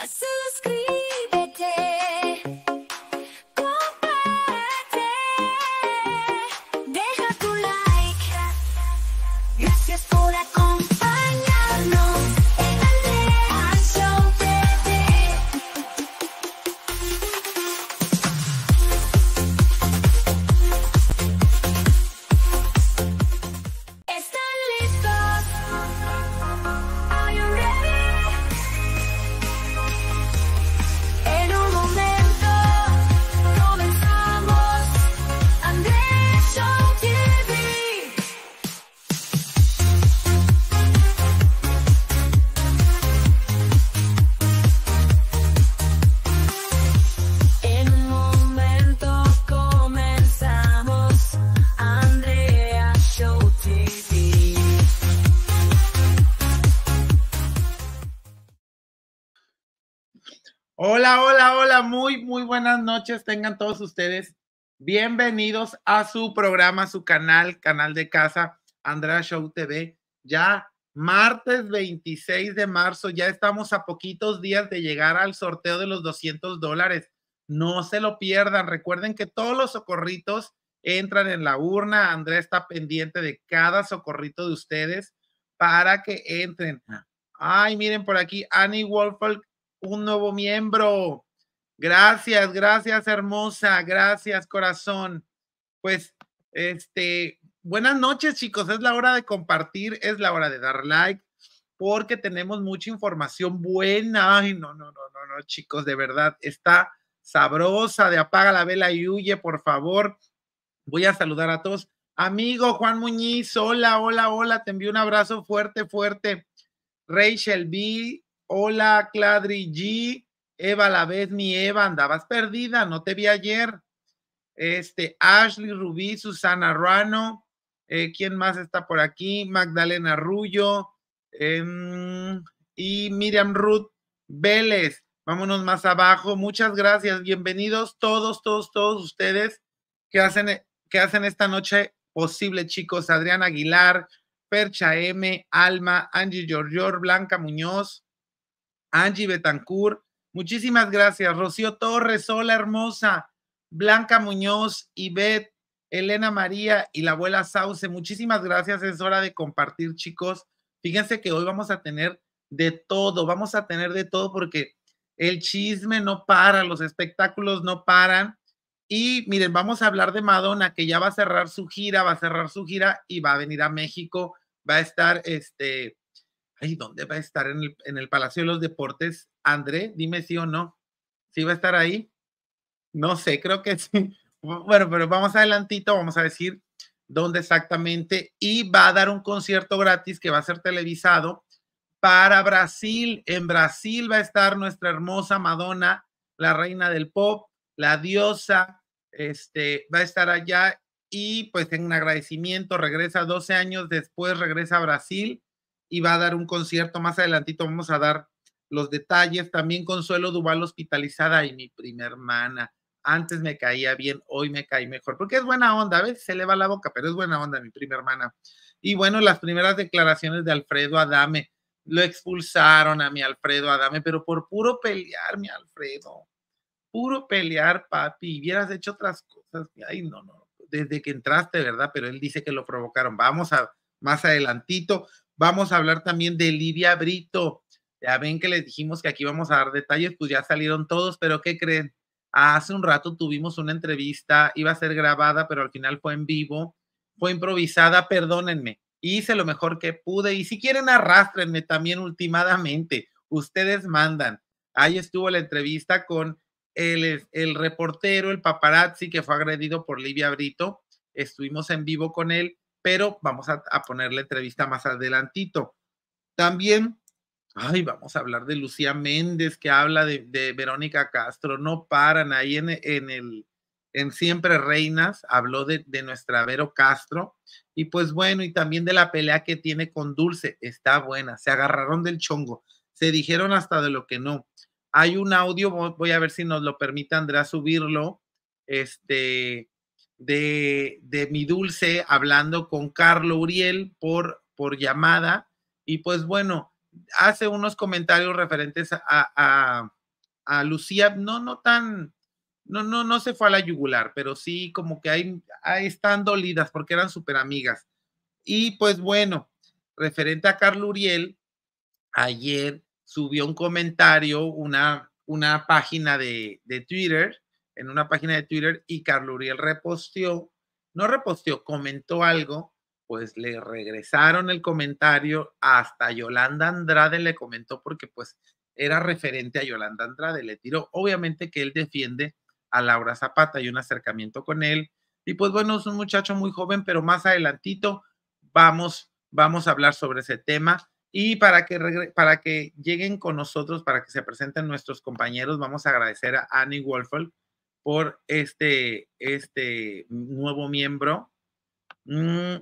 I Asıl scream muy, muy buenas noches. Tengan todos ustedes bienvenidos a su programa, su canal, canal de casa, Andrea Show TV. Ya martes 26 de marzo, ya estamos a poquitos días de llegar al sorteo de los 200 dólares. No se lo pierdan. Recuerden que todos los socorritos entran en la urna. Andrea está pendiente de cada socorrito de ustedes para que entren. Ah. Ay, miren por aquí, Annie Wolf un nuevo miembro. Gracias, gracias, hermosa. Gracias, corazón. Pues, este, buenas noches, chicos. Es la hora de compartir, es la hora de dar like, porque tenemos mucha información buena. Ay, no, no, no, no, no, chicos, de verdad, está sabrosa de apaga la vela y huye, por favor. Voy a saludar a todos. Amigo Juan Muñiz, hola, hola, hola, te envío un abrazo fuerte, fuerte. Rachel B, hola, Cladri G, Eva la vez mi Eva, andabas perdida, no te vi ayer. Este, Ashley Rubí, Susana Ruano, eh, ¿quién más está por aquí? Magdalena Rullo em, y Miriam Ruth Vélez. Vámonos más abajo. Muchas gracias. Bienvenidos todos, todos, todos ustedes que hacen, que hacen esta noche posible, chicos. Adrián Aguilar, Percha M, Alma, Angie Giorgior, Blanca Muñoz, Angie Betancourt, Muchísimas gracias. Rocío Torres, hola hermosa. Blanca Muñoz, Ivette, Elena María y la abuela Sauce. Muchísimas gracias. Es hora de compartir, chicos. Fíjense que hoy vamos a tener de todo, vamos a tener de todo porque el chisme no para, los espectáculos no paran. Y miren, vamos a hablar de Madonna, que ya va a cerrar su gira, va a cerrar su gira y va a venir a México, va a estar este, Ay, ¿dónde va a estar en el, Palacio de los Deportes? André, dime sí o no. ¿Sí va a estar ahí? No sé, creo que sí. Bueno, pero vamos adelantito, vamos a decir dónde exactamente. Y va a dar un concierto gratis que va a ser televisado para Brasil. En Brasil va a estar nuestra hermosa Madonna, la reina del pop, la diosa, este, va a estar allá y pues en agradecimiento regresa 12 años después, regresa a Brasil y va a dar un concierto. Más adelantito vamos a dar los detalles. También Consuelo Duval hospitalizada y mi prima hermana. Antes me caía bien, hoy me cae mejor, porque es buena onda, a veces se le va la boca, pero es buena onda mi prima hermana. Y bueno, las primeras declaraciones de Alfredo Adame. Lo expulsaron a mi Alfredo Adame, pero por puro pelear, mi Alfredo. Puro pelear, papi. Hubieras hecho otras cosas. Ay, no, no. Desde que entraste, ¿verdad? Pero él dice que lo provocaron. Vamos a más adelantito. Vamos a hablar también de Livia Brito. Ya ven que les dijimos que aquí vamos a dar detalles, pues ya salieron todos, pero ¿qué creen? Hace un rato tuvimos una entrevista, iba a ser grabada, pero al final fue en vivo, fue improvisada, perdónenme. Hice lo mejor que pude y si quieren arrastrenme también ultimadamente, ustedes mandan. Ahí estuvo la entrevista con el, el reportero, el paparazzi que fue agredido por Livia Brito. Estuvimos en vivo con él pero vamos a, ponerle poner la entrevista más adelantito. También, ay, vamos a hablar de Lucía Méndez, que habla de, Verónica Castro, no paran ahí en, el en Siempre Reinas, habló de, nuestra Vero Castro. Y pues bueno, y también de la pelea que tiene con Dulce, está buena, se agarraron del chongo, se dijeron hasta de lo que no. Hay un audio, voy a ver si nos lo permite Andrea subirlo, este, de, mi dulce hablando con Carlo Uriel por, por llamada y pues bueno, hace unos comentarios referentes a, Lucía, no, no tan, no, no, no se fue a la yugular, pero sí como que hay están dolidas porque eran súper amigas. Y pues bueno, referente a Carlo Uriel, ayer subió un comentario, una, una página de, de Twitter, en una página de Twitter y Carlos Uriel reposteó, no reposteó, comentó algo, pues le regresaron el comentario, hasta Yolanda Andrade le comentó porque pues era referente a Yolanda Andrade, le tiró, obviamente que él defiende a Laura Zapata y un acercamiento con él. Y pues bueno, es un muchacho muy joven, pero más adelantito vamos, vamos a hablar sobre ese tema. Y para que, para que lleguen con nosotros, para que se presenten nuestros compañeros, vamos a agradecer a Annie Wolfold por este, este nuevo miembro. Mm,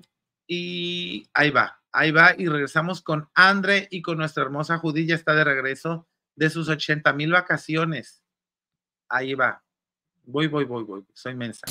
y ahí va, ahí va. Y regresamos con Andre y con nuestra hermosa Judilla está de regreso de sus 80 mil vacaciones. Ahí va. Voy, voy, voy, voy. Soy mensa.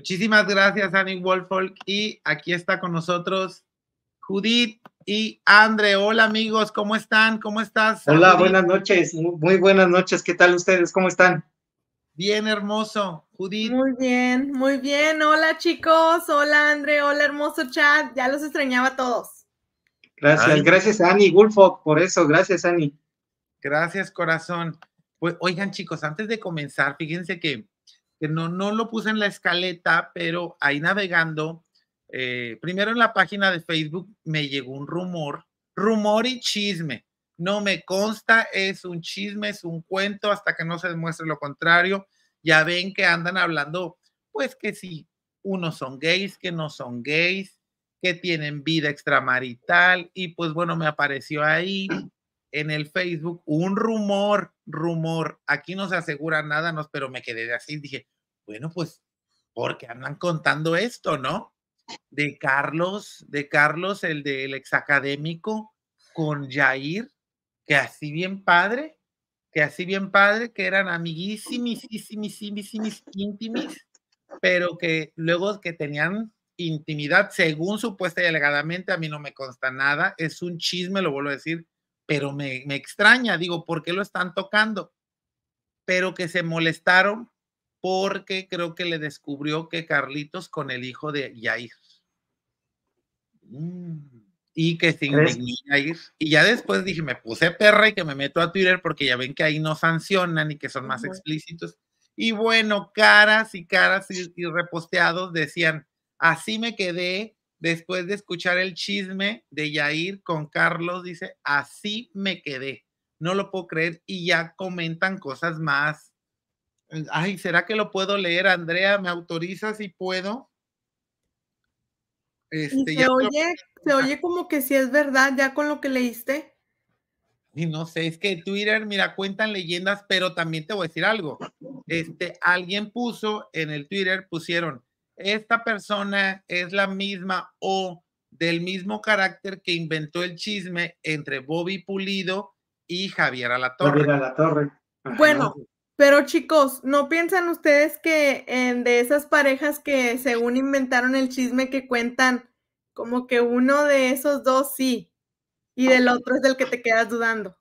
Muchísimas gracias, Annie Wolfolk. Y aquí está con nosotros Judith y Andre. Hola, amigos, ¿cómo están? ¿Cómo estás? Hola, buenas noches. Muy buenas noches. ¿Qué tal ustedes? ¿Cómo están? Bien, hermoso. Judith. Muy bien, muy bien. Hola, chicos. Hola, Andre. Hola, hermoso chat. Ya los extrañaba a todos. Gracias, gracias, Annie Wolfolk, por eso. Gracias, Annie. Gracias, corazón. Pues, oigan, chicos, antes de comenzar, fíjense que que no, no lo puse en la escaleta, pero ahí navegando, eh, primero en la página de Facebook me llegó un rumor, rumor y chisme. No me consta, es un chisme, es un cuento, hasta que no se demuestre lo contrario. Ya ven que andan hablando, pues que sí, unos son gays, que no son gays, que tienen vida extramarital, y pues bueno, me apareció ahí en el Facebook un rumor, rumor, aquí no se asegura nada, no, pero me quedé así, dije, bueno, pues, porque andan contando esto, ¿no? De Carlos, de Carlos, el del exacadémico, con Jair, que así bien padre, que así bien padre, que eran amiguísimos, íntimis, pero que luego que tenían intimidad, según supuesta y alegadamente, a mí no me consta nada, es un chisme, lo vuelvo a decir, pero me, extraña, digo, ¿por qué lo están tocando? Pero que se molestaron porque creo que le descubrió que Carlitos con el hijo de Yair. Mm. Y que se Yair. Y ya después dije, me puse perra y que me meto a Twitter porque ya ven que ahí no sancionan y que son más explícitos. Y bueno, caras y caras y reposteados decían, así me quedé después de escuchar el chisme de Yair con Carlos, dice, así me quedé, no lo puedo creer y ya comentan cosas más. Eh, Ay, ¿será que lo puedo leer, Andrea? ¿Me autoriza si puedo? Este, se, oye, se oye como que si sí es verdad ya con lo que leíste. Y no sé, es que Twitter, mira, cuentan leyendas, pero también te voy a decir algo. Este, alguien puso en el Twitter, pusieron, esta persona es la misma o del mismo carácter que inventó el chisme entre Bobby Pulido y Javier Alatorre. Javier Alatorre. Bueno, pero chicos, ¿no piensan ustedes que de esas parejas que según inventaron el chisme que cuentan, como que uno de esos dos sí, y del otro es del que te quedas dudando?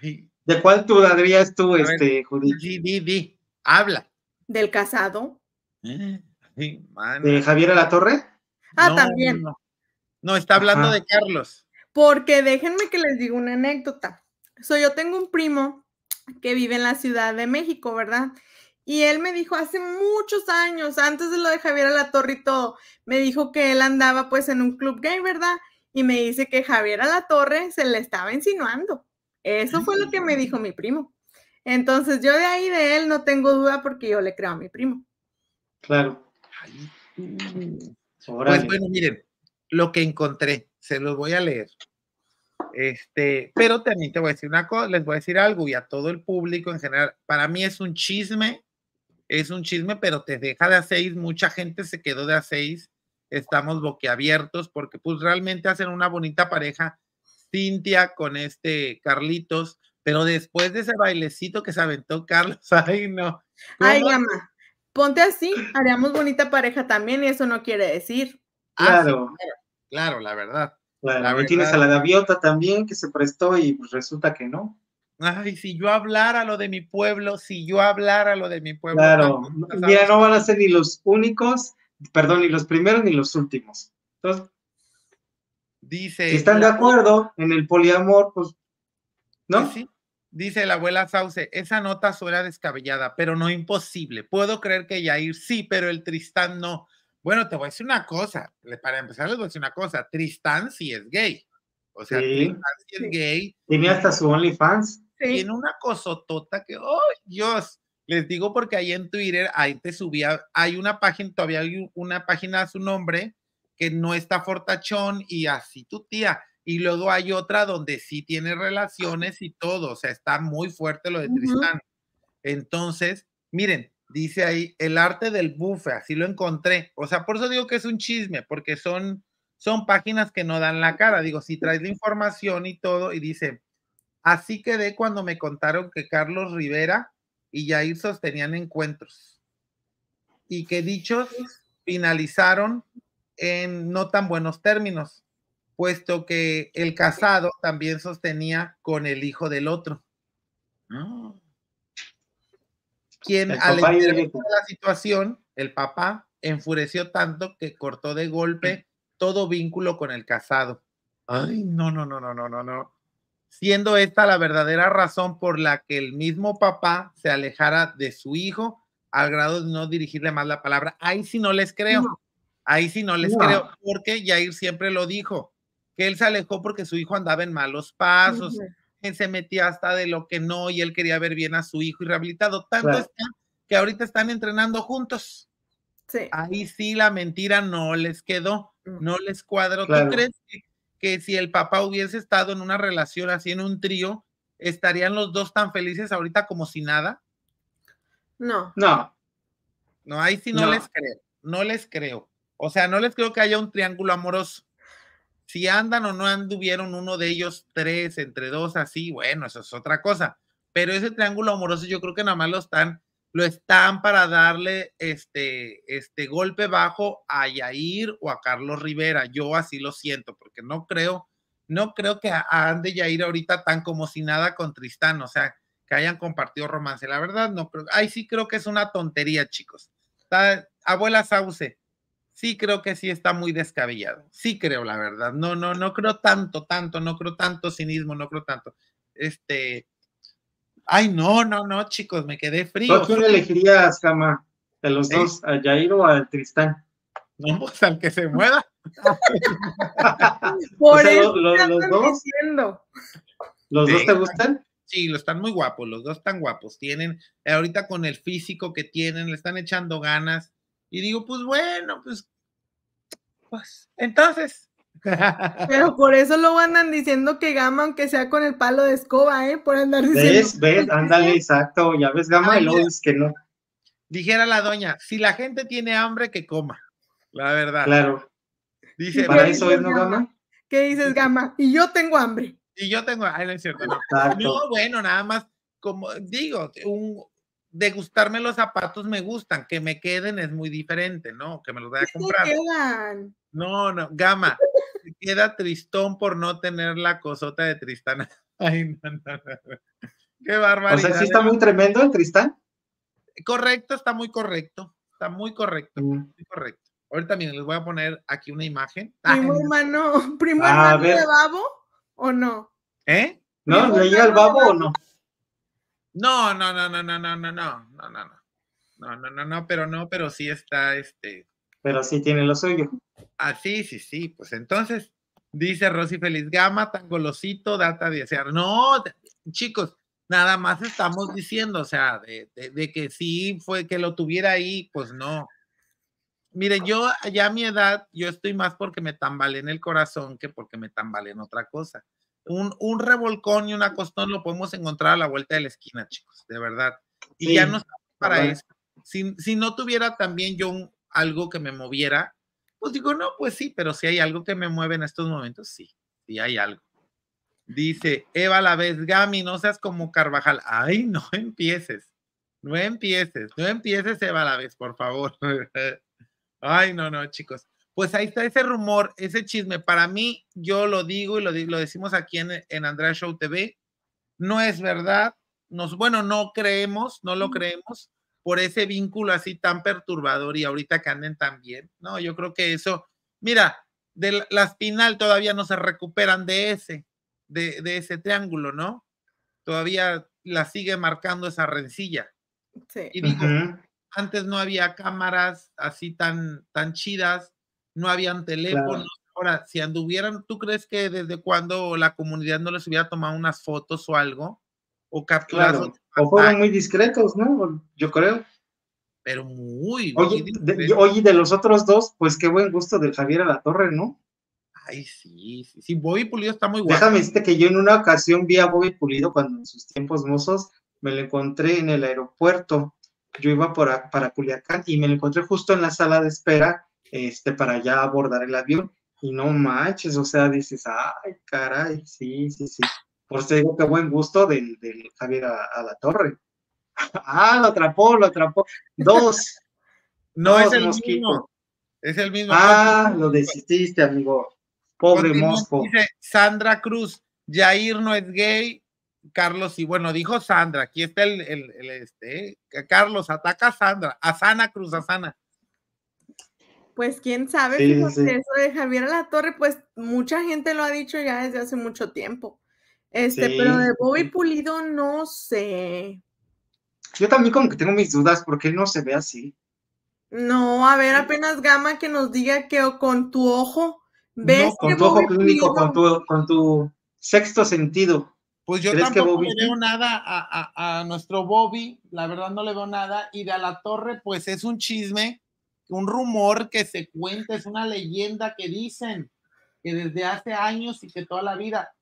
¿De cuál dudarías tú, este, Judith? Di, di, di. Habla. ¿Del casado? ¿Eh? ¿De Javier Alatorre? Ah, también. No. está hablando de Carlos. Porque déjenme que les diga una anécdota. Soy, yo tengo un primo que vive en la Ciudad de México, ¿verdad? Y él me dijo hace muchos años, antes de lo de Javier Torre y todo, me dijo que él andaba pues en un club gay, ¿verdad? Y me dice que Javier Torre se le estaba insinuando. Eso fue lo que me dijo mi primo. Entonces yo de ahí de él no tengo duda porque yo le creo a mi primo. Claro. Pues bueno, miren, lo que encontré, se los voy a leer. Este, pero también te voy a decir una cosa, les voy a decir algo y a todo el público en general, para mí es un chisme, es un chisme, pero te deja de a seis, mucha gente se quedó de a seis, estamos boquiabiertos porque pues realmente hacen una bonita pareja Cintia con este Carlitos, pero después de ese bailecito que se aventó Carlos, ay no. Ay, mamá ponte así, haríamos bonita pareja también y eso no quiere decir. Ah, claro, claro, la verdad. Claro, tienes a la gaviota también que se prestó y pues, resulta que no. Ay, si yo hablara lo de mi pueblo, si yo hablara lo de mi pueblo. Claro, mira, no van a ser ni los únicos, perdón, ni los primeros ni los últimos. Entonces, Dice. Si están de acuerdo en el poliamor, pues, ¿no? Pues sí, Dice la abuela Sauce, esa nota suena descabellada, pero no imposible. Puedo creer que ir sí, pero el Tristán no. Bueno, te voy a decir una cosa. Para empezar, les voy a decir una cosa. Tristán sí es gay. O sea, sí. Tristán sí es gay. Tiene hasta su OnlyFans. Tiene una cosotota que, oh Dios, les digo porque ahí en Twitter, ahí te subía, hay una página, todavía hay una página a su nombre que no está fortachón y así tu tía y luego hay otra donde sí tiene relaciones y todo, o sea, está muy fuerte lo de Tristán. Entonces, miren, dice ahí, el arte del bufe, así lo encontré. O sea, por eso digo que es un chisme, porque son, son páginas que no dan la cara. Digo, si traes la información y todo, y dice, así quedé cuando me contaron que Carlos Rivera y Jair sostenían encuentros y que dichos finalizaron en no tan buenos términos puesto que el casado también sostenía con el hijo del otro. Ah. Quien al enterarse la situación, el papá enfureció tanto que cortó de golpe todo vínculo con el casado. Ay, no, no, no, no, no, no, no. Siendo esta la verdadera razón por la que el mismo papá se alejara de su hijo al grado de no dirigirle más la palabra. Ahí sí no les creo. Ahí sí no les creo, porque Jair siempre lo dijo que él se alejó porque su hijo andaba en malos pasos, que él se metía hasta de lo que no y él quería ver bien a su hijo y rehabilitado. Tanto está que ahorita están entrenando juntos. Sí. Ahí sí la mentira no les quedó, mm. no les cuadro. ¿Tú crees que, si el papá hubiese estado en una relación así, en un trío, estarían los dos tan felices ahorita como si nada? No. No. No, ahí sí no. les creo, no les creo. O sea, no les creo que haya un triángulo amoroso. Si andan o no anduvieron uno de ellos tres, entre dos, así, bueno, eso es otra cosa. Pero ese triángulo amoroso yo creo que nada más lo están, lo están para darle este, este golpe bajo a Yair o a Carlos Rivera. Yo así lo siento, porque no creo, no creo que ande Yair ahorita tan como si nada con Tristán, o sea, que hayan compartido romance. La verdad, no creo. Ay, sí creo que es una tontería, chicos. abuela Sauce, sí creo que sí está muy descabellado. Sí creo, la verdad. No, no, no creo tanto, tanto, no creo tanto cinismo, no creo tanto. Este. Ay, no, no, no, chicos, me quedé frío. ¿Tú quién elegirías, Cama? ¿De los dos? ¿A Jair o a Tristán? No, pues al que se mueva. Por los dos. ¿Los dos te gustan? Sí, lo están muy guapos, los dos están guapos. Tienen, ahorita con el físico que tienen, le están echando ganas y digo, pues bueno, pues, pues entonces. Pero por eso lo andan diciendo que Gama, aunque sea con el palo de escoba, ¿eh? Por andar diciendo. ¿Ves? ¿Ves? Ándale, exacto. Ya ves Gama y luego es que no. Dijera la doña, si la gente tiene hambre, que coma. La verdad. Claro. Dice, ¿para pues, eso es no Gama? ¿Qué dices, Gama? Y yo tengo hambre. Y yo tengo, ay, no es cierto, No, bueno, nada más, como digo, un, de gustarme los zapatos me gustan, que me queden es muy diferente, ¿no? Que me los vaya a comprar. No, no, gama, queda tristón por no tener la cosota de Tristán. Ay, no, no, no. Qué barbaridad. O sea, sí está muy tremendo el Tristán. Correcto, está muy correcto. Está muy correcto, mm. muy correcto. Ahorita también les voy a poner aquí una imagen. Primo hermano, primo hermano el babo o no? ¿Eh? ¿No? ¿Le el babo o no? No, no, no, no, no, no, no, no, no, no, no. No, no, no, no, pero no, pero sí está este. Pero sí tiene lo suyo. Ah, sí, sí, sí. Pues entonces, dice Rosy Feliz Gama, tan golosito, data de No, chicos, nada más estamos diciendo, o sea, de, que sí fue que lo tuviera ahí, pues no. Mire, yo ya a mi edad, yo estoy más porque me tambalé en el corazón que porque me tambalé en otra cosa un, revolcón y una costón lo podemos encontrar a la vuelta de la esquina, chicos, de verdad. Y ya no para eso. Si, no tuviera también yo algo que me moviera, pues digo, no, pues sí, pero si hay algo que me mueve en estos momentos, sí, sí hay algo. Dice Eva la vez, Gami, no seas como Carvajal. Ay, no empieces, no empieces, no empieces, Eva la vez, por favor. Ay, no, no, chicos. Pues ahí está ese rumor, ese chisme. Para mí, yo lo digo y lo, lo decimos aquí en, Andrea Show TV, no es verdad. Nos, bueno, no creemos, no lo creemos por ese vínculo así tan perturbador y ahorita que anden tan ¿no? Yo creo que eso, mira, de la espinal todavía no se recuperan de ese, de, ese triángulo, ¿no? Todavía la sigue marcando esa rencilla. Sí. antes no había cámaras así tan, tan chidas, no habían teléfonos. Ahora, si anduvieran, ¿tú crees que desde cuando la comunidad no les hubiera tomado unas fotos o algo? O capturado, O fueron muy discretos, ¿no? Yo creo. Pero muy. Oye, de, los otros dos, pues qué buen gusto del Javier a la Torre, ¿no? Ay, sí, sí, sí, Bobby Pulido está muy guapo. Déjame decirte que yo en una ocasión vi a Bobby Pulido cuando en sus tiempos mozos me lo encontré en el aeropuerto. Yo iba por para Culiacán y me lo encontré justo en la sala de espera este, para ya abordar el avión. Y no manches, o sea, dices, ay, caray, sí, sí, sí. Por eso digo que buen gusto del, Javier a, la torre. ah, lo atrapó, lo atrapó. Dos. no es el mosquito. mismo. Es el mismo. Ah, lo desististe, amigo. Pobre mosco. Dice Sandra Cruz, Jair no es gay, Carlos, y bueno, dijo Sandra, aquí está el, este, eh, Carlos, ataca a Sandra, a Sana Cruz, a Sana. Pues quién sabe, eso de Javier La Torre, pues mucha gente lo ha dicho ya desde hace mucho tiempo. Este, pero de Bobby Pulido no sé. Yo también como que tengo mis dudas porque él no se ve así. No, a ver, apenas Gama que nos diga que con tu ojo ves no, con tu ojo clínico, con tu, con tu sexto sentido. Pues yo tampoco le veo nada a, a, a, nuestro Bobby, la verdad no le veo nada, y de a la torre, pues es un chisme un rumor que se cuenta, es una leyenda que dicen que desde hace años y que toda la vida,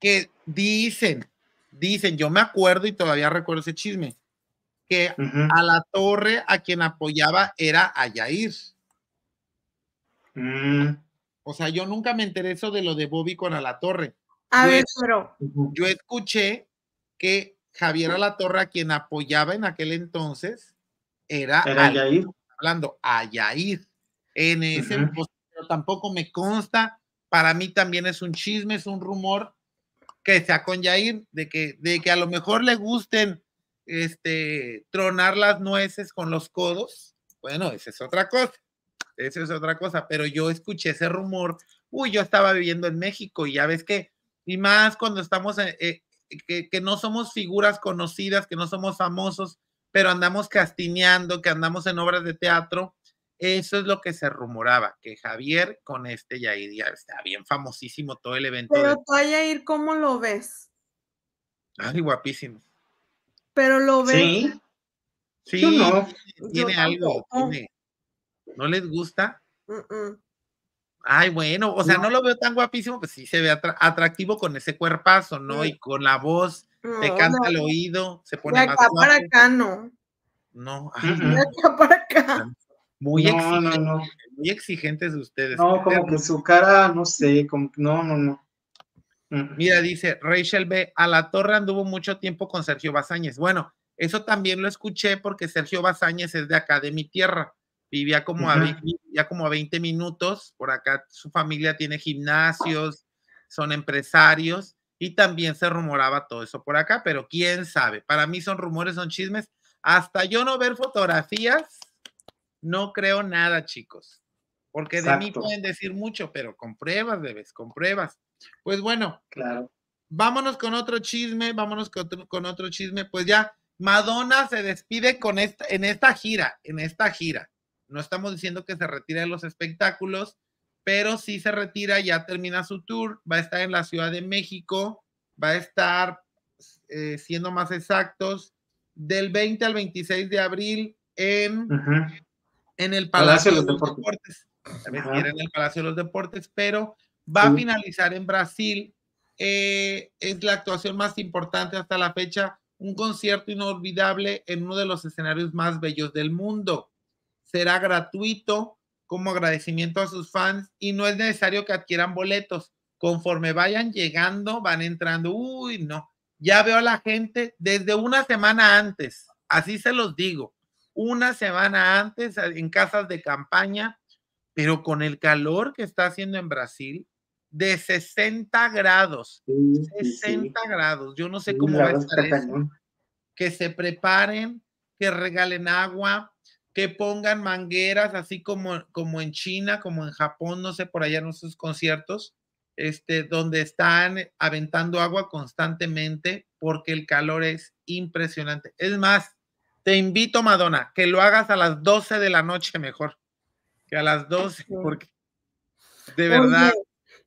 que dicen, dicen, yo me acuerdo y todavía recuerdo ese chisme, que a la torre a quien apoyaba era a mm. O sea, yo nunca me enteré de lo de Bobby con a la torre. A ver, pero... Yo escuché que Javier torre a quien apoyaba en aquel entonces, era, Ayair hablando a Yair en ese tampoco me consta. Para mí también es un chisme, es un rumor que sea con Yair, de que, de que a lo mejor le gusten este, tronar las nueces con los codos. Bueno, esa es otra cosa. Esa es otra cosa. Pero yo escuché ese rumor. Uy, yo estaba viviendo en México y ya ves que, y más cuando estamos, eh, eh, que, que no somos figuras conocidas, que no somos famosos, pero andamos castineando, que andamos en obras de teatro. Eso es lo que se rumoraba, que Javier con este Yair ya está bien famosísimo todo el evento. Pero de... tú Yair, ¿cómo lo ves? Ay, guapísimo. Pero lo ves. Sí, sí, no. tiene algo. No. les gusta? Ay, bueno, o sea, no. lo veo tan guapísimo, pues sí se ve atractivo con ese cuerpazo, ¿no? Mm. Y con la voz me te canta el oído, se pone de acá para acá no. No, para acá. Muy, exigentes, de ustedes. No, como que su cara, no sé, no, no, no. Mm. Mira, dice Rachel B. A la torre anduvo mucho tiempo con Sergio Bazáñez. Bueno, eso también lo escuché porque Sergio Bazáñez es de acá, de mi tierra. Vivía como, ya como a 20 minutos. Por acá su familia tiene gimnasios, son empresarios. Y también se rumoraba todo eso por acá, pero quién sabe. Para mí son rumores, son chismes. Hasta yo no ver fotografías, no creo nada, chicos. Porque de mí pueden decir mucho, pero con pruebas, debes, con pruebas. Pues bueno, claro. vámonos con otro chisme, vámonos con otro, chisme. Pues ya, Madonna se despide con esta, en esta gira, en esta gira. No estamos diciendo que se retire de los espectáculos, pero si se retira, ya termina su tour, va a estar en la Ciudad de México, va a estar, eh, siendo más exactos, del 20 al 26 de abril en, en el Palacio, de los Deportes. En el Palacio de los Deportes, pero va a finalizar en Brasil. Eh, es la actuación más importante hasta la fecha, un concierto inolvidable en uno de los escenarios más bellos del mundo. Será gratuito, como agradecimiento a sus fans y no es necesario que adquieran boletos. Conforme vayan llegando, van entrando. Uy, no. Ya veo a la gente desde una semana antes. Así se los digo. Una semana antes en casas de campaña, pero con el calor que está haciendo en Brasil, de 60 grados. 60 grados. Yo no sé cómo va a estar eso. Que se preparen, que regalen agua, que pongan mangueras así como, como en China, como en Japón, no sé, por allá en sus conciertos, este, donde están aventando agua constantemente porque el calor es impresionante. Es más, te invito, Madonna, que lo hagas a las 12 de la noche mejor que a las 12, porque de verdad.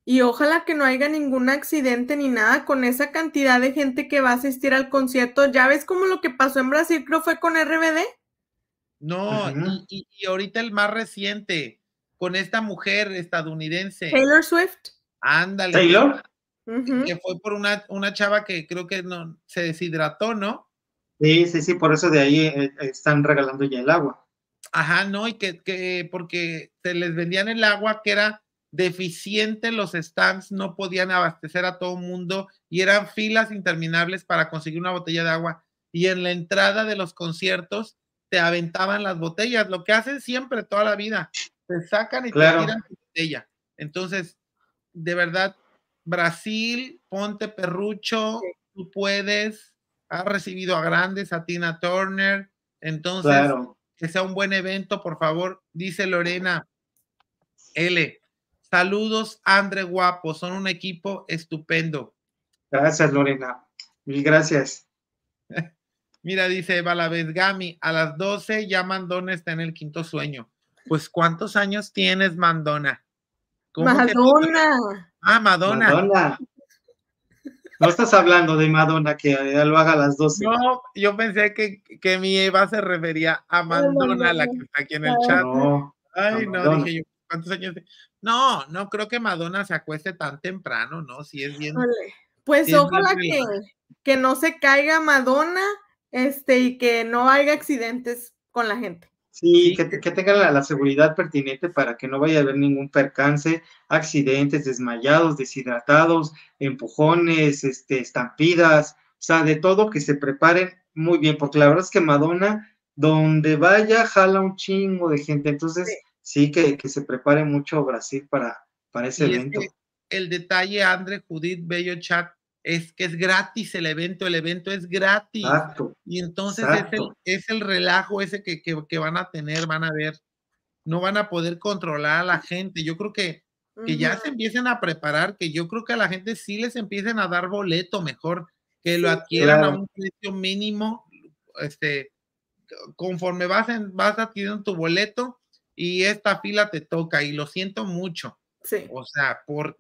y ojalá que no haya ningún accidente ni nada con esa cantidad de gente que va a asistir al concierto. ¿Ya ves cómo lo que pasó en Brasil, creo fue con RBD? No, y, y, ahorita el más reciente, con esta mujer estadounidense. Taylor Swift. Ándale. Taylor. Que fue por una, una chava que creo que no, se deshidrató, ¿no? Sí, sí, sí, por eso de ahí eh, están regalando ya el agua. Ajá, no, y que, que porque se les vendían el agua que era deficiente los stands, no podían abastecer a todo el mundo y eran filas interminables para conseguir una botella de agua. Y en la entrada de los conciertos te aventaban las botellas, lo que hacen siempre toda la vida, te sacan y te tiran botella. Entonces, de verdad, Brasil, ponte perrucho, tú puedes, ha recibido a grandes, a Tina Turner, entonces, que sea un buen evento, por favor, dice Lorena L. Saludos, André Guapo, son un equipo estupendo. Gracias, Lorena. Mil gracias. Mira, dice Eva la vez, Gami, a las 12 ya Mandona está en el quinto sueño. Pues, ¿cuántos años tienes, Mandona? Madonna. Ah, Madonna. No estás hablando de Madonna que ya lo haga a las 12. No, yo pensé que, mi Eva se refería a Madonna, la que está aquí en el chat. No, Ay, no, dije yo, ¿cuántos años? No, no creo que Madonna se acueste tan temprano, ¿no? Si es bien. Pues ojalá que, que no se caiga Madonna este, y que no haya accidentes con la gente. Sí, que, tenga tengan la, seguridad pertinente para que no vaya a haber ningún percance, accidentes, desmayados, deshidratados, empujones, este, estampidas, o sea, de todo que se preparen muy bien, porque la verdad es que Madonna, donde vaya, jala un chingo de gente, entonces sí, que, se prepare mucho Brasil para, para ese evento. el detalle, André Judith Bello Chat, es que es gratis el evento, el evento es gratis. y entonces es el, relajo ese que, que, van a tener, van a ver, no van a poder controlar a la gente. Yo creo que, que ya se empiecen a preparar, que yo creo que a la gente sí les empiecen a dar boleto mejor, que lo adquieran a un precio mínimo, este, conforme vas, en, vas adquiriendo tu boleto y esta fila te toca y lo siento mucho o sea, porque...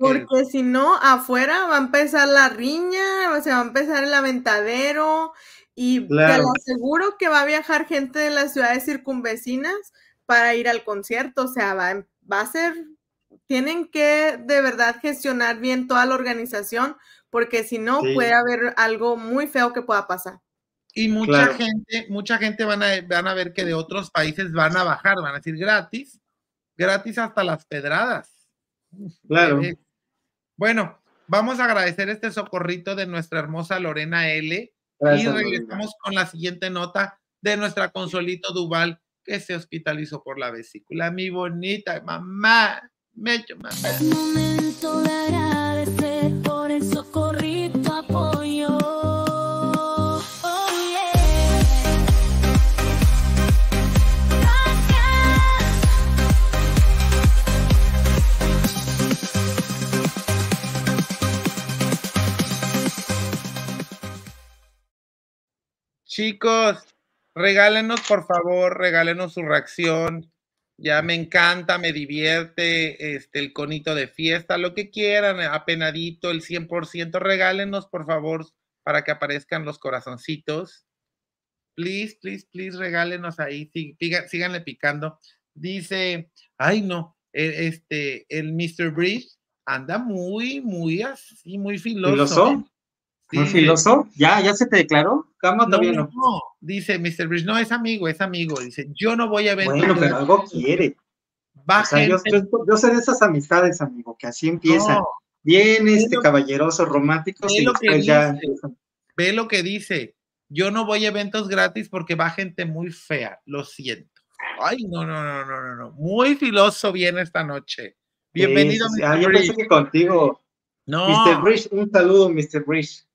si no, afuera va a empezar la riña, o sea va a empezar el aventadero y te lo aseguro que va a viajar gente de las ciudades circunvecinas para ir al concierto, o sea, va, a em, ser, tienen que de verdad gestionar bien toda la organización porque si no puede haber algo muy feo que pueda pasar. Y mucha gente, mucha gente van a, van a ver que de otros países van a bajar, van a decir gratis, gratis hasta las pedradas. Claro. Eh, eh, bueno, vamos a agradecer este socorrito de nuestra hermosa Lorena L. y regresamos con la siguiente nota de nuestra Consolito Duval, que se hospitalizó por la vesícula. Mi bonita mamá, me mamá. momento de agradecer. Chicos, regálenos, por favor, regálenos su reacción. Ya me encanta, me divierte, este, el conito de fiesta, lo que quieran, apenadito, el 100%, regálenos, por favor, para que aparezcan los corazoncitos. Please, please, please, regálenos ahí, síganle picando. Dice, ay no, e, este, el Mr. Bridge anda muy, muy así, muy filoso. ¿Filoso? ¿eh? ¿No filoso? ¿Ya, ¿Ya se te declaró? Cama no, Dice Mr. Bridge, no, es amigo, es amigo. Dice, yo no voy a ver. Bueno, pero algo quiere. O yo, sé de esas amistades, amigo, que así empiezan. Bien, este caballeroso romántico, pues, y Ve lo que dice. Yo no voy a eventos gratis porque va gente muy fea, lo siento. Ay, no, no, no, no, no, no. Muy filoso viene esta noche. Bienvenido, Mr. Ah, yo pensé que contigo. No. Mr. Bridge, un saludo, Mr. Bridge.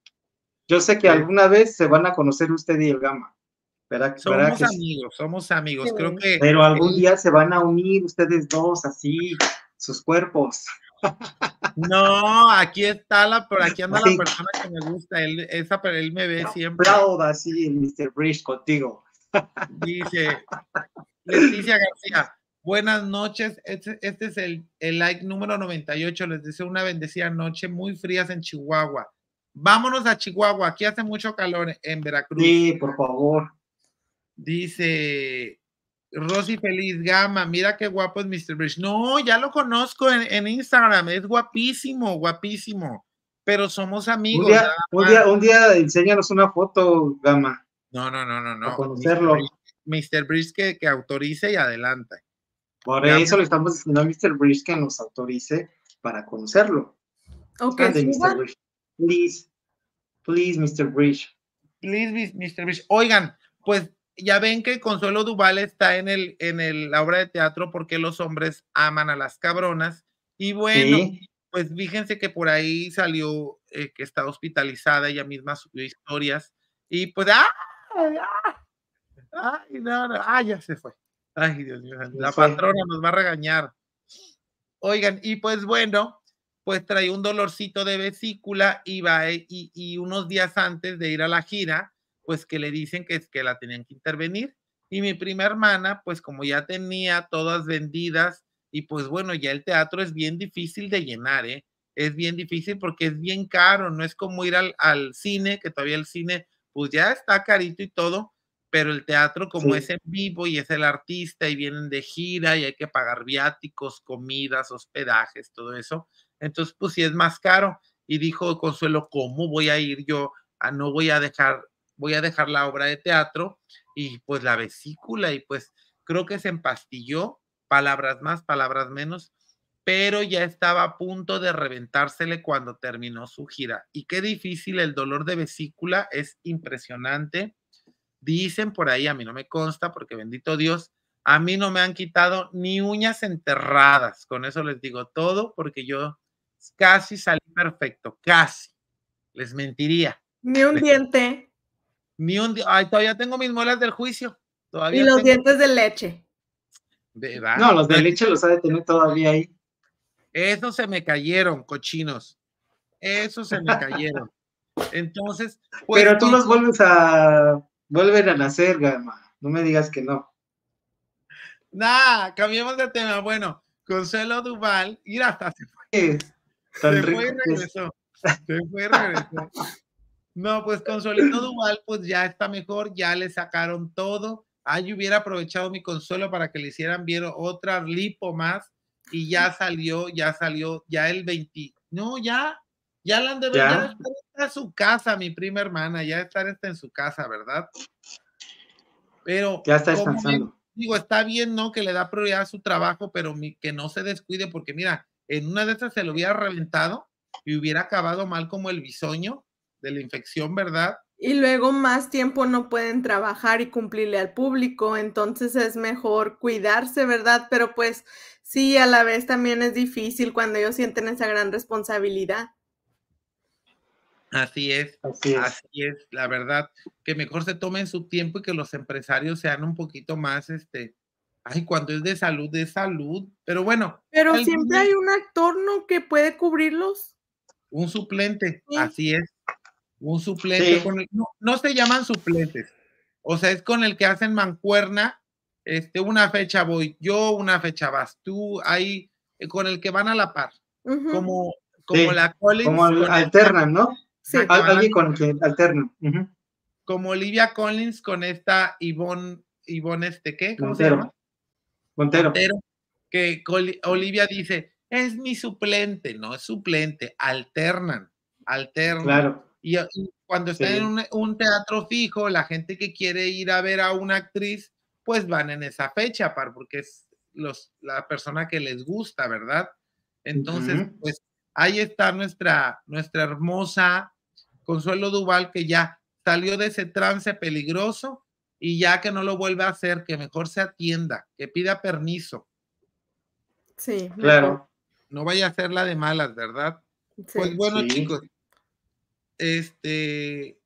Yo sé que alguna vez se van a conocer usted y el Gama. ¿Verdad? somos amigos, somos amigos, creo que. Pero algún día se van a unir ustedes dos así, sus cuerpos. No, aquí está la, por aquí anda la persona que me gusta, él, esa, pero él me ve siempre. Aplauda así, Mr. Bridge, contigo. Dice Leticia García, buenas noches, este, este es el, el like número 98, les deseo una bendecida noche, muy frías en Chihuahua Vámonos a Chihuahua, aquí hace mucho calor en Veracruz. Sí, por favor. Dice Rosy Feliz Gama, mira qué guapo es Mr. Bridge. No, ya lo conozco en, Instagram, es guapísimo, guapísimo, pero somos amigos. Un día, un día, enséñanos una foto, Gama. No, no, no, no, no. conocerlo. Mr. Bridge que, autorice y adelante. Por eso le estamos diciendo a Mr. Bridge que nos autorice para conocerlo. Ok, Please, please, Mr. Bridge. Please, Mr. Bridge. Oigan, pues ya ven que Consuelo Duval está en, el, en el, la obra de teatro porque los hombres aman a las cabronas. Y bueno, pues fíjense que por ahí salió eh, que está hospitalizada, ella misma subió historias. Y pues, ¡ah! ¡ah! no! ¡Ah, ya se fue! ¡Ay, Dios mío! La patrona nos va a regañar. Oigan, y pues bueno, pues trae un dolorcito de vesícula y, va, eh, y, unos días antes de ir a la gira, pues que le dicen que es que la tenían que intervenir. Y mi prima hermana, pues como ya tenía todas vendidas y pues bueno, ya el teatro es bien difícil de llenar, ¿eh? Es bien difícil porque es bien caro, no es como ir al, cine, que todavía el cine pues ya está carito y todo, pero el teatro como es en vivo y es el artista y vienen de gira y hay que pagar viáticos, comidas, hospedajes, todo eso, entonces, pues sí es más caro. Y dijo Consuelo, ¿cómo voy a ir yo? no voy a dejar, voy a dejar la obra de teatro y pues la vesícula y pues creo que se empastilló, palabras más, palabras menos, pero ya estaba a punto de reventársele cuando terminó su gira. Y qué difícil, el dolor de vesícula es impresionante. Dicen por ahí, a mí no me consta, porque bendito Dios, a mí no me han quitado ni uñas enterradas. Con eso les digo todo, porque yo Casi salí perfecto, casi. Les mentiría. Ni un diente. Ni un Ay, todavía tengo mis molas del juicio. Todavía y los dientes de leche. no, los de leche los ha de tener todavía ahí. Esos se me cayeron, cochinos. Esos se me cayeron. Entonces, pues, pero tú los vuelves a vuelven a nacer, Gama. No me digas que no. nada, cambiemos de tema. Bueno, Consuelo Duval, ir hasta se fue se fue regresó. Se fue regresó. No, pues Consolino Duval, pues ya está mejor, ya le sacaron todo. ahí hubiera aprovechado mi consuelo para que le hicieran bien otra lipo más y ya salió, ya salió, ya el 20. No, ya, ya la han de ver, ya, está en su casa, mi prima hermana, ya estar está en su casa, ¿verdad? Pero. Ya está descansando. digo, está bien, ¿no? Que le da prioridad a su trabajo, pero que no se descuide, porque mira, en una de estas se lo hubiera reventado y hubiera acabado mal como el bisoño de la infección, ¿verdad? Y luego más tiempo no pueden trabajar y cumplirle al público, entonces es mejor cuidarse, ¿verdad? Pero pues sí, a la vez también es difícil cuando ellos sienten esa gran responsabilidad. Así es, así es, así es, la verdad, que mejor se tomen su tiempo y que los empresarios sean un poquito más, este, Ay, cuando es de salud, de salud. Pero bueno. Pero siempre hay un actor, ¿no? Que puede cubrirlos. Un suplente, así es. Un suplente. no, se llaman suplentes. O sea, es con el que hacen mancuerna. Este, una fecha voy yo, una fecha vas tú. Ahí, eh, con el que van a la par. Como, como la Collins. Como alternan, ¿no? Sí. alguien con que alternan. Como Olivia Collins con esta Ivonne, Ivonne este, ¿qué? ¿Cómo Montero. que Olivia dice, es mi suplente, no es suplente, alternan, alternan. Y, cuando están en un, teatro fijo, la gente que quiere ir a ver a una actriz, pues van en esa fecha, para porque es los, la persona que les gusta, ¿verdad? Entonces, pues ahí está nuestra, nuestra hermosa Consuelo Duval, que ya salió de ese trance peligroso y ya que no lo vuelva a hacer, que mejor se atienda, que pida permiso. Sí, claro. No, vaya a ser la de malas, ¿verdad? Pues bueno, chicos, este,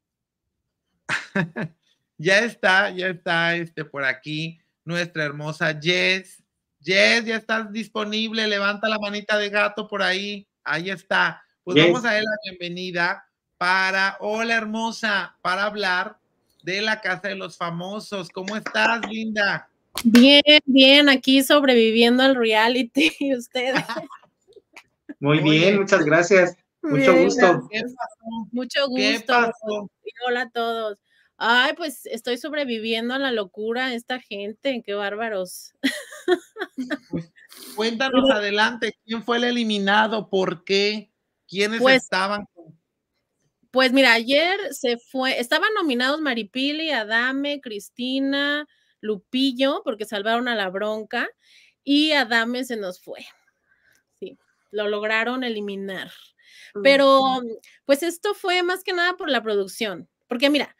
ya está, ya está, este, por aquí nuestra hermosa Jess. Jess, ya estás disponible, levanta la manita de gato por ahí, ahí está. Pues vamos a darle la bienvenida para, hola hermosa, para hablar de la Casa de los Famosos. ¿Cómo estás, Linda? Bien, bien, aquí sobreviviendo al reality usted. Muy bien, muchas gracias. Mucho gusto. Mucho gusto. hola a todos. Ay, pues estoy sobreviviendo a la locura esta gente, qué bárbaros. Pues, cuéntanos adelante, ¿quién fue el eliminado? ¿Por qué? ¿Quiénes pues estaban pues mira, ayer se fue, estaban nominados Maripili, Adame, Cristina, Lupillo, porque salvaron a la bronca, y Adame se nos fue. Sí, lo lograron eliminar. Pero, mm, pues esto fue más que nada por la producción, porque mira,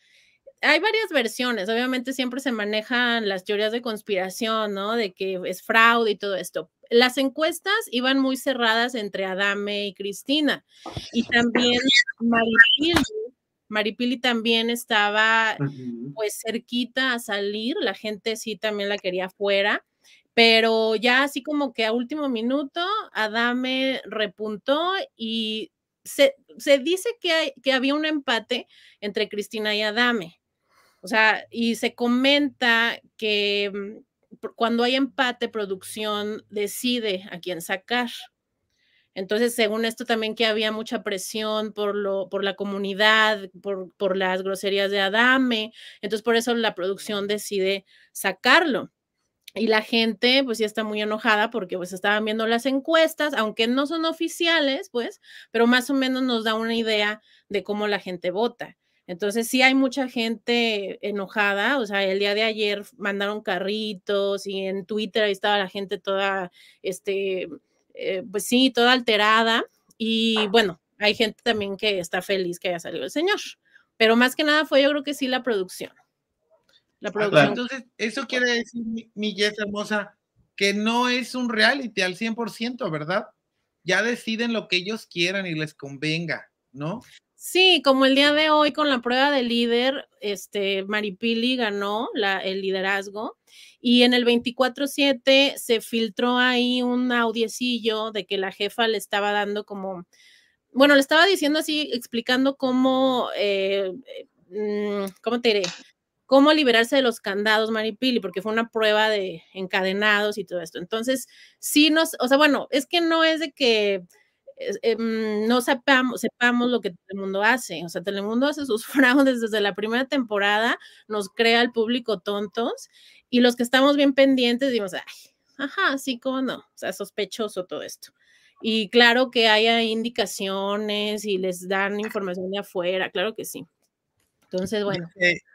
hay varias versiones, obviamente siempre se manejan las teorías de conspiración, ¿no? De que es fraude y todo esto, las encuestas iban muy cerradas entre Adame y Cristina. Y también Maripili, Maripili también estaba pues cerquita a salir, la gente sí también la quería fuera, pero ya así como que a último minuto Adame repuntó y se, dice que, que había un empate entre Cristina y Adame. O sea, y se comenta que mm, cuando hay empate, producción decide a quién sacar. Entonces, según esto también que había mucha presión por, lo, por la comunidad, por, por las groserías de Adame, entonces por eso la producción decide sacarlo. Y la gente, pues ya está muy enojada porque pues estaban viendo las encuestas, aunque no son oficiales, pues, pero más o menos nos da una idea de cómo la gente vota. Entonces sí hay mucha gente enojada, o sea, el día de ayer mandaron carritos y en Twitter ahí estaba la gente toda, este, eh, pues sí, toda alterada. Y bueno, hay gente también que está feliz que haya salido el señor, pero más que nada fue yo creo que sí la producción. La ah, producción. Entonces, eso quiere decir, mi hermosa, que no es un reality al 100%, ¿verdad? Ya deciden lo que ellos quieran y les convenga, ¿no? Sí, como el día de hoy con la prueba de líder, este Maripili ganó el liderazgo y en el 24/7 se filtró ahí un audiecillo de que la jefa le estaba dando como, bueno, le estaba diciendo así, explicando cómo, eh, eh, mm, cómo te diré, cómo liberarse de los candados, Maripili, porque fue una prueba de encadenados y todo esto. Entonces, sí nos, o sea, bueno, es que no es de que Em, no sepamos, sepamos lo que Telemundo hace. O sea, Telemundo hace sus fraudes desde la primera temporada, nos crea al público tontos y los que estamos bien pendientes digamos ay, ajá, sí, cómo no. O sea, sospechoso todo esto. Y claro que haya indicaciones y les dan información de afuera, claro que sí. Entonces, bueno.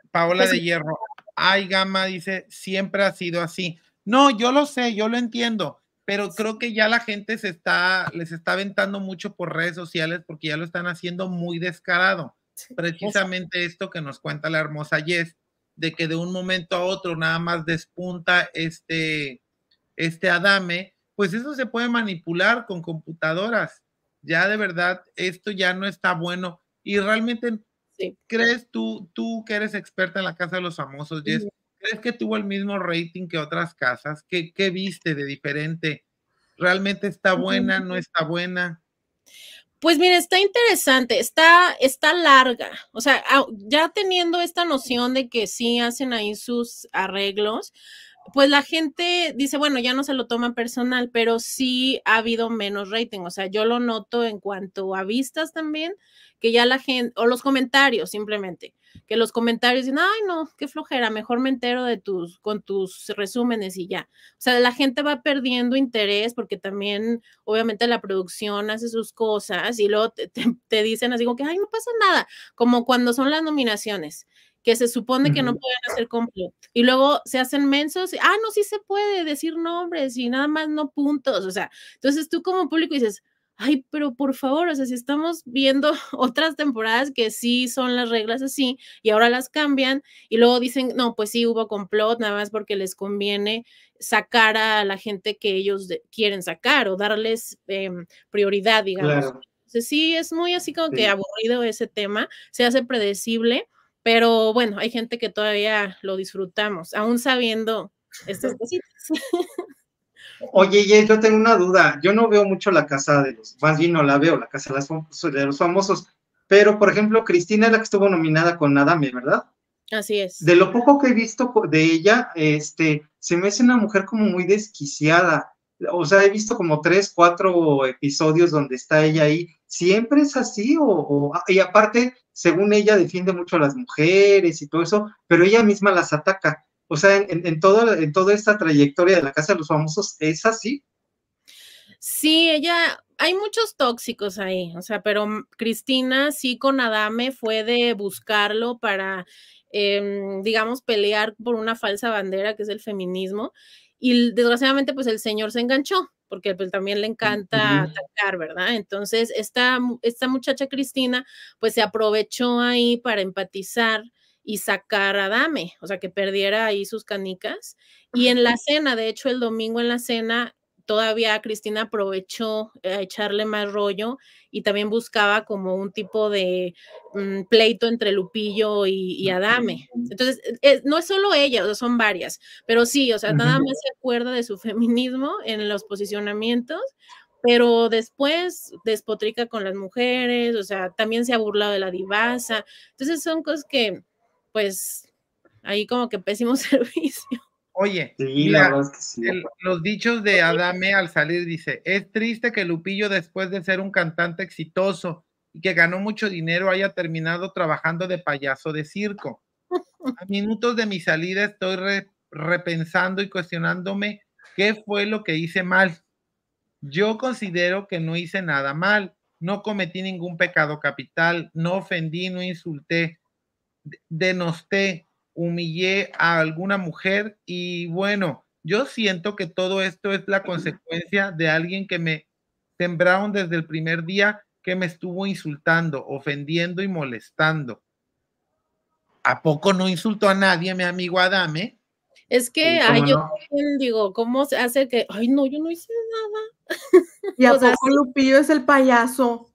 Paola pues de Hierro, ay, Gama dice, siempre ha sido así. No, yo lo sé, yo lo entiendo pero creo que ya la gente se está, les está aventando mucho por redes sociales porque ya lo están haciendo muy descarado. Precisamente esto que nos cuenta la hermosa Jess, de que de un momento a otro nada más despunta este, este Adame, pues eso se puede manipular con computadoras. Ya de verdad, esto ya no está bueno. Y realmente, ¿crees tú, tú que eres experta en la casa de los famosos, Jess? ¿Crees que tuvo el mismo rating que otras casas? ¿Qué, viste de diferente? ¿Realmente está buena? ¿No está buena? Pues mira, está interesante, está, está larga. O sea, ah, ya teniendo esta noción de que sí hacen ahí sus arreglos, pues la gente dice, bueno, ya no se lo toman personal, pero sí ha habido menos rating. O sea, yo lo noto en cuanto a vistas también, que ya la gente, o los comentarios simplemente, que los comentarios dicen, ay, no, qué flojera, mejor me entero de tus, con tus resúmenes y ya. O sea, la gente va perdiendo interés porque también, obviamente, la producción hace sus cosas y luego te, dicen así como que, ay, no pasa nada, como cuando son las nominaciones que se supone que no pueden hacer complot. Y luego se hacen mensos, ah, no, sí se puede decir nombres y nada más no puntos. O sea, entonces tú como público dices, ay, pero por favor, o sea, si estamos viendo otras temporadas que sí son las reglas así y ahora las cambian y luego dicen, no, pues sí hubo complot, nada más porque les conviene sacar a la gente que ellos quieren sacar o darles em, prioridad, digamos. Claro. sí, es muy así como que aburrido ese tema, se hace predecible, pero bueno, hay gente que todavía lo disfrutamos, aún sabiendo estas cositas. Oye, yo tengo una duda. Yo no veo mucho la casa de los, más bien no la veo, la casa de los famosos. Pero, por ejemplo, Cristina es la que estuvo nominada con Adame, ¿verdad? Así es. De lo poco que he visto de ella, este, se me hace una mujer como muy desquiciada. O sea, he visto como tres, cuatro episodios donde está ella ahí. ¿Siempre es así? Ah, y aparte, según ella, defiende mucho a las mujeres y todo eso, pero ella misma las ataca. O sea, en, en toda esta trayectoria de la Casa de los Famosos, ¿es así? Sí, ella, hay muchos tóxicos ahí, o sea, pero mm, Cristina sí con Adame fue de buscarlo para, em, digamos, pelear por una falsa bandera que es el feminismo. Y desgraciadamente, pues el señor se enganchó, porque pues, también le encanta atacar, ¿verdad? Entonces, esta, esta muchacha Cristina, pues se aprovechó ahí para empatizar y sacar a Dame, o sea, que perdiera ahí sus canicas. Y en la cena, de hecho, el domingo en la cena, todavía Cristina aprovechó eh, a echarle más rollo y también buscaba como un tipo de mm, pleito entre Lupillo y, Adame. Entonces, no es solo ella, son varias, pero sí, o sea, nada más se acuerda de su feminismo en los posicionamientos, pero después despotrica con las mujeres, o sea, también se ha burlado de la divasa. Entonces, son cosas que pues ahí como que pésimo servicio. Oye, los dichos de Adame al salir dice, es triste que Lupillo después de ser un cantante exitoso y que ganó mucho dinero haya terminado trabajando de payaso de circo. A minutos de mi salida estoy repensando y cuestionándome qué fue lo que hice mal. Yo considero que no hice nada mal, no cometí ningún pecado capital, no ofendí, no insulté, denosté, humillé a alguna mujer y bueno, yo siento que todo esto es la consecuencia de alguien que me sembraron desde el primer día que me estuvo insultando, ofendiendo y molestando. ¿A poco no insultó a nadie, mi amigo Adame? Eh? Es que, ay, yo digo, ¿cómo se hace que, ay, no, yo no hice nada? Y a poco Lupillo es el payaso.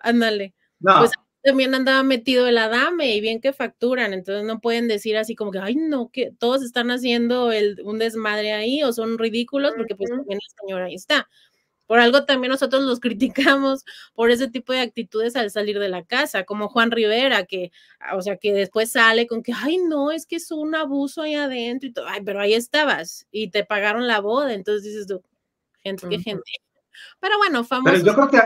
Ándale. Pues, también andaba metido el Adame y bien que facturan, entonces no pueden decir así como que, ay, no, que todos están haciendo el, un desmadre ahí o son ridículos, porque pues también el señor ahí está. Por algo también nosotros los criticamos por ese tipo de actitudes al salir de la casa, como Juan Rivera, que, ah, o sea, que después sale con que, ay, no, es que es un abuso ahí adentro y todo, ay, pero ahí estabas y te pagaron la boda, entonces dices tú, gente, qué gente. Pero bueno, famoso. Pero yo creo que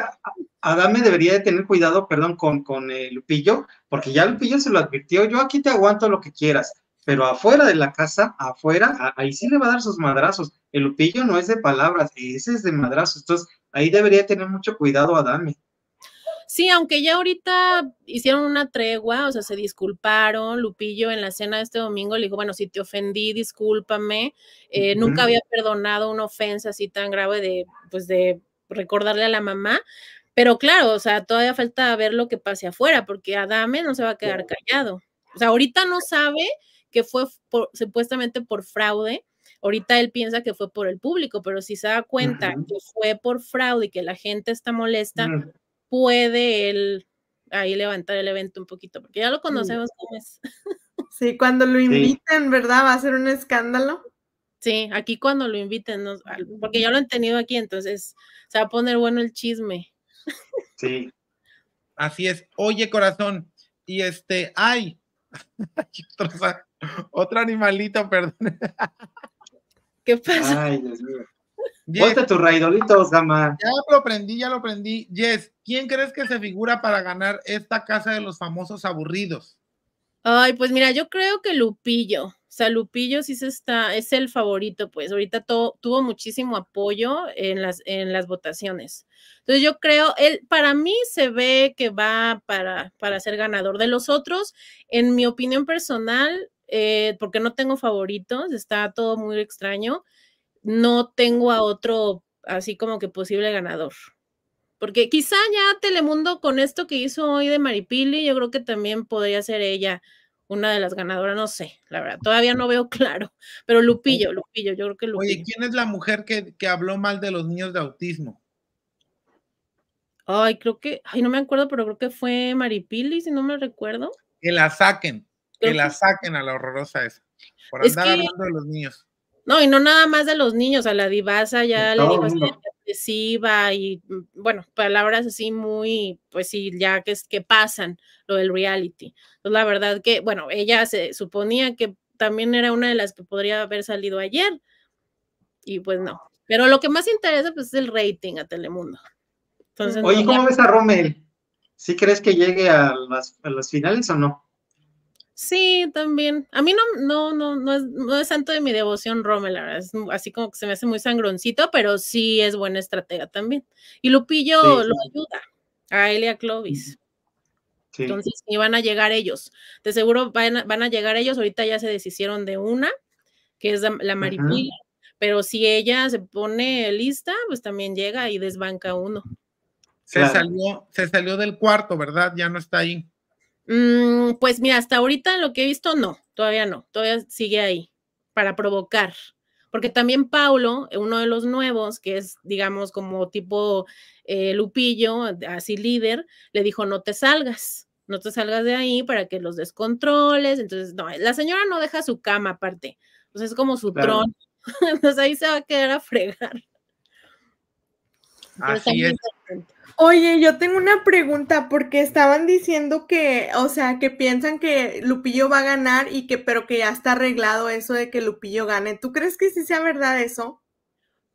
Adame debería de tener cuidado, perdón, con, con eh, Lupillo, porque ya Lupillo se lo advirtió, yo aquí te aguanto lo que quieras, pero afuera de la casa, afuera, ahí sí le va a dar sus madrazos. El Lupillo no es de palabras, ese es de madrazos. Entonces, ahí debería tener mucho cuidado Adame. Sí, aunque ya ahorita hicieron una tregua, o sea, se disculparon. Lupillo en la cena de este domingo le dijo, bueno, si te ofendí, discúlpame. Eh, nunca había perdonado una ofensa así tan grave de, pues, de recordarle a la mamá. Pero claro, o sea, todavía falta ver lo que pase afuera, porque Adame no se va a quedar callado. O sea, ahorita no sabe que fue supuestamente por fraude, Ahorita él piensa que fue por el público, pero si se da cuenta que fue por fraude y que la gente está molesta, puede él ahí levantar el evento un poquito, porque ya lo conocemos sí. cuando lo inviten, ¿verdad? Va a ser un escándalo. Sí, aquí cuando lo inviten, porque ya lo han tenido aquí, entonces se va a poner bueno el chisme. Sí. Así es. Oye, corazón, y este, ay, otro, otro animalito, perdón. ¿Qué pasa? Ay, Dios mío. Ponte tu Gama. Ya lo aprendí, ya lo aprendí. Jess, ¿quién crees que se figura para ganar esta casa de los famosos aburridos? Ay, pues mira, yo creo que Lupillo. O sea, Lupillo sí se está, es el favorito, pues ahorita tuvo muchísimo apoyo en las, en las votaciones. Entonces yo creo, él para mí se ve que va para, para ser ganador. De los otros, en mi opinión personal, eh, porque no tengo favoritos, está todo muy extraño no tengo a otro así como que posible ganador. Porque quizá ya Telemundo con esto que hizo hoy de Maripili, yo creo que también podría ser ella una de las ganadoras, no sé, la verdad, todavía no veo claro, pero Lupillo, Lupillo, yo creo que Lupillo. Oye, ¿quién es la mujer que, habló mal de los niños de autismo? Ay, creo que, ay, no me acuerdo, pero creo que fue Maripili, si no me recuerdo. Que la saquen, que, la saquen a la horrorosa esa, por andar hablando de los niños no, y no nada más de los niños, a la divasa ya le digo, agresiva y mm, bueno, palabras así muy, pues sí, ya que, es, que pasan lo del reality. Entonces, pues la verdad que, bueno, ella se suponía que también era una de las que podría haber salido ayer y pues no. Pero lo que más interesa pues es el rating a Telemundo. Entonces, Oye, ¿cómo ves a Rommel? ¿Sí crees que llegue a las finales o no? Sí, también. A mí no, no, no, no es, no es santo de mi devoción Rommel, la verdad. Es así como que se me hace muy sangroncito, pero sí es buena estratega también. Y Lupillo lo ayuda a Elia Clovis. Entonces, y van a llegar ellos. De seguro van a, llegar ellos. Ahorita ya se deshicieron de una, que es la, la Pero si ella se pone lista, pues también llega y desbanca uno. Se, salió, se salió del cuarto, ¿verdad? Ya no está ahí. Mm, pues mira, hasta ahorita lo que he visto, no, todavía no, todavía sigue ahí para provocar. Porque también Paulo, uno de los nuevos, que es, digamos, como tipo eh, Lupillo, así líder, le dijo, no te salgas, no te salgas de ahí para que los descontroles. Entonces, no, la señora no deja su cama aparte, entonces es como su trono. Entonces ahí se va a quedar a fregar. Oye, yo tengo una pregunta porque estaban diciendo que, o sea, que piensan que Lupillo va a ganar y que, pero que ya está arreglado eso de que Lupillo gane. ¿Tú crees que sí sea verdad eso?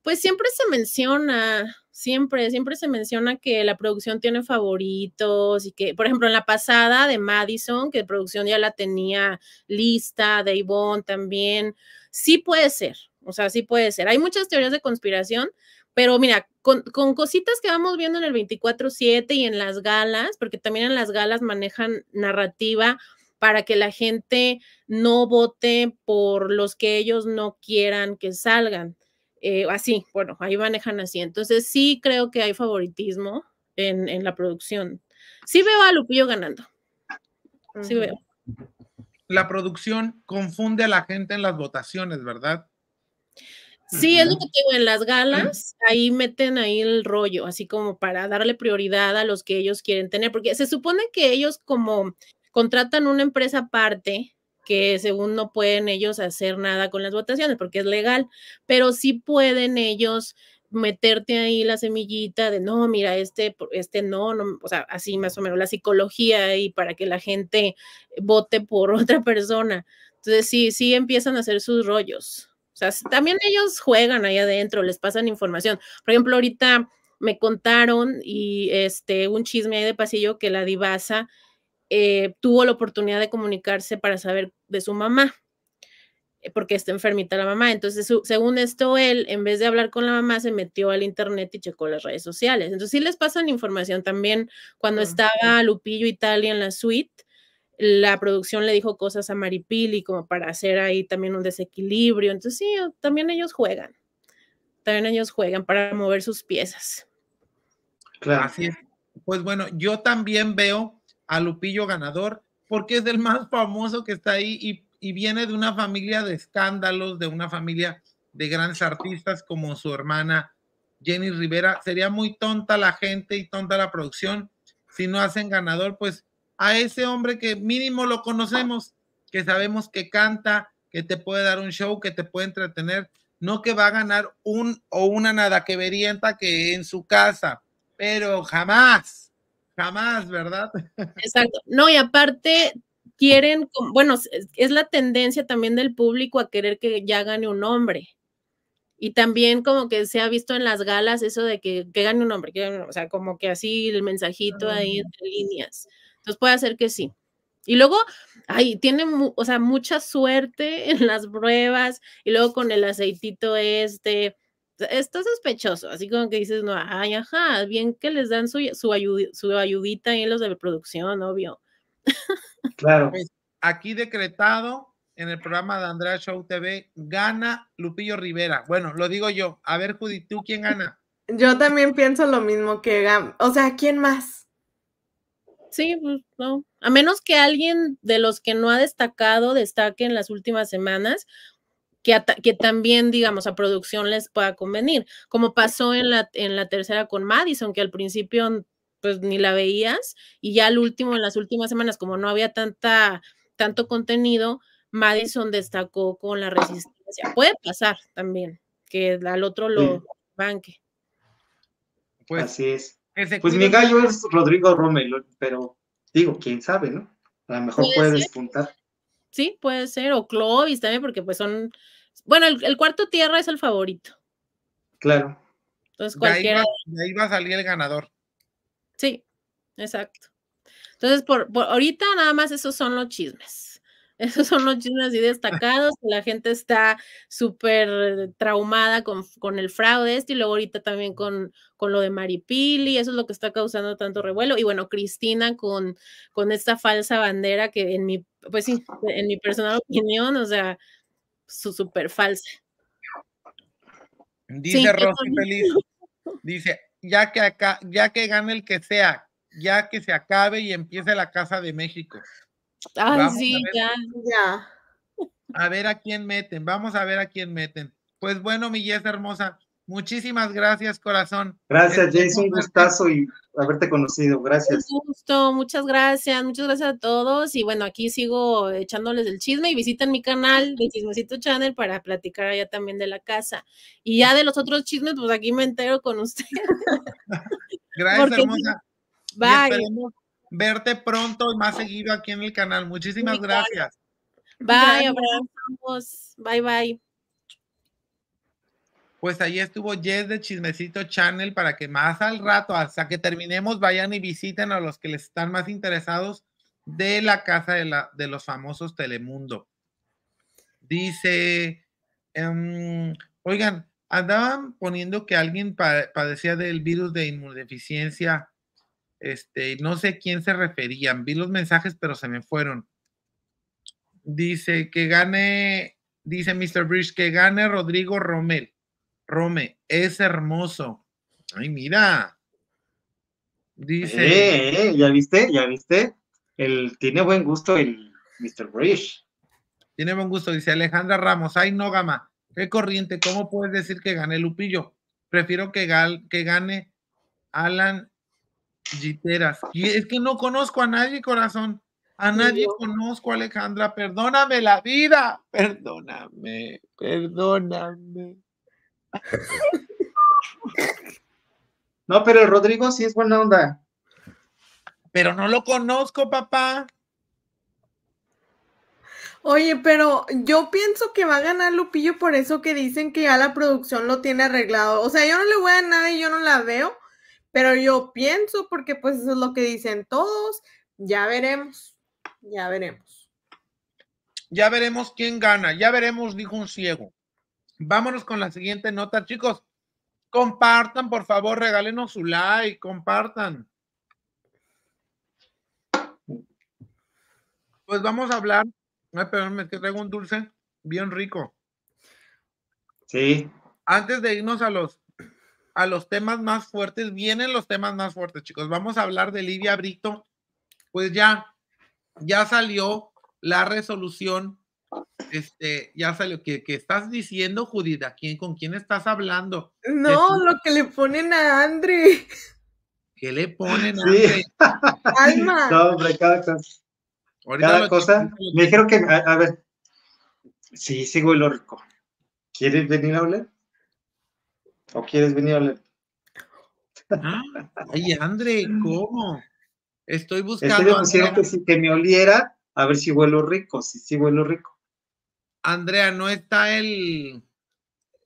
Pues siempre se menciona, siempre, siempre se menciona que la producción tiene favoritos y que, por ejemplo, en la pasada de Madison, que producción ya la tenía lista, de Yvonne también, sí puede ser, o sea, sí puede ser. Hay muchas teorías de conspiración, pero mira, con, cositas que vamos viendo en el 24-7 y en las galas, porque también en las galas manejan narrativa para que la gente no vote por los que ellos no quieran que salgan. Eh, así, bueno, ahí manejan así. Entonces sí creo que hay favoritismo en, la producción. Sí veo a Lupillo ganando. Sí veo. La producción confunde a la gente en las votaciones, ¿verdad? Sí, es lo que digo, en las galas ahí meten ahí el rollo, así como para darle prioridad a los que ellos quieren tener, porque se supone que ellos como contratan una empresa aparte, que según no pueden ellos hacer nada con las votaciones, porque es legal, pero sí pueden ellos meterte ahí la semillita de no, mira, este, este no, no, o sea, así más o menos la psicología y para que la gente vote por otra persona. Entonces sí, sí empiezan a hacer sus rollos. O sea, también ellos juegan ahí adentro, les pasan información. Por ejemplo, ahorita me contaron y este un chisme ahí de pasillo que la divasa eh, tuvo la oportunidad de comunicarse para saber de su mamá eh, porque está enfermita la mamá. Entonces, según esto, él, en vez de hablar con la mamá, se metió al internet y checó las redes sociales. Entonces, sí les pasan información también. Cuando estaba Lupillo Italia en la suite, la producción le dijo cosas a Maripili como para hacer ahí también un desequilibrio. Entonces, sí, también ellos juegan. También ellos juegan para mover sus piezas. Claro. Pues bueno, yo también veo a Lupillo ganador porque es el más famoso que está ahí y, y viene de una familia de escándalos, de una familia de grandes artistas como su hermana Jenny Rivera. Sería muy tonta la gente y tonta la producción si no hacen ganador, pues a ese hombre que mínimo lo conocemos, que sabemos que canta, que te puede dar un show, que te puede entretener, no que va a ganar un o una nada que verienta que en su casa, pero jamás, jamás, ¿verdad? Exacto. No, y aparte quieren, bueno, es la tendencia también del público a querer que ya gane un hombre. Y también como que se ha visto en las galas eso de que, que gane un hombre, que, o sea, como que así el mensajito ahí entre líneas puede ser que sí. Y luego, ahí tiene, sea, mucha suerte en las pruebas y luego con el aceitito este. Está sospechoso, así como que dices, no, ay, ajá, bien que les dan su, su, ayudita en los de producción, obvio. Claro. Pues, aquí decretado en el programa de Andrea Show TV, gana Lupillo Rivera. Bueno, lo digo yo. A ver, Judy, ¿tú quién gana? Yo también pienso lo mismo que, o sea, ¿quién más? Sí, pues no. A menos que alguien de los que no ha destacado destaque en las últimas semanas, que, que también, digamos, a producción les pueda convenir, como pasó en la, en la tercera con Madison, que al principio pues ni la veías y ya al último, en las últimas semanas, como no había tanta, tanto contenido, Madison destacó con la resistencia. Puede pasar también, que al otro lo banque. Pues, Así es. Pues mi gallo es Rodrigo Romero, pero digo, quién sabe, ¿no? A lo mejor puede, despuntar. Sí, puede ser, o Clovis también, porque pues son. Bueno, el, cuarto tierra es el favorito. Claro. Entonces cualquiera. ahí, va, a salir el ganador. Sí, exacto. Entonces, por ahorita nada más esos son los chismes. Esos son los chismes así destacados. La gente está súper traumada con, el fraude este y luego ahorita también con, con lo de Maripili. Eso es lo que está causando tanto revuelo. Y bueno, Cristina con, con esta falsa bandera que en mi, pues en mi personal opinión, o sea, su súper falsa. Dice Rosy Feliz, dice, ya que acá, ya que gane el que sea, ya que se acabe y empiece la Casa de México. Ah sí, a ya. A ver a quién meten. Vamos a ver a quién meten. Pues bueno, mi hermosa, Muchísimas gracias, corazón. Gracias, Jason. Un gustazo y haberte conocido. Gracias. Un gusto, muchas gracias. Muchas gracias a todos. Y bueno, aquí sigo echándoles el chisme y visiten mi canal mi Chismecito Channel para platicar allá también de la casa. Y ya de los otros chismes, pues aquí me entero con ustedes. gracias, hermosa. Bye verte pronto y más seguido aquí en el canal. Muchísimas gracias. Bye, abrazamos Bye, bye. Pues ahí estuvo Jess de Chismecito Channel para que más al rato, hasta que terminemos, vayan y visiten a los que les están más interesados de la casa de, la, de los famosos Telemundo. Dice, em, oigan, andaban poniendo que alguien padecía del virus de inmunodeficiencia este, no sé quién se referían, vi los mensajes, pero se me fueron. Dice que gane, dice Mr. Bridge, que gane Rodrigo Romel. Rome, es hermoso. Ay, mira. Dice. Eh, eh, ya viste, ya viste. tiene buen gusto el Mr. Bridge. Tiene buen gusto, dice Alejandra Ramos. Ay, no, gama. Qué corriente, ¿cómo puedes decir que gane Lupillo? Prefiero que, que gane Alan y es que no conozco a nadie, corazón. A nadie conozco, Alejandra. Perdóname la vida. Perdóname, perdóname. No, pero el Rodrigo sí es buena onda. Pero no lo conozco, papá. Oye, pero yo pienso que va a ganar Lupillo por eso que dicen que ya la producción lo tiene arreglado. O sea, yo no le voy a nada y yo no la veo, pero yo pienso, porque pues eso es lo que dicen todos, ya veremos, ya veremos. Ya veremos quién gana, ya veremos, dijo un ciego. Vámonos con la siguiente nota, chicos. Compartan, por favor, regálenos su like, compartan. Pues vamos a hablar. Ay, perdón, me traigo un dulce bien rico. Sí. Antes de irnos a los a los temas más fuertes, vienen los temas más fuertes, chicos. Vamos a hablar de Livia Brito. Pues ya, ya salió la resolución. Este, ya salió que, estás diciendo, Judith, con quién estás hablando? No, lo que le ponen a Andre. ¿Qué le ponen a sí. No, hombre, cada cosa. cada cosa. Me dijeron que, a, ver, sí, sigo el orco ¿Quieres venir a hablar? ¿O quieres venir a ah, ay, André, ¿cómo? Estoy buscando. que si me oliera, a ver si vuelo rico, si sí vuelo rico. Andrea, no está el.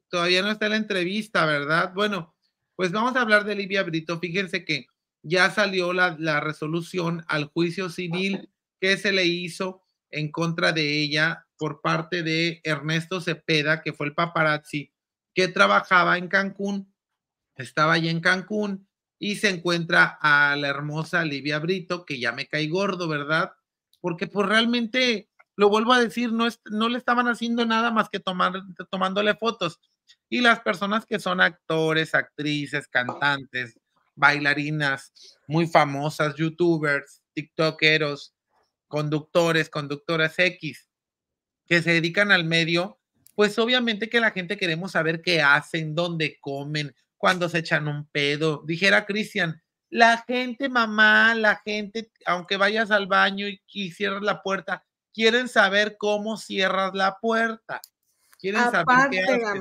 Todavía no está la entrevista, ¿verdad? Bueno, pues vamos a hablar de Livia Brito. Fíjense que ya salió la, la resolución al juicio civil que se le hizo en contra de ella por parte de Ernesto Cepeda, que fue el paparazzi que trabajaba en Cancún, estaba allí en Cancún y se encuentra a la hermosa Livia Brito, que ya me cae gordo, ¿verdad? Porque pues realmente, lo vuelvo a decir, no, no le estaban haciendo nada más que tomar, tomándole fotos. Y las personas que son actores, actrices, cantantes, bailarinas, muy famosas, youtubers, tiktokeros, conductores, conductoras X, que se dedican al medio, pues obviamente que la gente queremos saber qué hacen, dónde comen, cuándo se echan un pedo. Dijera Cristian, la gente, mamá, la gente, aunque vayas al baño y, cierres cierras la puerta, quieren saber cómo cierras la puerta. Quieren Aparte, saber qué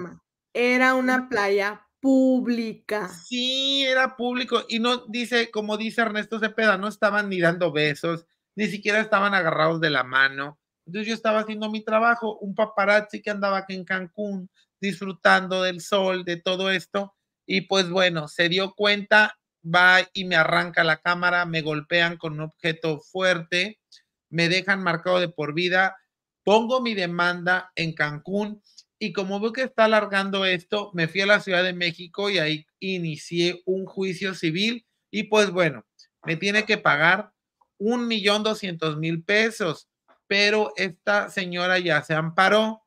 era una playa pública. Sí, era público. Y no dice, como dice Ernesto Cepeda, no estaban ni dando besos, ni siquiera estaban agarrados de la mano yo estaba haciendo mi trabajo, un paparazzi que andaba aquí en Cancún disfrutando del sol, de todo esto, y pues bueno, se dio cuenta, va y me arranca la cámara, me golpean con un objeto fuerte, me dejan marcado de por vida, pongo mi demanda en Cancún y como veo que está alargando esto, me fui a la Ciudad de México y ahí inicié un juicio civil y pues bueno, me tiene que pagar un millón doscientos mil pesos pero esta señora ya se amparó.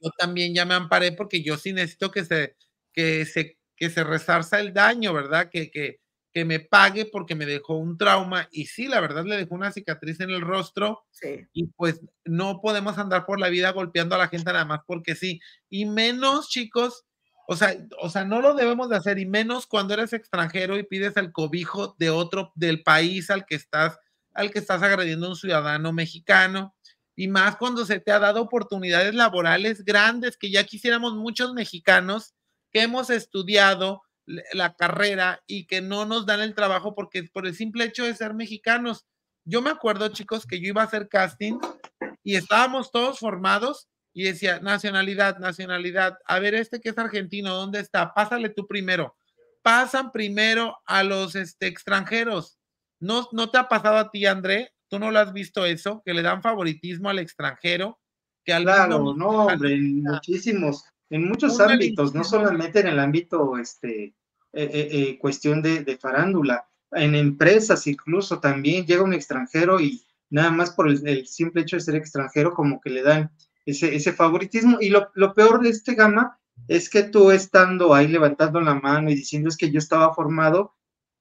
Yo también ya me amparé porque yo sí necesito que se, que se, que se resarza el daño, ¿verdad? Que, me pague porque me dejó un trauma y sí, la verdad le dejó una cicatriz en el rostro y pues no podemos andar por la vida golpeando a la gente nada más porque sí y menos chicos, o sea, o sea, no lo debemos de hacer y menos cuando eres extranjero y pides el cobijo de otro del país al que estás al que estás agrediendo un ciudadano mexicano. Y más cuando se te ha dado oportunidades laborales grandes que ya quisiéramos muchos mexicanos que hemos estudiado la carrera y que no nos dan el trabajo porque por el simple hecho de ser mexicanos. Yo me acuerdo, chicos, que yo iba a hacer casting y estábamos todos formados y decía, nacionalidad, nacionalidad, a ver, este que es argentino, ¿dónde está? Pásale tú primero. Pasan primero a los este, extranjeros. ¿No, ¿No te ha pasado a ti, André? ¿Tú no lo has visto eso? Que le dan favoritismo al extranjero. Que al claro, no, hombre, en muchísimos, en muchos ámbitos, no solamente en el ámbito, este, eh, eh, eh, cuestión de, farándula, en empresas incluso también llega un extranjero y nada más por el, simple hecho de ser extranjero, como que le dan ese, favoritismo. Y lo, lo, peor de este gama es que tú estando ahí levantando la mano y diciendo es que yo estaba formado,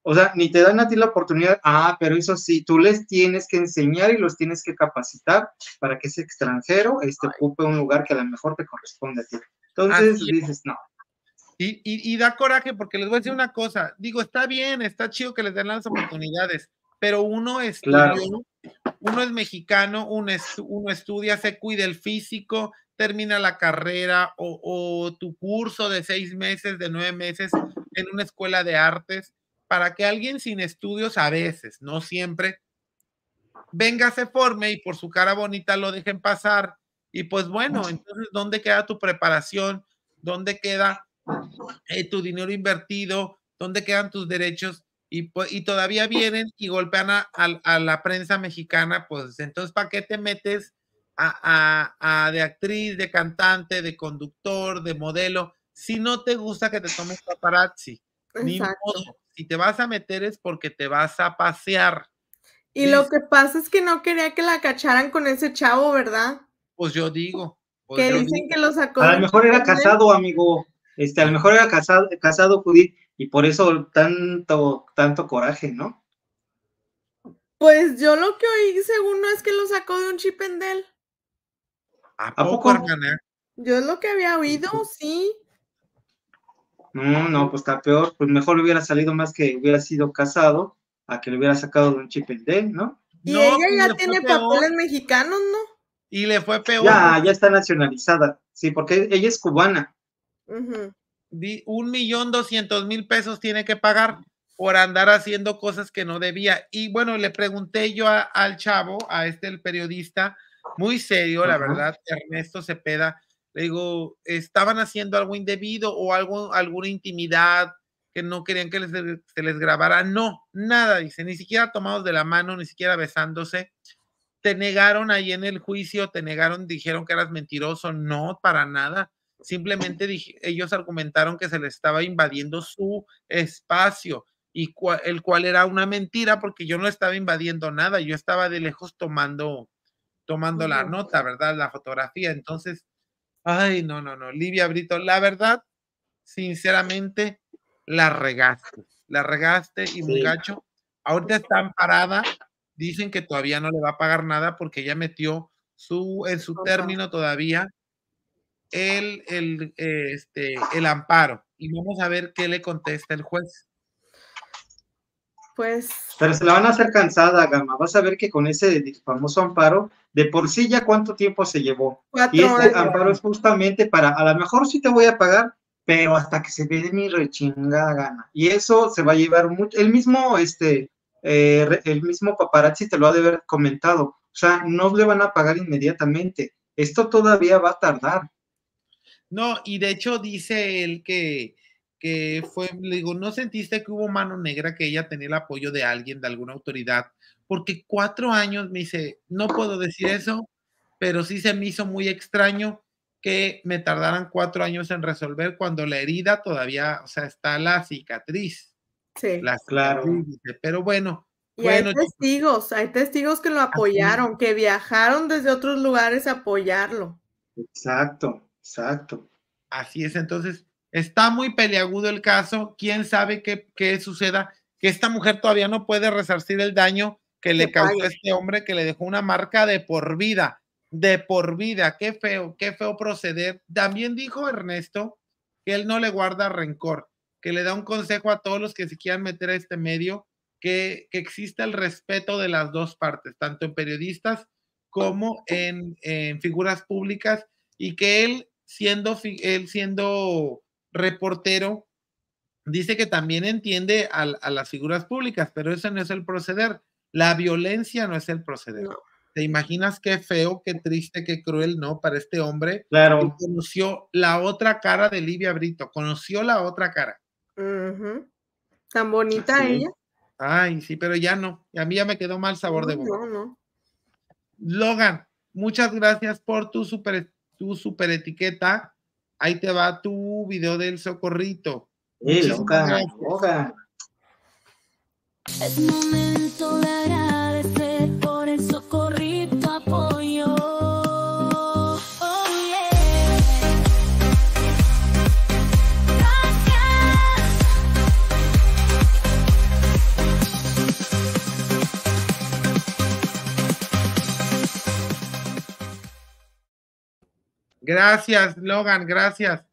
o sea, ni te dan a ti la oportunidad, ah, pero eso sí, tú les tienes que enseñar y los tienes que capacitar para que ese extranjero este, ocupe un lugar que a lo mejor te corresponde a ti. Entonces dices, no. Y, da coraje porque les voy a decir una cosa, digo, está bien, está chido que les den las oportunidades, pero uno es uno es mexicano, uno, estudia, se cuida el físico, termina la carrera o, o tu curso de seis meses, de nueve meses en una escuela de artes para que alguien sin estudios a veces, no siempre, venga, se forme y por su cara bonita lo dejen pasar. Y pues bueno, entonces, ¿dónde queda tu preparación? ¿Dónde queda eh, tu dinero invertido? ¿Dónde quedan tus derechos? Y, pues, todavía vienen y golpean a, la prensa mexicana, pues entonces, ¿para qué te metes a, de actriz, de cantante, de conductor, de modelo, si no te gusta que te tomes paparazzi? Ni modo si te vas a meter es porque te vas a pasear. Y lo que pasa es que no quería que la cacharan con ese chavo, ¿verdad? Pues yo digo. Pues que dicen que lo sacó. A lo mejor era casado, amigo. Este, a lo mejor era casado, casado Judith, y por eso tanto, tanto coraje, ¿no? Pues yo lo que oí, según no es que lo sacó de un chipendel. ¿A poco, ¿A poco? Yo es lo que había oído, sí. No, no, pues está peor. Pues mejor le hubiera salido más que hubiera sido casado a que le hubiera sacado de un chip el D, ¿no? Y ella ya tiene papeles mexicanos, ¿no? Y le fue peor. Ya, ya está nacionalizada. Sí, porque ella es cubana. un millón doscientos mil pesos tiene que pagar por andar haciendo cosas que no debía. Y bueno, le pregunté yo al chavo, a este el periodista, muy serio, la verdad, Ernesto Cepeda, le digo, estaban haciendo algo indebido o algo, alguna intimidad que no querían que eh, se les grabara. No, nada, dice, ni siquiera tomados de la mano, ni siquiera besándose. Te negaron ahí en el juicio, te negaron, dijeron que eras mentiroso. No, para nada. Simplemente ellos argumentaron que se les estaba invadiendo su espacio y el cual era una mentira porque yo no estaba invadiendo nada, yo estaba de lejos tomando tomando la nota, ¿verdad? La fotografía. Entonces, Ay, no, no, no, Livia Brito, la verdad, sinceramente, la regaste, la regaste y muy gacho. Ahorita está amparada, dicen que todavía no le va a pagar nada porque ella metió su, en su término todavía el, el, eh, este, el amparo. Y vamos a ver qué le contesta el juez. Pues. Pero se la van a hacer cansada, Gama. Vas a ver que con ese famoso amparo de por sí ya cuánto tiempo se llevó. y este amparo es justamente para, a lo mejor sí te voy a pagar, pero hasta que se dé mi rechingada gana. Y eso se va a llevar mucho, el mismo, este, eh, el mismo paparazzi te lo ha de haber comentado. O sea, no le van a pagar inmediatamente. Esto todavía va a tardar. No, y de hecho dice él que, que fue, le digo, ¿no sentiste que hubo mano negra que ella tenía el apoyo de alguien, de alguna autoridad? porque cuatro años me dice, no puedo decir eso, pero sí se me hizo muy extraño que me tardaran cuatro años en resolver cuando la herida todavía, o sea, está la cicatriz. Sí. La claro. Pero bueno. hay testigos, hay testigos que lo apoyaron, que viajaron desde otros lugares a apoyarlo. Exacto, exacto. Así es, entonces, está muy peleagudo el caso, quién sabe qué suceda, que esta mujer todavía no puede resarcir el daño que le causó este hombre que le dejó una marca de por vida, de por vida. Qué feo, qué feo proceder. También dijo Ernesto que él no le guarda rencor, que le da un consejo a todos los que se quieran meter a este medio, que, que exista el respeto de las dos partes, tanto en periodistas como en, figuras públicas, y que él siendo, él siendo reportero, dice que también entiende a, a las figuras públicas, pero ese no es el proceder. La violencia no es el proceder. ¿Te imaginas qué feo, qué triste, qué cruel, no? Para este hombre claro. conoció la otra cara de Livia Brito, conoció la otra cara. Tan bonita ella. Ay, sí, pero ya no. A mí ya me quedó mal sabor de boca. Logan, muchas gracias por tu super, tu etiqueta. Ahí te va tu video del socorrito. Sí, Logan. Es momento de agradecer por el socorrito apoyo. Oh, gracias, Logan, gracias.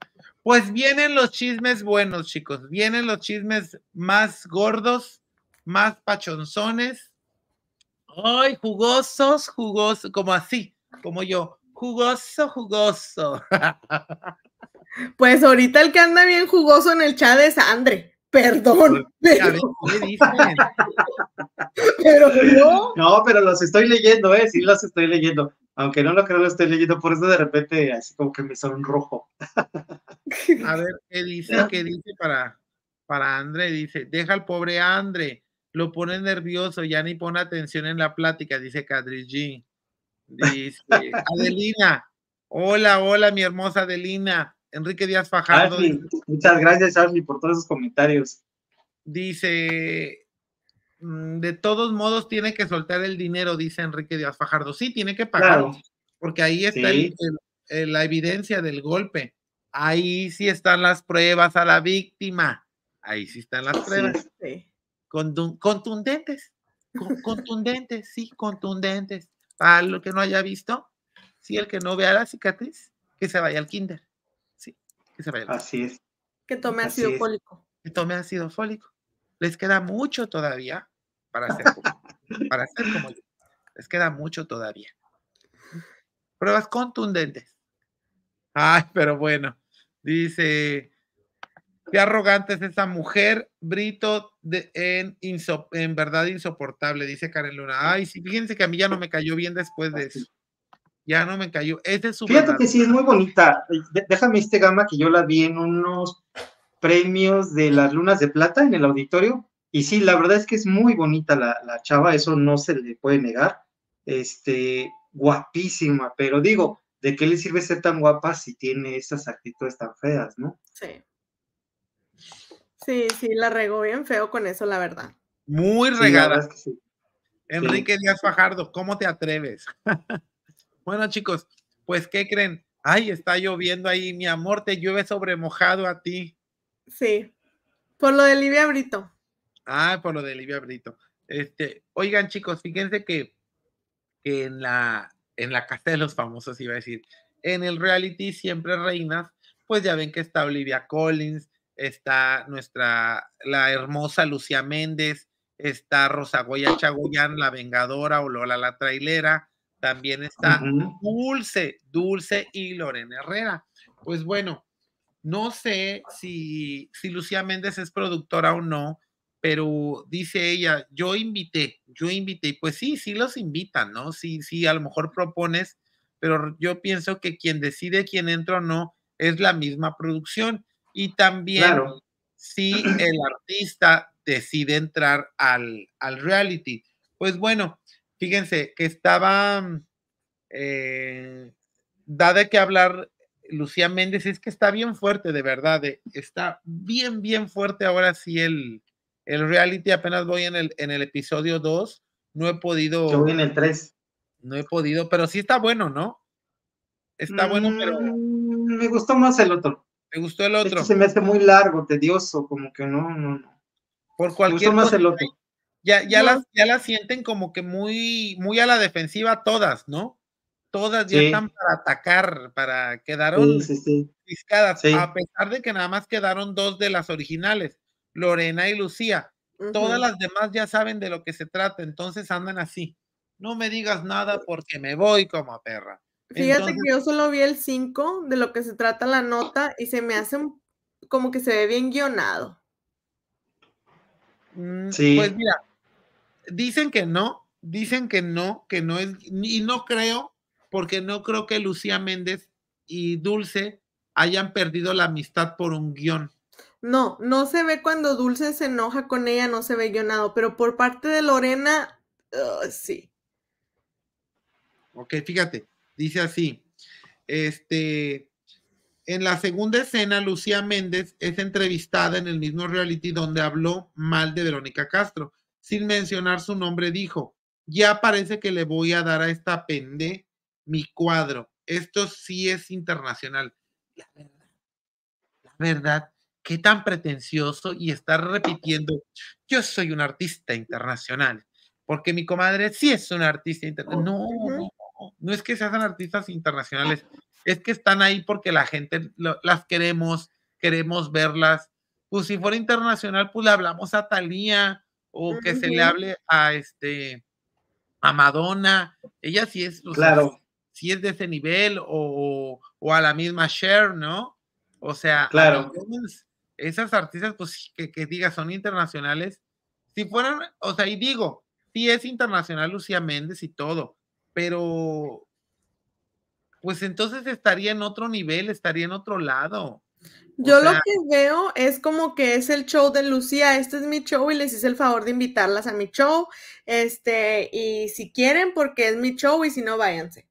Pues vienen los chismes buenos, chicos. Vienen los chismes más gordos más pachonzones. Ay, jugosos, jugosos, como así, como yo. Jugoso, jugoso. Pues ahorita el que anda bien jugoso en el chat es Andre. Perdón. Pues, pero... yo... No, pero los estoy leyendo, ¿eh? Sí, los estoy leyendo. Aunque no lo creo, lo estoy leyendo. Por eso de repente así como que me sonrojo. A ver, ¿qué dice? ¿Qué dice para, para Andre? Dice, deja al pobre Andre lo pone nervioso, ya ni pone atención en la plática, dice Kadri Dice, Adelina, hola, hola, mi hermosa Adelina. Enrique Díaz Fajardo. muchas gracias, Ashley, por todos esos comentarios. Dice, mm, de todos modos tiene que soltar el dinero, dice Enrique Díaz Fajardo. Sí, tiene que pagar, porque ahí está la evidencia del golpe. Ahí sí están las pruebas a la víctima. Ahí sí están las pruebas contundentes, contundentes, sí, contundentes. Para lo que no haya visto, sí, el que no vea la cicatriz, que se vaya al kinder. Sí, que se vaya al Así es. Que tome ácido fólico. Que tome ácido fólico. Les queda mucho todavía para hacer para hacer como yo. Les queda mucho todavía. Pruebas contundentes. Ay, pero bueno. Dice Qué arrogante es esa mujer, Brito, en, verdad insoportable, dice Karen Luna. Ay, sí, fíjense que a mí ya no me cayó bien después de eso. Ya no me cayó. es de su Fíjate que sí, es muy bonita. Déjame este gama que yo la vi en unos premios de las lunas de plata en el auditorio. Y sí, la verdad es que es muy bonita la, la chava, eso no se le puede negar. Este, guapísima, pero digo, ¿de qué le sirve ser tan guapa si tiene esas actitudes tan feas, no? Sí. Sí, sí, la regó bien feo con eso, la verdad. Muy regada. Enrique Díaz Fajardo, ¿cómo te atreves? bueno, chicos, pues, ¿qué creen? Ay, está lloviendo ahí, mi amor, te llueve sobre mojado a ti. Sí, por lo de Livia Brito. Ah, por lo de Livia Brito. Este, oigan, chicos, fíjense que, en, la, en la casa de los famosos, iba a decir, en el reality siempre reinas, pues ya ven que está Olivia Collins, está nuestra, la hermosa Lucía Méndez, está Rosagoya Chagullán la Vengadora o Lola la Trailera, también está Dulce, Dulce y Lorena Herrera. Pues bueno, no sé si, si Lucía Méndez es productora o no, pero dice ella, yo invité, yo invité, pues sí, sí los invitan, ¿no? Sí, sí, a lo mejor propones, pero yo pienso que quien decide quién entra o no es la misma producción. Y también si el artista decide entrar al, al, reality. Pues bueno, fíjense que estaba mm, eh, da de hablar Lucía Méndez, es que está bien fuerte, de verdad, eh, está bien, bien fuerte ahora sí el, el reality, apenas voy en el, en el episodio 2, no he podido... Yo voy en el 3. No he podido, pero sí está bueno, ¿no? Está bueno, pero... Mm, me gustó más el otro. Me gustó el otro? Este se me hace muy largo, tedioso, como que no, no, no. Por cualquier más el otro. Ya, ya, las, ya sienten como que muy, muy a la defensiva todas, ¿no? Todas ya están para atacar, para quedar un... a pesar de que nada más quedaron dos de las originales, Lorena y Lucía. Todas las demás ya saben de lo que se trata, entonces andan así. No me digas nada porque me voy como a perra. Fíjate que yo solo vi el 5 de lo que se trata la nota y se me hace como que se ve bien guionado. Mm, pues sí. Pues mira, dicen que no, dicen que no, que no es, y no creo, porque no creo que Lucía Méndez y Dulce hayan perdido la amistad por un guión. No, no se ve cuando Dulce se enoja con ella, no se ve guionado, pero por parte de Lorena, sí. Ok, fíjate, Dice así, este, en la segunda escena, Lucía Méndez es entrevistada en el mismo reality donde habló mal de Verónica Castro. Sin mencionar su nombre, dijo, ya parece que le voy a dar a esta pende mi cuadro. Esto sí es internacional. La verdad, la verdad, qué tan pretencioso y estar repitiendo, yo soy un artista internacional, porque mi comadre sí es una artista internacional. No, no, no es que se hacen artistas internacionales, es que están ahí porque la gente las queremos, queremos verlas. Pues si fuera internacional, pues le hablamos a talía. o que se le hable a este a Madonna. Ella sí es, claro. es de ese nivel o, a la misma Cher, ¿no? O sea, claro. esas artistas, pues que, diga, son internacionales. Si fueran, o sea, y digo, si es internacional Lucía Méndez y todo, pero pues entonces estaría en otro nivel, estaría en otro lado. Yo lo que veo es como que es el show de Lucía, este es mi show y les hice el favor de invitarlas a mi show, este, y si quieren, porque es mi show y si no, váyanse.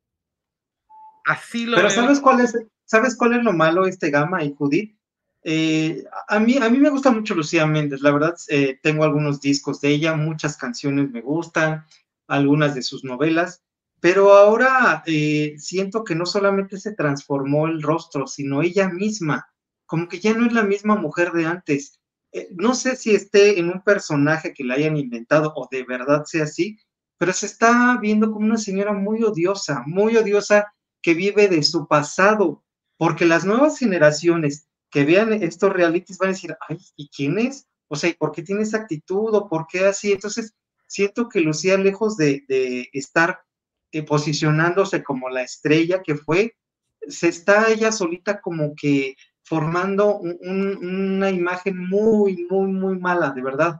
Así lo Pero ¿sabes cuál es, sabes cuál es lo malo este Gama y Judith? Eh, a, mí, a mí me gusta mucho Lucía Méndez, la verdad eh, tengo algunos discos de ella, muchas canciones me gustan, algunas de sus novelas, pero ahora eh, siento que no solamente se transformó el rostro, sino ella misma, como que ya no es la misma mujer de antes. Eh, no sé si esté en un personaje que la hayan inventado o de verdad sea así, pero se está viendo como una señora muy odiosa, muy odiosa que vive de su pasado, porque las nuevas generaciones que vean estos realities van a decir, ay, ¿y quién es? O sea, ¿y por qué tiene esa actitud o por qué así? Entonces, siento que Lucía, lejos de estar posicionándose como la estrella que fue, se está ella solita como que formando una imagen muy, muy, muy mala, de verdad.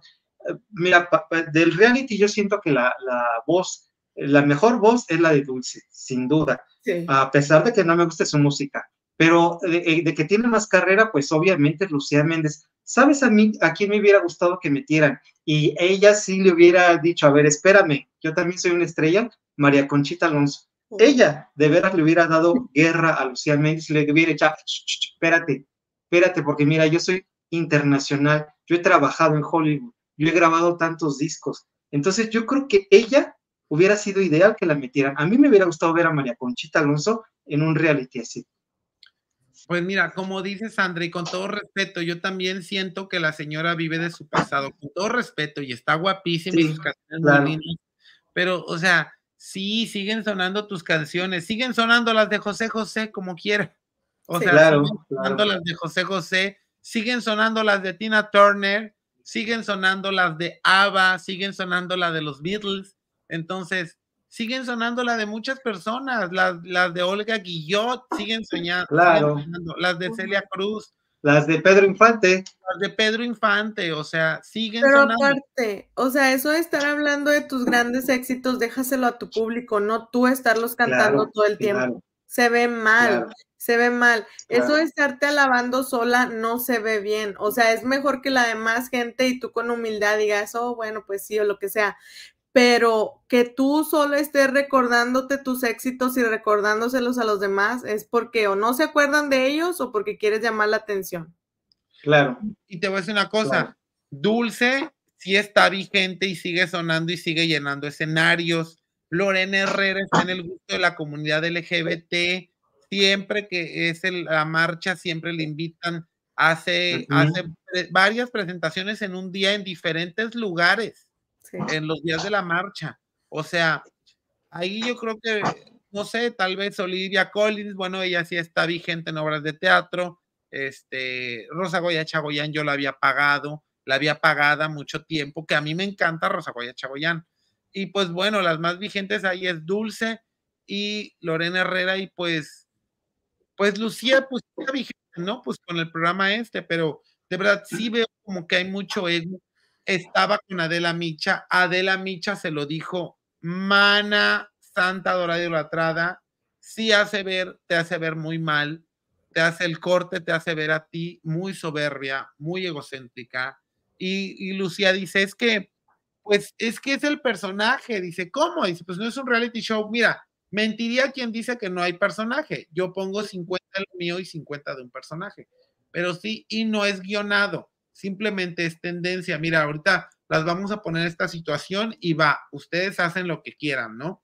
Eh, mira, del reality yo siento que la, la voz, la mejor voz es la de Dulce, sin duda, a pesar de que no me guste su música, pero de, eh, de, que tiene más carrera, pues obviamente Lucía Méndez, ¿sabes a mí a quién me hubiera gustado que metieran? Y ella sí le hubiera dicho, a ver, espérame, yo también soy una estrella, María Conchita Alonso. Ella de veras le hubiera dado guerra a Lucía Méndez, le hubiera echado, espérate, espérate, porque mira, yo soy internacional, yo he trabajado en Hollywood, yo he grabado tantos discos. Entonces yo creo que ella hubiera sido ideal que la metieran. A mí me hubiera gustado ver a María Conchita Alonso en un reality así. Pues mira, como dices, André, y con todo respeto, yo también siento que la señora vive de su pasado, con todo respeto, y está guapísima canciones pero, o sea, sí, siguen sonando tus canciones, siguen sonando las de José José como quiera. O sea, siguen sonando las de José José, siguen sonando las de Tina Turner, siguen sonando las de Ava, siguen sonando las de los Beatles. Entonces, siguen sonando las de muchas personas, las, de Olga Guillot siguen sonando, las de Celia Cruz. Las de Pedro Infante. Las de Pedro Infante, o sea, siguen Pero aparte, o sea, eso de estar hablando de tus grandes éxitos, déjaselo a tu público, no tú estarlos cantando todo el tiempo. Se ve mal se ve mal. Eso de estarte alabando sola no se ve bien. O sea, es mejor que la demás gente y tú con humildad digas, oh, bueno, pues sí, o lo que sea pero que tú solo estés recordándote tus éxitos y recordándoselos a los demás es porque o no se acuerdan de ellos o porque quieres llamar la atención. Claro. Y te voy a decir una cosa, Dulce sí está vigente y sigue sonando y sigue llenando escenarios. Lorena Herrera está en el gusto de la comunidad LGBT. Siempre que es la marcha, siempre le invitan. a hacer hace varias presentaciones en un día en diferentes lugares en los días de la marcha. O sea, ahí yo creo que, no sé, tal vez Olivia Collins, bueno, ella sí está vigente en obras de teatro. Este, Rosa Goya Chagoyán, yo la había pagado, la había pagada mucho tiempo, que a mí me encanta Rosa Goya Chagoyán. Y pues bueno, las más vigentes ahí es Dulce y Lorena Herrera y pues, pues Lucía, pues está vigente, ¿no? Pues con el programa este, pero de verdad sí veo como que hay mucho ego estaba con Adela Micha. Adela Micha se lo dijo, mana, santa, dorada y latrada, sí hace ver, te hace ver muy mal, te hace el corte, te hace ver a ti muy soberbia, muy egocéntrica. Y, Lucía dice, es que, pues es que es el personaje, dice, ¿cómo? Dice, pues no es un reality show, mira, mentiría quien dice que no hay personaje, yo pongo 50 lo mío y 50 de un personaje, pero sí, y no es guionado simplemente es tendencia. Mira, ahorita las vamos a poner en esta situación y va, ustedes hacen lo que quieran, ¿no?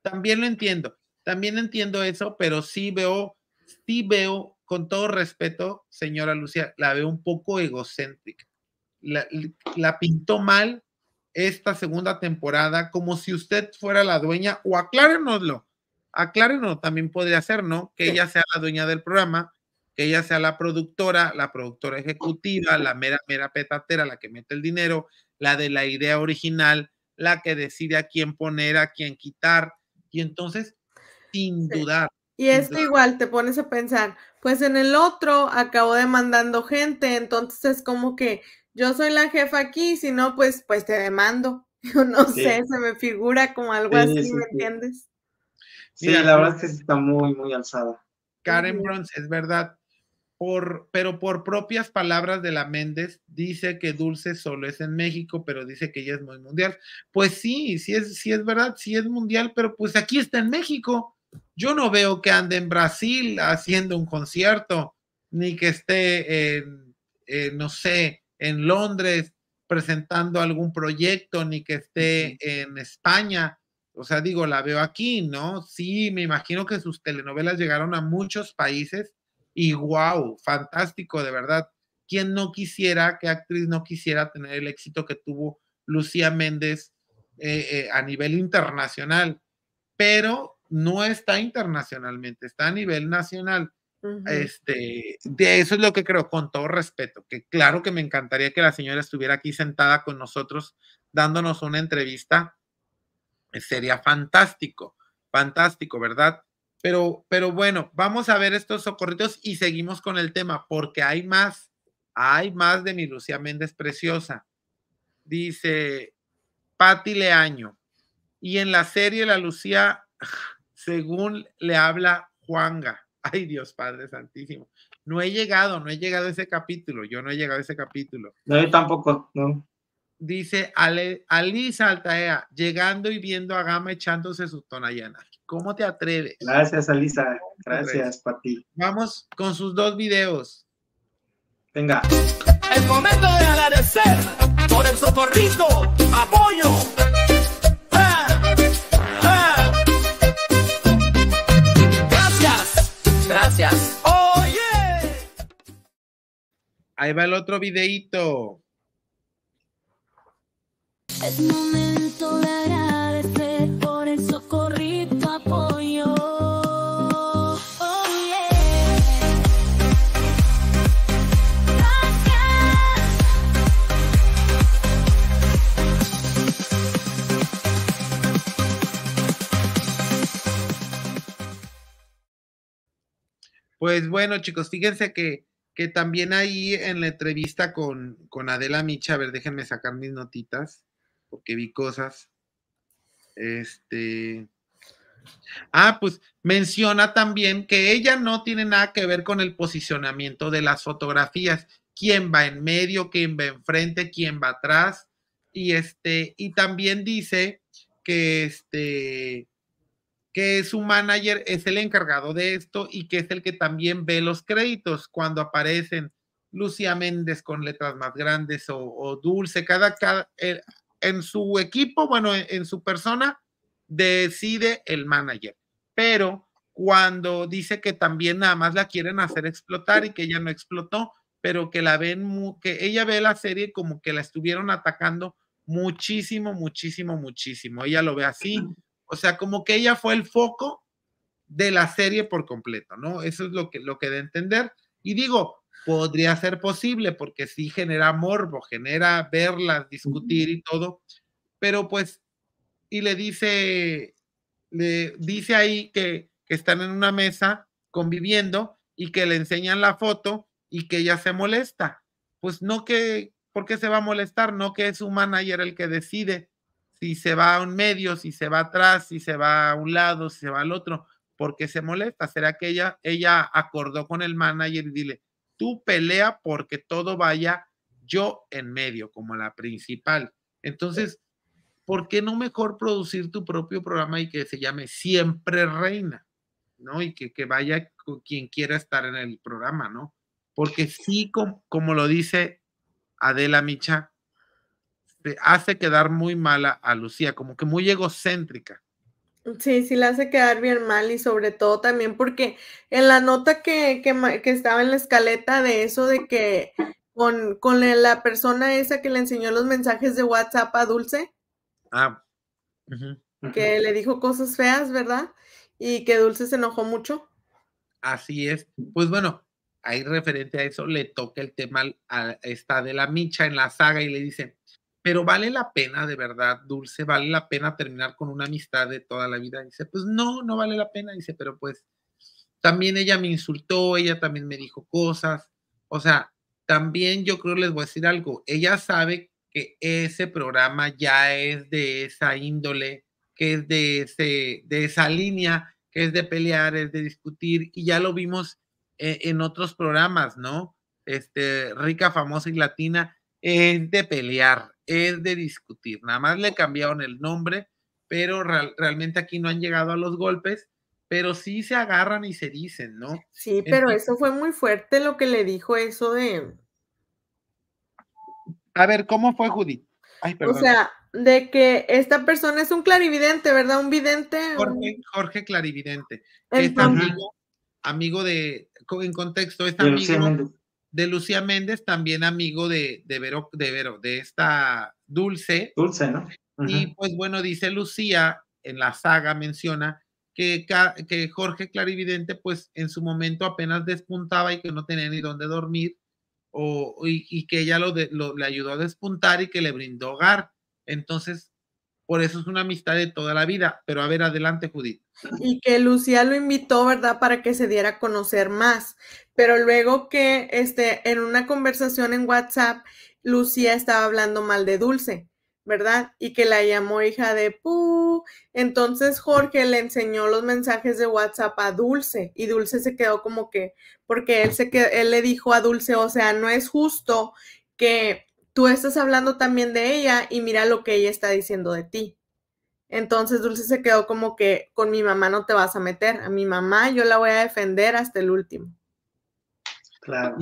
También lo entiendo, también entiendo eso, pero sí veo, sí veo, con todo respeto, señora Lucia, la veo un poco egocéntrica. La, la pintó mal esta segunda temporada como si usted fuera la dueña, o aclárenoslo, aclárenos, también podría ser, ¿no? Que ella sea la dueña del programa ella sea la productora, la productora ejecutiva, la mera, mera petatera, la que mete el dinero, la de la idea original, la que decide a quién poner, a quién quitar. Y entonces, sin dudar. Y es esto igual te pones a pensar, pues en el otro acabo demandando gente, entonces es como que yo soy la jefa aquí, si no, pues, pues te demando. Yo no sé, se me figura como algo así, ¿me entiendes? Sí, la verdad es que está muy, muy alzada. Karen Brons, es verdad, pero por propias palabras de la Méndez, dice que Dulce solo es en México, pero dice que ella es muy mundial. Pues sí, sí es, sí es verdad, sí es mundial, pero pues aquí está en México. Yo no veo que ande en Brasil haciendo un concierto, ni que esté, en, eh, no sé, en Londres presentando algún proyecto, ni que esté en España. O sea, digo, la veo aquí, ¿no? Sí, me imagino que sus telenovelas llegaron a muchos países y wow, fantástico, de verdad. ¿Quién no quisiera, qué actriz no quisiera tener el éxito que tuvo Lucía Méndez eh, eh, a nivel internacional? Pero no está internacionalmente, está a nivel nacional. Este, de eso es lo que creo, con todo respeto, que claro que me encantaría que la señora estuviera aquí sentada con nosotros dándonos una entrevista. Sería fantástico, fantástico, ¿verdad? Pero, pero bueno, vamos a ver estos socorritos y seguimos con el tema, porque hay más, hay más de mi Lucía Méndez Preciosa. Dice Patti Leaño, y en la serie la Lucía, según le habla Juanga. Ay, Dios Padre Santísimo. No he llegado, no he llegado a ese capítulo. Yo no he llegado a ese capítulo. No, yo tampoco, no. Dice Ale, Alisa Altaea, llegando y viendo a Gama echándose su tona llena. ¿Cómo te atreves? Gracias, Alisa. Gracias, Pati. Vamos con sus dos videos. Venga. El momento de agradecer por el socorrito. apoyo. Gracias, gracias. ¡Oye! Ahí va el otro videito. Es momento de agradecer. Pues bueno, chicos, fíjense que, que también ahí en la entrevista con, con, Adela Micha, a ver, déjenme sacar mis notitas, porque vi cosas. Este. Ah, pues menciona también que ella no tiene nada que ver con el posicionamiento de las fotografías, quién va en medio, quién va enfrente, quién va atrás, y este, y también dice que este, que su manager es el encargado de esto y que es el que también ve los créditos cuando aparecen Lucía Méndez con letras más grandes o, Dulce, cada, eh, en su equipo, bueno, en, su persona, decide el manager. Pero cuando dice que también nada más la quieren hacer explotar y que ella no explotó, pero que la ven, que ella ve la serie como que la estuvieron atacando muchísimo, muchísimo, muchísimo. Ella lo ve así, o sea, como que ella fue el foco de la serie por completo, ¿no? Eso es lo que, lo que de entender. Y digo, podría ser posible porque sí genera morbo, genera verlas, discutir y todo, pero pues, y le dice, le dice ahí que, que están en una mesa conviviendo y que le enseñan la foto y que ella se molesta. Pues no que, ¿por qué se va a molestar? No que es su manager el que decide si se va a un medio, si se va atrás, si se va a un lado, si se va al otro, porque se molesta. ¿Será que ella, acordó con el manager y dile, tú pelea porque todo vaya yo en medio, como la principal? Entonces, ¿por qué no mejor producir tu propio programa y que se llame Siempre Reina? ¿No? Y que, vaya quien quiera estar en el programa, ¿no? Porque sí, como, como lo dice Adela Micha, hace quedar muy mala a Lucía, como que muy egocéntrica. Sí, sí la hace quedar bien mal y sobre todo también porque en la nota que, estaba en la escaleta de eso de que con, la persona esa que le enseñó los mensajes de WhatsApp a Dulce. Ah. Que le dijo cosas feas, ¿verdad? Y que Dulce se enojó mucho. Así es. Pues bueno, ahí referente a eso le toca el tema esta de la micha en la saga y le dice, pero vale la pena de verdad, Dulce, vale la pena terminar con una amistad de toda la vida. Dice, pues no, no vale la pena. Dice, pero pues también ella me insultó, ella también me dijo cosas. O sea, también yo creo les voy a decir algo, ella sabe que ese programa ya es de esa índole, que es de, de esa línea, que es de pelear, es de discutir, y ya lo vimos e, en otros programas, ¿no? Este, rica, famosa y latina, es de pelear, es de discutir. Nada más le cambiaron el nombre, pero realmente aquí no han llegado a los golpes, pero sí se agarran y se dicen, ¿no? Sí, pero eso fue muy fuerte lo que le dijo eso de... A ver, ¿cómo fue Judith? o sea, de que esta persona es un clarividente, ¿verdad? Un vidente. Jorge, Jorge Clarividente. es amigo, amigo de, en contexto, es amigo de Lucía Méndez, también amigo de, de Vero, de Vero, de esta Dulce. Dulce, ¿no? Y pues bueno, dice Lucía, en la saga menciona que, que Jorge Clarividente, pues en su momento apenas despuntaba y que no tenía ni dónde dormir, o, y, que ella lo, de, lo, le ayudó a despuntar y que le brindó hogar. Entonces, por eso es una amistad de toda la vida. Pero a ver, adelante, Judith. Y que Lucía lo invitó, ¿verdad? Para que se diera a conocer más. Pero luego que este, en una conversación en WhatsApp, Lucía estaba hablando mal de Dulce, ¿verdad? Y que la llamó hija de Pu. Entonces Jorge le enseñó los mensajes de WhatsApp a Dulce y Dulce se quedó como que, porque él, se él le dijo a Dulce, o sea, no es justo que tú estás hablando también de ella y mira lo que ella está diciendo de ti. Entonces Dulce se quedó como que con mi mamá no te vas a meter, a mi mamá yo la voy a defender hasta el último. Claro.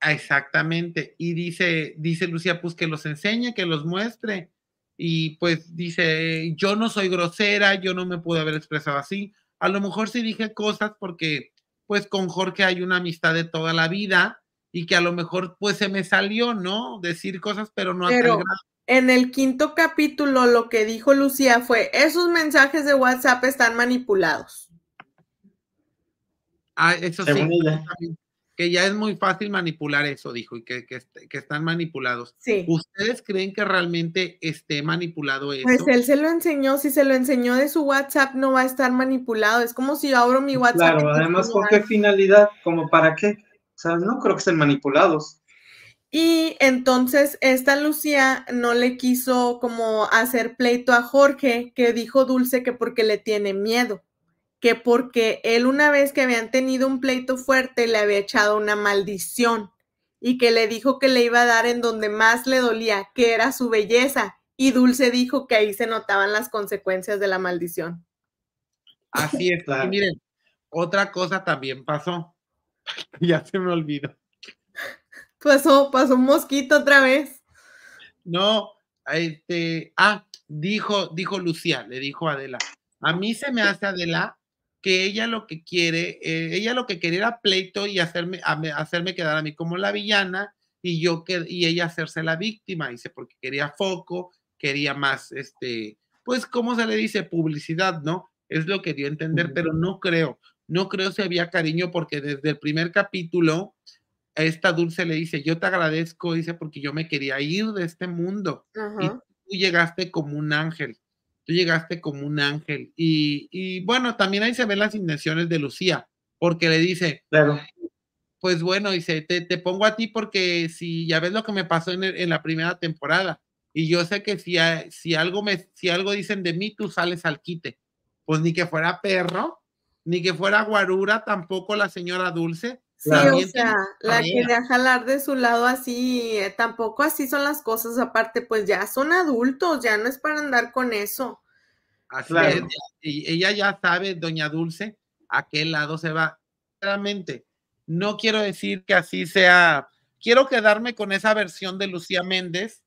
exactamente. Y dice, dice Lucía, pues que los enseñe, que los muestre. Y pues dice, eh, yo no soy grosera, yo no me pude haber expresado así. A lo mejor sí dije cosas porque pues con Jorge hay una amistad de toda la vida y que a lo mejor pues se me salió, ¿no? Decir cosas, pero no pero... en el quinto capítulo lo que dijo Lucía fue, esos mensajes de WhatsApp están manipulados. Ah, eso sí, que ya es muy fácil manipular eso, dijo, y que, este, que, están manipulados. Sí. ¿Ustedes creen que realmente esté manipulado eso? Pues él se lo enseñó, si se lo enseñó de su WhatsApp no va a estar manipulado, es como si yo abro mi WhatsApp. Claro, además, ¿con qué finalidad? ¿Como para qué? sea, no creo que estén manipulados. Y entonces esta Lucía no le quiso como hacer pleito a Jorge, que dijo Dulce que porque le tiene miedo, que porque él una vez que habían tenido un pleito fuerte le había echado una maldición y que le dijo que le iba a dar en donde más le dolía, que era su belleza. Y Dulce dijo que ahí se notaban las consecuencias de la maldición. Así es, miren, otra cosa también pasó ya se me olvidó. Pasó, pasó un mosquito otra vez. No, este, ah, dijo, dijo Lucía, le dijo Adela. A mí se me hace Adela que ella lo que quiere, eh, ella lo que quería era pleito y hacerme, hacerme quedar a mí como la villana y yo que, y ella hacerse la víctima, dice, porque quería foco, quería más, este, pues, ¿cómo se le dice? Publicidad, ¿no? Es lo que dio a entender, pero no creo no creo si había cariño porque desde el primer capítulo esta Dulce le dice, yo te agradezco, dice, porque yo me quería ir de este mundo. Y tú llegaste como un ángel, tú llegaste como un ángel. Y, bueno, también ahí se ven las intenciones de Lucía, porque le dice, pues bueno, dice, te, pongo a ti porque si ya ves lo que me pasó en, la primera temporada. Y yo sé que si, si, algo me, si algo dicen de mí, tú sales al quite. Pues ni que fuera perro, ni que fuera guarura tampoco la señora Dulce. Sí, o sea, la que deja jalar de su lado así, eh, tampoco así son las cosas, aparte, pues ya son adultos, ya no es para andar con eso. Así es, ella ya sabe, doña Dulce, a qué lado se va. Claramente, no quiero decir que así sea, quiero quedarme con esa versión de Lucía Méndez,